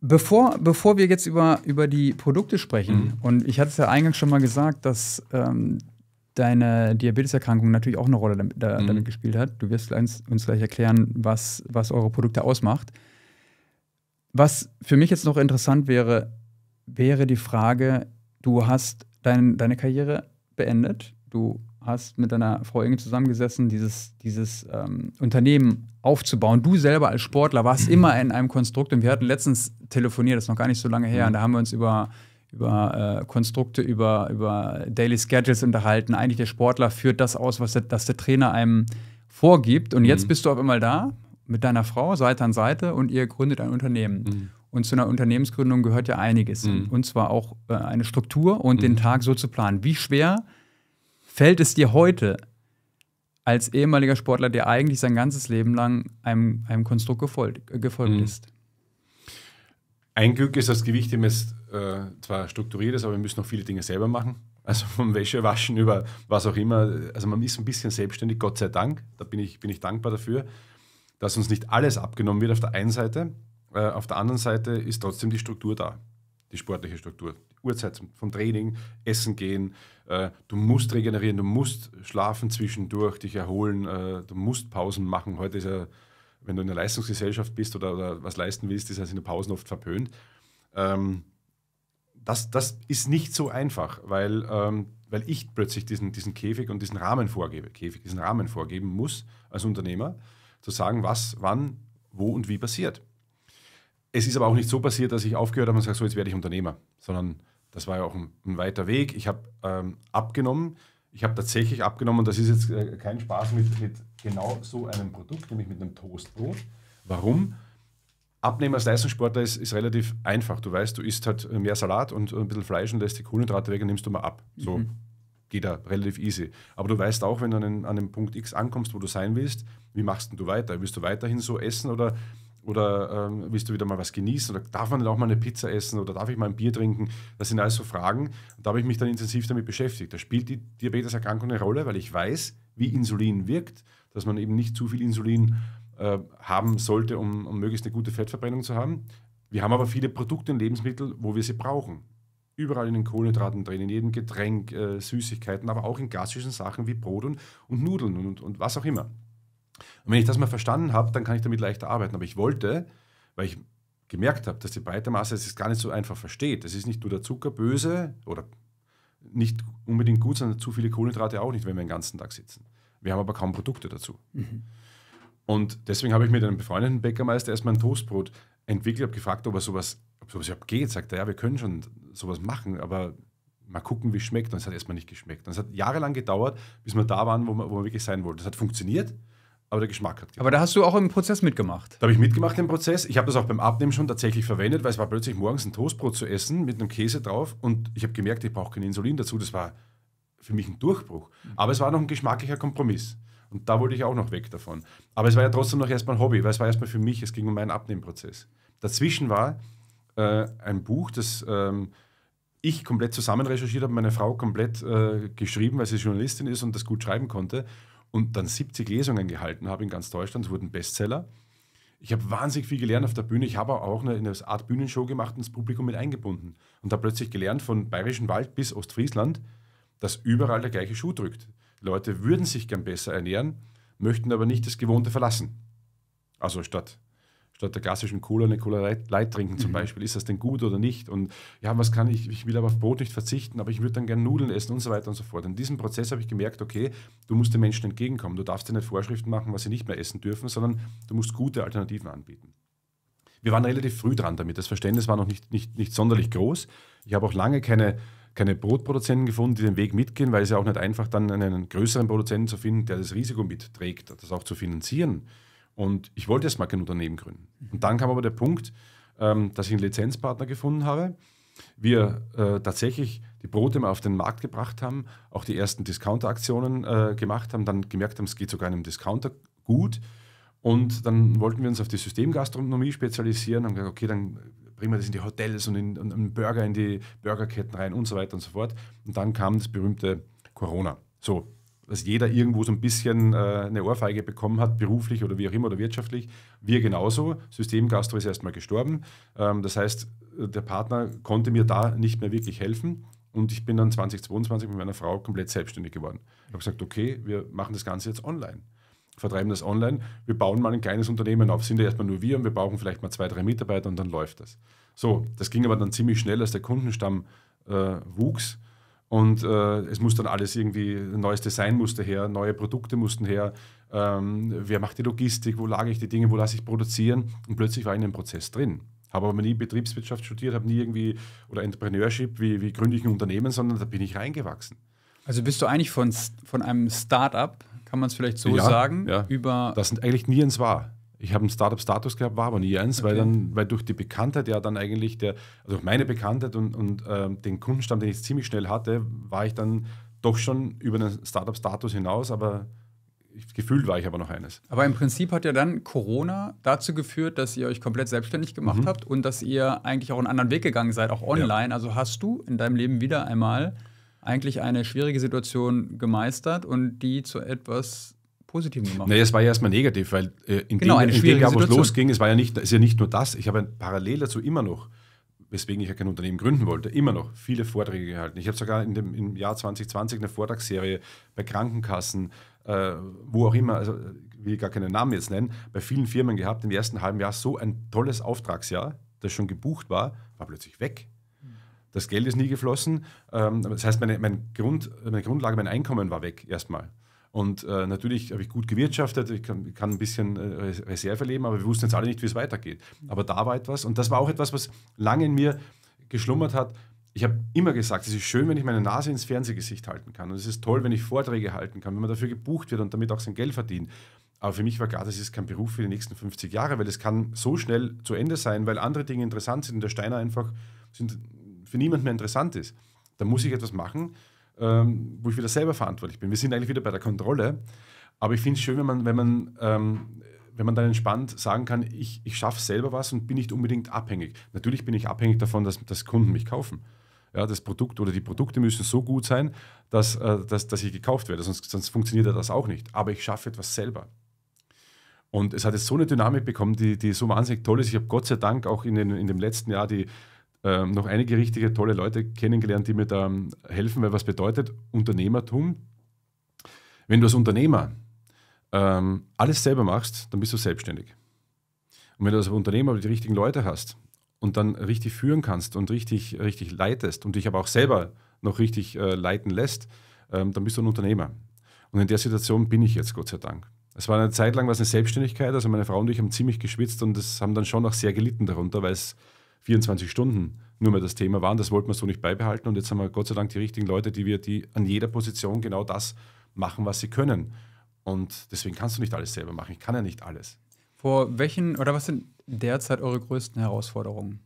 Bevor, bevor wir jetzt über, über die Produkte sprechen, mhm. und ich hatte es ja eingangs schon mal gesagt, dass ähm, deine Diabeteserkrankung natürlich auch eine Rolle damit, da, mhm. damit gespielt hat. Du wirst uns gleich erklären, was, was eure Produkte ausmacht. Was für mich jetzt noch interessant wäre, wäre die Frage, du hast dein, deine Karriere beendet. Du hast mit deiner Frau Inge zusammengesessen, dieses, dieses ähm, Unternehmen aufzubauen. Du selber als Sportler warst immer in einem Konstrukt und wir hatten letztens telefoniert, das ist noch gar nicht so lange her, mhm. und da haben wir uns über, über äh, Konstrukte, über, über Daily Schedules unterhalten. Eigentlich der Sportler führt das aus, was der, das der Trainer einem vorgibt. Und mhm. jetzt bist du auf einmal da mit deiner Frau Seite an Seite und ihr gründet ein Unternehmen. Mhm. Und zu einer Unternehmensgründung gehört ja einiges. Mhm. Und zwar auch äh, eine Struktur und mhm. den Tag so zu planen. Wie schwer fällt es dir heute als ehemaliger Sportler, der eigentlich sein ganzes Leben lang einem, einem Konstrukt gefolgt, äh, gefolgt mhm. ist? Ein Glück ist das Gewicht im jetzt äh, zwar strukturiert ist, aber wir müssen noch viele Dinge selber machen. Also vom Wäschewaschen über was auch immer. Also man ist ein bisschen selbstständig, Gott sei Dank. Da bin ich, bin ich dankbar dafür, dass uns nicht alles abgenommen wird auf der einen Seite. Äh, auf der anderen Seite ist trotzdem die Struktur da, die sportliche Struktur. Die Uhrzeit vom Training, Essen gehen, äh, du musst regenerieren, du musst schlafen zwischendurch, dich erholen, äh, du musst Pausen machen. Heute ist ja, wenn du in der Leistungsgesellschaft bist oder, oder was leisten willst, ist ja in der Pausen oft verpönt. Ähm, das, das ist nicht so einfach, weil, ähm, weil ich plötzlich diesen, diesen Käfig und diesen Rahmen vorgebe, Käfig, diesen Rahmen vorgeben muss als Unternehmer, zu sagen, was, wann, wo und wie passiert es ist aber auch nicht so passiert, dass ich aufgehört habe und sage, so jetzt werde ich Unternehmer, sondern das war ja auch ein, ein weiter Weg. Ich habe ähm, abgenommen. Ich habe tatsächlich abgenommen und das ist jetzt äh, kein Spaß mit, mit genau so einem Produkt, nämlich mit einem Toastbrot. Warum? Abnehmen als Leistungssportler ist, ist relativ einfach. Du weißt, du isst halt mehr Salat und ein bisschen Fleisch und lässt die Kohlenhydrate weg und nimmst du mal ab. So mhm. geht da relativ easy. Aber du weißt auch, wenn du an, den, an einem Punkt X ankommst, wo du sein willst, wie machst du weiter? Willst du weiterhin so essen oder oder ähm, willst du wieder mal was genießen? Oder darf man auch mal eine Pizza essen? Oder darf ich mal ein Bier trinken? Das sind alles so Fragen. Und da habe ich mich dann intensiv damit beschäftigt. Da spielt die Diabeteserkrankung eine Rolle, weil ich weiß, wie Insulin wirkt, dass man eben nicht zu viel Insulin äh, haben sollte, um, um möglichst eine gute Fettverbrennung zu haben. Wir haben aber viele Produkte und Lebensmittel, wo wir sie brauchen überall in den Kohlenhydraten drin, in jedem Getränk, äh, Süßigkeiten, aber auch in klassischen Sachen wie Brot und, und Nudeln und, und was auch immer. Und wenn ich das mal verstanden habe, dann kann ich damit leichter arbeiten. Aber ich wollte, weil ich gemerkt habe, dass die breite Masse es gar nicht so einfach versteht. Es ist nicht nur der Zucker böse oder nicht unbedingt gut, sondern zu viele Kohlenhydrate auch nicht, wenn wir den ganzen Tag sitzen. Wir haben aber kaum Produkte dazu. Mhm. Und deswegen habe ich mit einem befreundeten Bäckermeister erstmal ein Toastbrot entwickelt, habe gefragt, ob er sowas, ob sowas überhaupt geht. Sagt er, ja, wir können schon sowas machen, aber mal gucken, wie es schmeckt. Und es hat erstmal nicht geschmeckt. Und es hat jahrelang gedauert, bis wir da waren, wo wir, wo wir wirklich sein wollten. Das hat funktioniert aber der Geschmack hat. Getan. Aber da hast du auch im Prozess mitgemacht. Da habe ich mitgemacht im Prozess. Ich habe das auch beim Abnehmen schon tatsächlich verwendet, weil es war plötzlich morgens ein Toastbrot zu essen mit einem Käse drauf und ich habe gemerkt, ich brauche kein Insulin dazu. Das war für mich ein Durchbruch. Aber es war noch ein geschmacklicher Kompromiss. Und da wollte ich auch noch weg davon. Aber es war ja trotzdem noch erstmal ein Hobby, weil es war erstmal für mich, es ging um meinen Abnehmprozess. Dazwischen war äh, ein Buch, das ähm, ich komplett zusammen recherchiert habe, meine Frau komplett äh, geschrieben, weil sie Journalistin ist und das gut schreiben konnte und dann 70 Lesungen gehalten habe in ganz Deutschland. Es wurden Bestseller. Ich habe wahnsinnig viel gelernt auf der Bühne. Ich habe auch eine, Art Bühnenshow gemacht und das Publikum mit eingebunden. Und da plötzlich gelernt, von Bayerischen Wald bis Ostfriesland, dass überall der gleiche Schuh drückt. Die Leute würden sich gern besser ernähren, möchten aber nicht das Gewohnte verlassen. Also statt statt der klassischen Cola eine Cola Light, trinken zum mhm. Beispiel. Ist das denn gut oder nicht? Und ja, was kann ich, ich will aber auf Brot nicht verzichten, aber ich würde dann gerne Nudeln essen und so weiter und so fort. In diesem Prozess habe ich gemerkt, okay, du musst den Menschen entgegenkommen. Du darfst dir nicht Vorschriften machen, was sie nicht mehr essen dürfen, sondern du musst gute Alternativen anbieten. Wir waren relativ früh dran damit. Das Verständnis war noch nicht, nicht, nicht sonderlich groß. Ich habe auch lange keine keine Brotproduzenten gefunden, die den Weg mitgehen, weil es ja auch nicht einfach dann einen größeren Produzenten zu finden, der das Risiko mitträgt, das auch zu finanzieren. Und ich wollte erstmal kein Unternehmen gründen. Mhm. Und dann kam aber der Punkt, ähm, dass ich einen Lizenzpartner gefunden habe. Wir äh, tatsächlich die Brote mal auf den Markt gebracht haben, auch die ersten Discounter-Aktionen äh, gemacht haben, dann gemerkt haben, es geht sogar einem Discounter gut. Und dann wollten wir uns auf die Systemgastronomie spezialisieren, haben gesagt, okay, dann bringen wir das in die Hotels und in, in Burger, in die Burgerketten rein und so weiter und so fort. Und dann kam das berühmte Corona. So, dass jeder irgendwo so ein bisschen äh, eine Ohrfeige bekommen hat, beruflich oder wie auch immer oder wirtschaftlich. Wir genauso. Systemgastro ist erstmal gestorben. Ähm, das heißt, der Partner konnte mir da nicht mehr wirklich helfen. Und ich bin dann 2022 mit meiner Frau komplett selbstständig geworden. Ich habe gesagt, okay, wir machen das Ganze jetzt online. Vertreiben das online. Wir bauen mal ein kleines Unternehmen auf. Sind ja erstmal nur wir und wir brauchen vielleicht mal zwei, drei Mitarbeiter und dann läuft das. So, das ging aber dann ziemlich schnell, als der Kundenstamm äh, wuchs. Und äh, es muss dann alles irgendwie, neues Design musste her, neue Produkte mussten her, ähm, wer macht die Logistik, wo lage ich die Dinge, wo lasse ich produzieren. Und plötzlich war ich in einem Prozess drin. Habe aber nie Betriebswirtschaft studiert, habe nie irgendwie, oder Entrepreneurship, wie, wie gründe ich ein Unternehmen, sondern da bin ich reingewachsen. Also bist du eigentlich von, von einem Start-up, kann man es vielleicht so ja, sagen, ja. über. Das sind eigentlich nie ins Wahr ich habe einen Startup-Status gehabt, war aber nie eins, okay. weil dann, weil durch die Bekanntheit ja dann eigentlich der, also meine Bekanntheit und, und äh, den Kundenstamm, den ich ziemlich schnell hatte, war ich dann doch schon über den Startup-Status hinaus, aber gefühlt war ich aber noch eines. Aber im Prinzip hat ja dann Corona dazu geführt, dass ihr euch komplett selbstständig gemacht mhm. habt und dass ihr eigentlich auch einen anderen Weg gegangen seid, auch online. Ja. Also hast du in deinem Leben wieder einmal eigentlich eine schwierige Situation gemeistert und die zu etwas Positiven gemacht? Naja, es war ja erstmal negativ, weil äh, in genau, dem, in dem Jahr, wo es losging, es war ja nicht, ist ja nicht nur das. Ich habe parallel dazu immer noch, weswegen ich ja kein Unternehmen gründen wollte, immer noch viele Vorträge gehalten. Ich habe sogar in dem, im Jahr 2020 eine Vortragsserie bei Krankenkassen, äh, wo auch immer, also will ich gar keinen Namen jetzt nennen, bei vielen Firmen gehabt im ersten halben Jahr so ein tolles Auftragsjahr, das schon gebucht war, war plötzlich weg. Das Geld ist nie geflossen. Ähm, das heißt, meine, meine, Grund, meine Grundlage, mein Einkommen war weg erstmal. Und äh, natürlich habe ich gut gewirtschaftet, ich kann, kann ein bisschen äh, Reserve leben, aber wir wussten jetzt alle nicht, wie es weitergeht. Aber da war etwas und das war auch etwas, was lange in mir geschlummert hat. Ich habe immer gesagt, es ist schön, wenn ich meine Nase ins Fernsehgesicht halten kann. Und es ist toll, wenn ich Vorträge halten kann, wenn man dafür gebucht wird und damit auch sein Geld verdient. Aber für mich war klar, das ist kein Beruf für die nächsten 50 Jahre, weil es kann so schnell zu Ende sein, weil andere Dinge interessant sind und der Steiner einfach sind, für niemanden mehr interessant ist. Da muss ich etwas machen, ähm, wo ich wieder selber verantwortlich bin. Wir sind eigentlich wieder bei der Kontrolle, aber ich finde es schön, wenn man, wenn man ähm, wenn man dann entspannt sagen kann, ich, ich schaffe selber was und bin nicht unbedingt abhängig. Natürlich bin ich abhängig davon, dass, dass Kunden mich kaufen. Ja, das Produkt oder die Produkte müssen so gut sein, dass, äh, dass, dass ich gekauft werde, sonst, sonst funktioniert das auch nicht. Aber ich schaffe etwas selber. Und es hat jetzt so eine Dynamik bekommen, die, die so wahnsinnig toll ist. Ich habe Gott sei Dank auch in, den, in dem letzten Jahr die ähm, noch einige richtige tolle Leute kennengelernt, die mir da ähm, helfen, weil was bedeutet Unternehmertum? Wenn du als Unternehmer ähm, alles selber machst, dann bist du selbstständig. Und wenn du als Unternehmer die richtigen Leute hast und dann richtig führen kannst und richtig, richtig leitest und dich aber auch selber noch richtig äh, leiten lässt, ähm, dann bist du ein Unternehmer. Und in der Situation bin ich jetzt, Gott sei Dank. Es war eine Zeit lang was eine Selbstständigkeit, also meine Frau und ich haben ziemlich geschwitzt und das haben dann schon auch sehr gelitten darunter, weil es 24 Stunden nur mehr das Thema waren. Das wollten wir so nicht beibehalten. Und jetzt haben wir Gott sei Dank die richtigen Leute, die wir, die an jeder Position genau das machen, was sie können. Und deswegen kannst du nicht alles selber machen. Ich kann ja nicht alles. Vor welchen oder was sind derzeit eure größten Herausforderungen?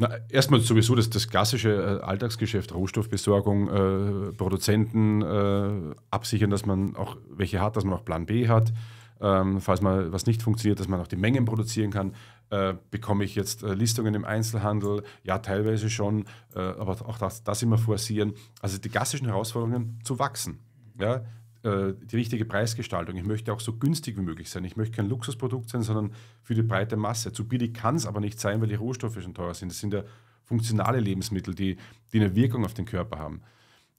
Na, erstmal sowieso das, das klassische äh, Alltagsgeschäft, Rohstoffbesorgung, äh, Produzenten äh, absichern, dass man auch welche hat, dass man auch Plan B hat, ähm, falls mal was nicht funktioniert, dass man auch die Mengen produzieren kann äh, bekomme ich jetzt äh, Listungen im Einzelhandel? Ja, teilweise schon, äh, aber auch das, das immer forcieren. Also die klassischen Herausforderungen zu wachsen. Ja? Äh, die richtige Preisgestaltung. Ich möchte auch so günstig wie möglich sein. Ich möchte kein Luxusprodukt sein, sondern für die breite Masse. Zu billig kann es aber nicht sein, weil die Rohstoffe schon teuer sind. Das sind ja funktionale Lebensmittel, die, die eine Wirkung auf den Körper haben.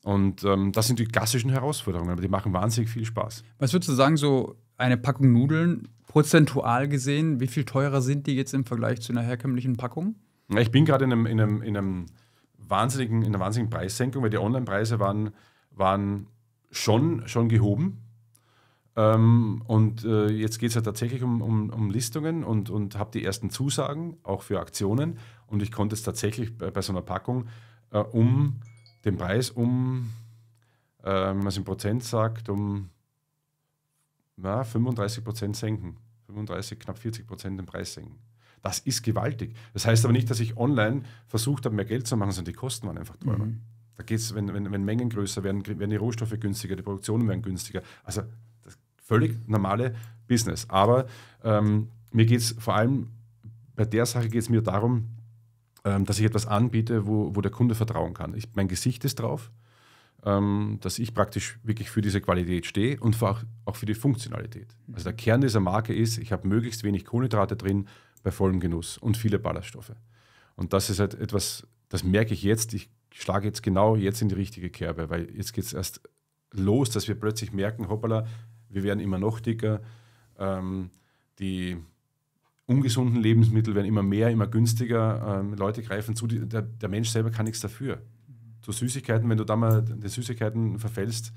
Und ähm, das sind die klassischen Herausforderungen, aber die machen wahnsinnig viel Spaß. Was würdest du sagen, so eine Packung Nudeln prozentual gesehen, wie viel teurer sind die jetzt im Vergleich zu einer herkömmlichen Packung? Ich bin gerade in, einem, in, einem, in, einem wahnsinnigen, in einer wahnsinnigen Preissenkung, weil die Online-Preise waren, waren schon, schon gehoben. Ähm, und äh, jetzt geht es ja tatsächlich um, um, um Listungen und, und habe die ersten Zusagen, auch für Aktionen. Und ich konnte es tatsächlich bei, bei so einer Packung äh, um den Preis um, äh, wenn man es in Prozent sagt, um na, 35 Prozent senken. 35, knapp 40 Prozent den Preis senken. Das ist gewaltig. Das heißt aber nicht, dass ich online versucht habe, mehr Geld zu machen, sondern die Kosten waren einfach teurer. Mhm. Da geht es, wenn, wenn, wenn Mengen größer werden, werden die Rohstoffe günstiger, die Produktionen werden günstiger. Also das völlig normale Business. Aber ähm, mir geht es vor allem, bei der Sache geht es mir darum, ähm, dass ich etwas anbiete, wo, wo der Kunde vertrauen kann. Ich, mein Gesicht ist drauf. Ähm, dass ich praktisch wirklich für diese Qualität stehe und auch, für die Funktionalität. Also der mhm. Kern dieser Marke ist, ich habe möglichst wenig Kohlenhydrate drin bei vollem Genuss und viele Ballaststoffe. Und das ist halt etwas, das merke ich jetzt, ich schlage jetzt genau jetzt in die richtige Kerbe, weil jetzt geht es erst los, dass wir plötzlich merken, hoppala, wir werden immer noch dicker, ähm, die ungesunden Lebensmittel werden immer mehr, immer günstiger, ähm, Leute greifen zu, der Mensch selber kann nichts dafür so Süßigkeiten, wenn du da mal den Süßigkeiten verfällst.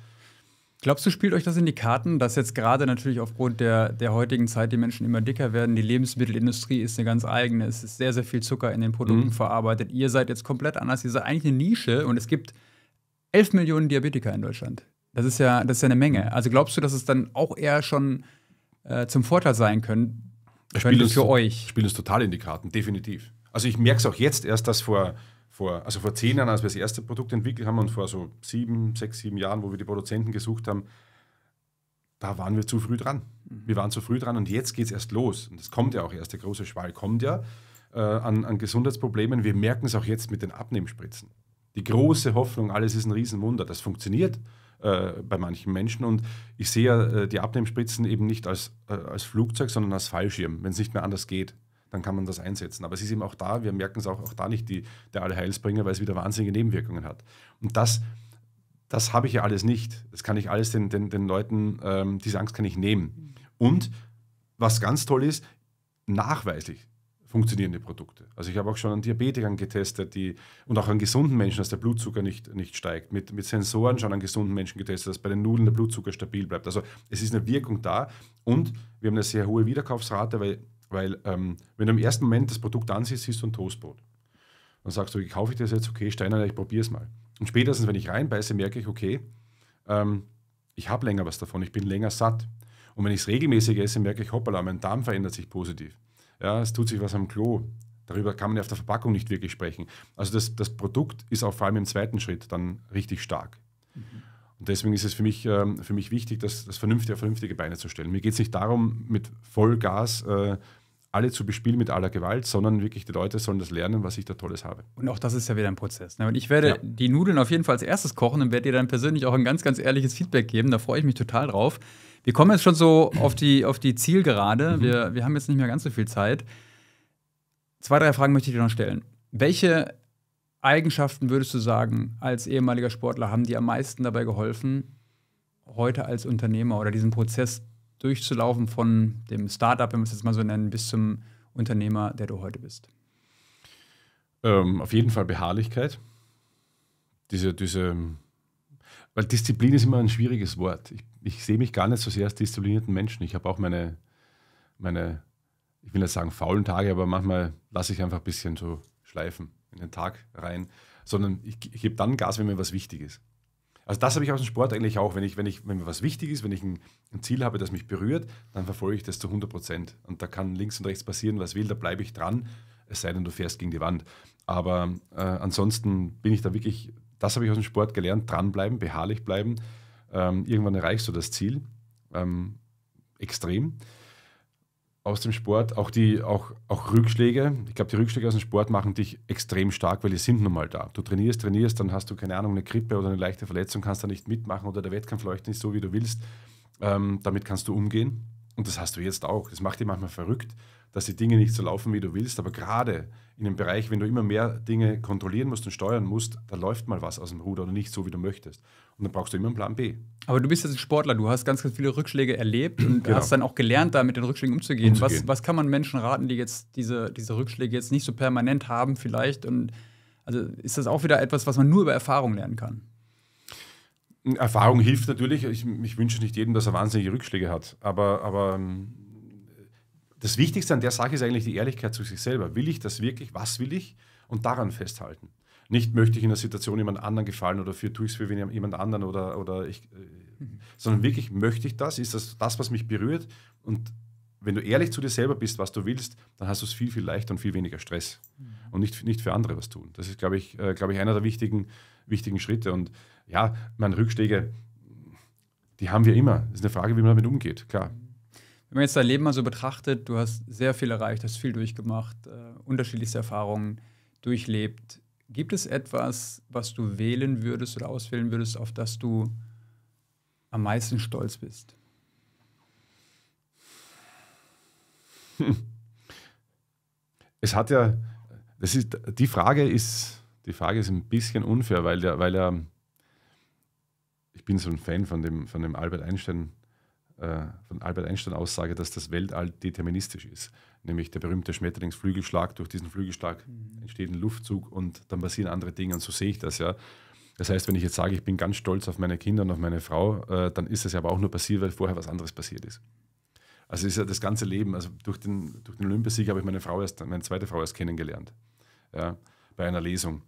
Glaubst du, spielt euch das in die Karten, dass jetzt gerade natürlich aufgrund der, der heutigen Zeit die Menschen immer dicker werden? Die Lebensmittelindustrie ist eine ganz eigene. Es ist sehr, sehr viel Zucker in den Produkten mhm. verarbeitet. Ihr seid jetzt komplett anders. Ihr seid eigentlich eine Nische und es gibt 11 Millionen Diabetiker in Deutschland. Das ist ja, das ist ja eine Menge. Mhm. Also glaubst du, dass es dann auch eher schon äh, zum Vorteil sein können, könnte für ist, euch? Spielt es total in die Karten, definitiv. Also ich merke es auch jetzt erst, dass vor vor, also vor zehn Jahren, als wir das erste Produkt entwickelt haben und vor so sieben, sechs, sieben Jahren, wo wir die Produzenten gesucht haben, da waren wir zu früh dran. Mhm. Wir waren zu früh dran und jetzt geht es erst los. Und es kommt ja auch erst, der große Schwall kommt ja äh, an, an Gesundheitsproblemen. Wir merken es auch jetzt mit den Abnehmspritzen. Die große Hoffnung, alles ist ein Riesenwunder, das funktioniert äh, bei manchen Menschen. Und ich sehe ja äh, die Abnehmspritzen eben nicht als, äh, als Flugzeug, sondern als Fallschirm, wenn es nicht mehr anders geht dann kann man das einsetzen. Aber es ist eben auch da, wir merken es auch, auch da nicht, die, der Allheilsbringer, weil es wieder wahnsinnige Nebenwirkungen hat. Und das, das habe ich ja alles nicht. Das kann ich alles den, den, den Leuten, ähm, diese Angst kann ich nehmen. Und was ganz toll ist, nachweislich funktionierende Produkte. Also ich habe auch schon an Diabetikern getestet, die und auch an gesunden Menschen, dass der Blutzucker nicht, nicht steigt. Mit, mit Sensoren schon an gesunden Menschen getestet, dass bei den Nudeln der Blutzucker stabil bleibt. Also es ist eine Wirkung da und wir haben eine sehr hohe Wiederkaufsrate, weil weil ähm, wenn du im ersten Moment das Produkt ansiehst, siehst du ein Toastbrot. Dann sagst du, okay, kaufe ich das jetzt, okay, Steiner, ich probiere es mal. Und spätestens, wenn ich reinbeiße, merke ich, okay, ähm, ich habe länger was davon, ich bin länger satt. Und wenn ich es regelmäßig esse, merke ich, hoppala, mein Darm verändert sich positiv. Ja, es tut sich was am Klo. Darüber kann man ja auf der Verpackung nicht wirklich sprechen. Also das, das Produkt ist auch vor allem im zweiten Schritt dann richtig stark. Mhm. Und deswegen ist es für mich, ähm, für mich wichtig, das, das Vernünftige auf vernünftige Beine zu stellen. Mir geht es nicht darum, mit Vollgas äh, alle zu bespielen mit aller Gewalt, sondern wirklich die Leute sollen das lernen, was ich da Tolles habe. Und auch das ist ja wieder ein Prozess. Ne? Und ich werde ja. die Nudeln auf jeden Fall als erstes kochen und werde dir dann persönlich auch ein ganz, ganz ehrliches Feedback geben. Da freue ich mich total drauf. Wir kommen jetzt schon so auf die, auf die Zielgerade. Mhm. Wir, wir haben jetzt nicht mehr ganz so viel Zeit. Zwei, drei Fragen möchte ich dir noch stellen. Welche Eigenschaften würdest du sagen, als ehemaliger Sportler haben dir am meisten dabei geholfen, heute als Unternehmer oder diesen Prozess durchzulaufen von dem Startup, wenn wir es jetzt mal so nennen, bis zum Unternehmer, der du heute bist? Ähm, auf jeden Fall Beharrlichkeit. Diese, diese, weil Disziplin ist immer ein schwieriges Wort. Ich, ich sehe mich gar nicht so sehr als disziplinierten Menschen. Ich habe auch meine, meine, ich will nicht sagen faulen Tage, aber manchmal lasse ich einfach ein bisschen so schleifen in den Tag rein, sondern ich, ich gebe dann Gas, wenn mir was wichtig ist. Also das habe ich aus dem Sport eigentlich auch. Wenn, ich, wenn, ich, wenn mir was wichtig ist, wenn ich ein, ein Ziel habe, das mich berührt, dann verfolge ich das zu 100 Prozent. Und da kann links und rechts passieren, was will, da bleibe ich dran, es sei denn, du fährst gegen die Wand. Aber äh, ansonsten bin ich da wirklich, das habe ich aus dem Sport gelernt, dranbleiben, beharrlich bleiben. Ähm, irgendwann erreichst du das Ziel. Ähm, extrem aus dem Sport, auch, die, auch, auch Rückschläge. Ich glaube, die Rückschläge aus dem Sport machen dich extrem stark, weil die sind nun mal da. Du trainierst, trainierst, dann hast du, keine Ahnung, eine Grippe oder eine leichte Verletzung, kannst da nicht mitmachen oder der Wettkampf leuchtet nicht so, wie du willst. Ähm, damit kannst du umgehen. Und das hast du jetzt auch. Das macht dich manchmal verrückt, dass die Dinge nicht so laufen, wie du willst. Aber gerade in dem Bereich, wenn du immer mehr Dinge kontrollieren musst und steuern musst, da läuft mal was aus dem Ruder oder nicht so, wie du möchtest. Und dann brauchst du immer einen Plan B. Aber du bist jetzt ein Sportler, du hast ganz, ganz viele Rückschläge erlebt und genau. hast dann auch gelernt, da mit den Rückschlägen umzugehen. umzugehen. Was, was kann man Menschen raten, die jetzt diese, diese Rückschläge jetzt nicht so permanent haben, vielleicht? Und also ist das auch wieder etwas, was man nur über Erfahrung lernen kann? Erfahrung hilft natürlich. Ich, ich wünsche nicht jedem, dass er wahnsinnige Rückschläge hat. Aber, aber ähm, das Wichtigste an der Sache ist eigentlich die Ehrlichkeit zu sich selber. Will ich das wirklich? Was will ich? Und daran festhalten. Nicht möchte ich in der Situation jemand anderen gefallen oder für tue ich es für jemand anderen oder, oder ich, äh, mhm. sondern wirklich möchte ich das? Ist das das, was mich berührt? Und wenn du ehrlich zu dir selber bist, was du willst, dann hast du es viel, viel leichter und viel weniger Stress mhm. und nicht, nicht für andere was tun. Das ist, glaube ich, äh, glaub ich, einer der wichtigen, wichtigen Schritte. Und ja, meine Rückschläge, die haben wir immer. Es ist eine Frage, wie man damit umgeht, klar wenn man jetzt dein Leben mal so betrachtet, du hast sehr viel erreicht, hast viel durchgemacht, äh, unterschiedlichste Erfahrungen durchlebt. Gibt es etwas, was du wählen würdest oder auswählen würdest, auf das du am meisten stolz bist? Es hat ja, das ist, die Frage ist, die Frage ist ein bisschen unfair, weil ja, weil ja, ich bin so ein Fan von dem, von dem Albert Einstein äh, von Albert Einstein Aussage, dass das Weltall deterministisch ist. Nämlich der berühmte Schmetterlingsflügelschlag, durch diesen Flügelschlag mhm. entsteht ein Luftzug und dann passieren andere Dinge und so sehe ich das ja. Das heißt, wenn ich jetzt sage, ich bin ganz stolz auf meine Kinder und auf meine Frau, äh, dann ist das ja aber auch nur passiert, weil vorher was anderes passiert ist. Also ist ja das ganze Leben, also durch den, durch den Olympiasieg habe ich meine Frau erst, meine zweite Frau erst kennengelernt. Ja, bei einer Lesung.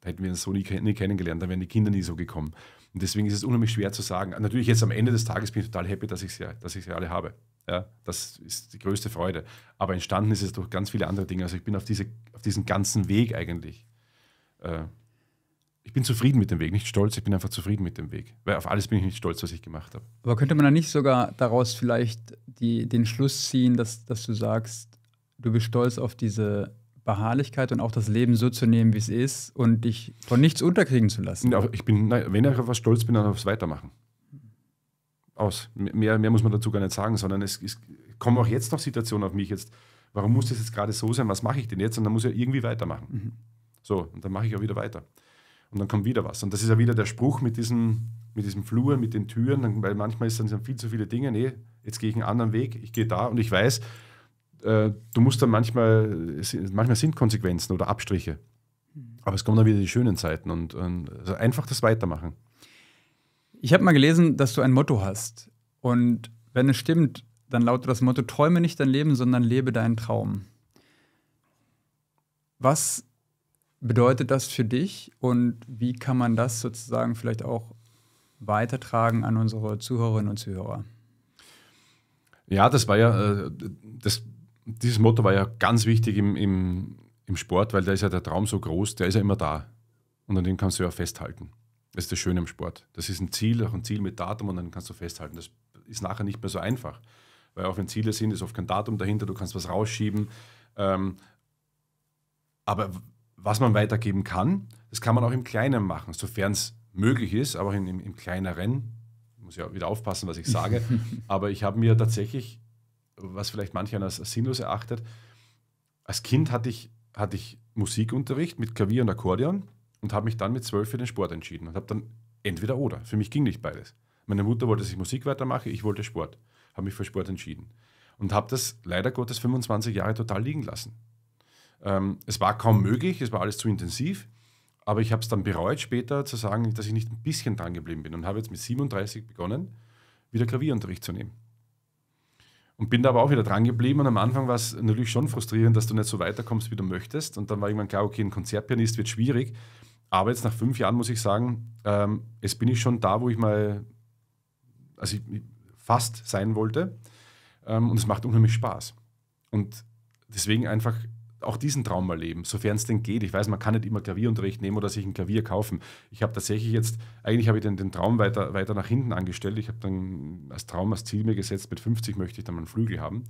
Da hätten wir uns so nie, nie kennengelernt, dann wären die Kinder nie so gekommen. Und deswegen ist es unheimlich schwer zu sagen. Natürlich jetzt am Ende des Tages bin ich total happy, dass ich sie, dass ich sie alle habe. Ja, das ist die größte Freude. Aber entstanden ist es durch ganz viele andere Dinge. Also ich bin auf, diese, auf diesen ganzen Weg eigentlich. Äh, ich bin zufrieden mit dem Weg, nicht stolz, ich bin einfach zufrieden mit dem Weg. Weil auf alles bin ich nicht stolz, was ich gemacht habe. Aber könnte man da nicht sogar daraus vielleicht die, den Schluss ziehen, dass, dass du sagst, du bist stolz auf diese Beharrlichkeit und auch das Leben so zu nehmen, wie es ist und dich von nichts unterkriegen zu lassen. Ja, ich bin, wenn ich auf was stolz bin, dann aufs Weitermachen. Aus. Mehr, mehr muss man dazu gar nicht sagen, sondern es, es kommen auch jetzt noch Situationen auf mich jetzt. Warum muss das jetzt gerade so sein? Was mache ich denn jetzt? Und dann muss ich ja irgendwie weitermachen. Mhm. So, und dann mache ich auch wieder weiter. Und dann kommt wieder was. Und das ist ja wieder der Spruch mit diesem, mit diesem Flur, mit den Türen, weil manchmal sind es viel zu viele Dinge. Nee, jetzt gehe ich einen anderen Weg, ich gehe da und ich weiß, äh, du musst dann manchmal, äh, manchmal sind Konsequenzen oder Abstriche. Hm. Aber es kommen dann wieder die schönen Zeiten und, und also einfach das Weitermachen. Ich habe mal gelesen, dass du ein Motto hast. Und wenn es stimmt, dann lautet das Motto: Träume nicht dein Leben, sondern lebe deinen Traum. Was bedeutet das für dich und wie kann man das sozusagen vielleicht auch weitertragen an unsere Zuhörerinnen und Zuhörer? Ja, das war ja, äh, das dieses Motto war ja ganz wichtig im, im, im Sport, weil da ist ja der Traum so groß, der ist ja immer da. Und an dem kannst du ja festhalten. Das ist das Schöne im Sport. Das ist ein Ziel, auch ein Ziel mit Datum und dann kannst du festhalten. Das ist nachher nicht mehr so einfach. Weil auch wenn Ziele sind, ist oft kein Datum dahinter, du kannst was rausschieben. Ähm, aber was man weitergeben kann, das kann man auch im Kleinen machen, sofern es möglich ist, aber auch im, im Kleineren. Ich muss ja wieder aufpassen, was ich sage. aber ich habe mir tatsächlich was vielleicht manche als sinnlos erachtet. Als Kind hatte ich, hatte ich Musikunterricht mit Klavier und Akkordeon und habe mich dann mit zwölf für den Sport entschieden und habe dann entweder oder. Für mich ging nicht beides. Meine Mutter wollte, dass ich Musik weitermache, ich wollte Sport. Habe mich für Sport entschieden. Und habe das leider Gottes 25 Jahre total liegen lassen. Ähm, es war kaum möglich, es war alles zu intensiv, aber ich habe es dann bereut, später zu sagen, dass ich nicht ein bisschen dran geblieben bin und habe jetzt mit 37 begonnen, wieder Klavierunterricht zu nehmen. Und bin da aber auch wieder dran geblieben. Und am Anfang war es natürlich schon frustrierend, dass du nicht so weiterkommst, wie du möchtest. Und dann war irgendwann klar, okay, ein Konzertpianist wird schwierig. Aber jetzt nach fünf Jahren muss ich sagen, ähm, jetzt bin ich schon da, wo ich mal, also ich, fast sein wollte. Ähm, und es macht unheimlich Spaß. Und deswegen einfach auch diesen Traum mal leben, sofern es denn geht. Ich weiß, man kann nicht immer Klavierunterricht nehmen oder sich ein Klavier kaufen. Ich habe tatsächlich jetzt, eigentlich habe ich den, den Traum weiter, weiter nach hinten angestellt. Ich habe dann als Traum, als Ziel mir gesetzt, mit 50 möchte ich dann mal einen Flügel haben.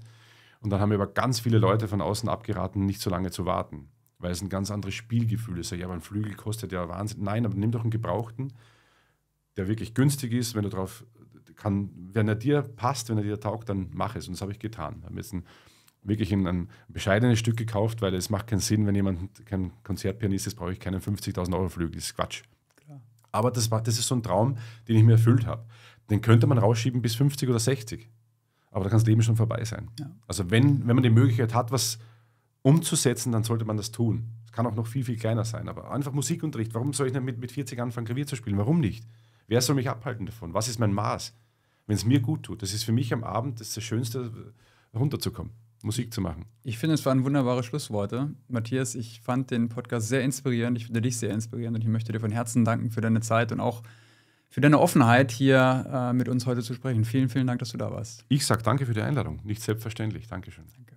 Und dann haben mir aber ganz viele Leute von außen abgeraten, nicht so lange zu warten, weil es ein ganz anderes Spielgefühl ist. Ja, aber ein Flügel kostet ja Wahnsinn. Nein, aber nimm doch einen gebrauchten, der wirklich günstig ist, wenn du drauf kann, wenn er dir passt, wenn er dir taugt, dann mach es. Und das habe ich getan. Ich habe jetzt einen wirklich ein, ein, bescheidenes Stück gekauft, weil es macht keinen Sinn, wenn jemand kein Konzertpianist ist, brauche ich keinen 50.000 Euro Flügel. Das ist Quatsch. Klar. Aber das, war, das ist so ein Traum, den ich mir erfüllt habe. Den könnte man rausschieben bis 50 oder 60. Aber da kann das Leben schon vorbei sein. Ja. Also wenn, wenn man die Möglichkeit hat, was umzusetzen, dann sollte man das tun. Es kann auch noch viel, viel kleiner sein. Aber einfach Musikunterricht. Warum soll ich nicht mit, mit 40 anfangen, Klavier zu spielen? Warum nicht? Wer soll mich abhalten davon? Was ist mein Maß? Wenn es mir gut tut. Das ist für mich am Abend das, das Schönste, runterzukommen. Musik zu machen. Ich finde, es waren wunderbare Schlussworte. Matthias, ich fand den Podcast sehr inspirierend. Ich finde dich sehr inspirierend und ich möchte dir von Herzen danken für deine Zeit und auch für deine Offenheit, hier äh, mit uns heute zu sprechen. Vielen, vielen Dank, dass du da warst. Ich sage danke für die Einladung. Nicht selbstverständlich. Dankeschön. Danke.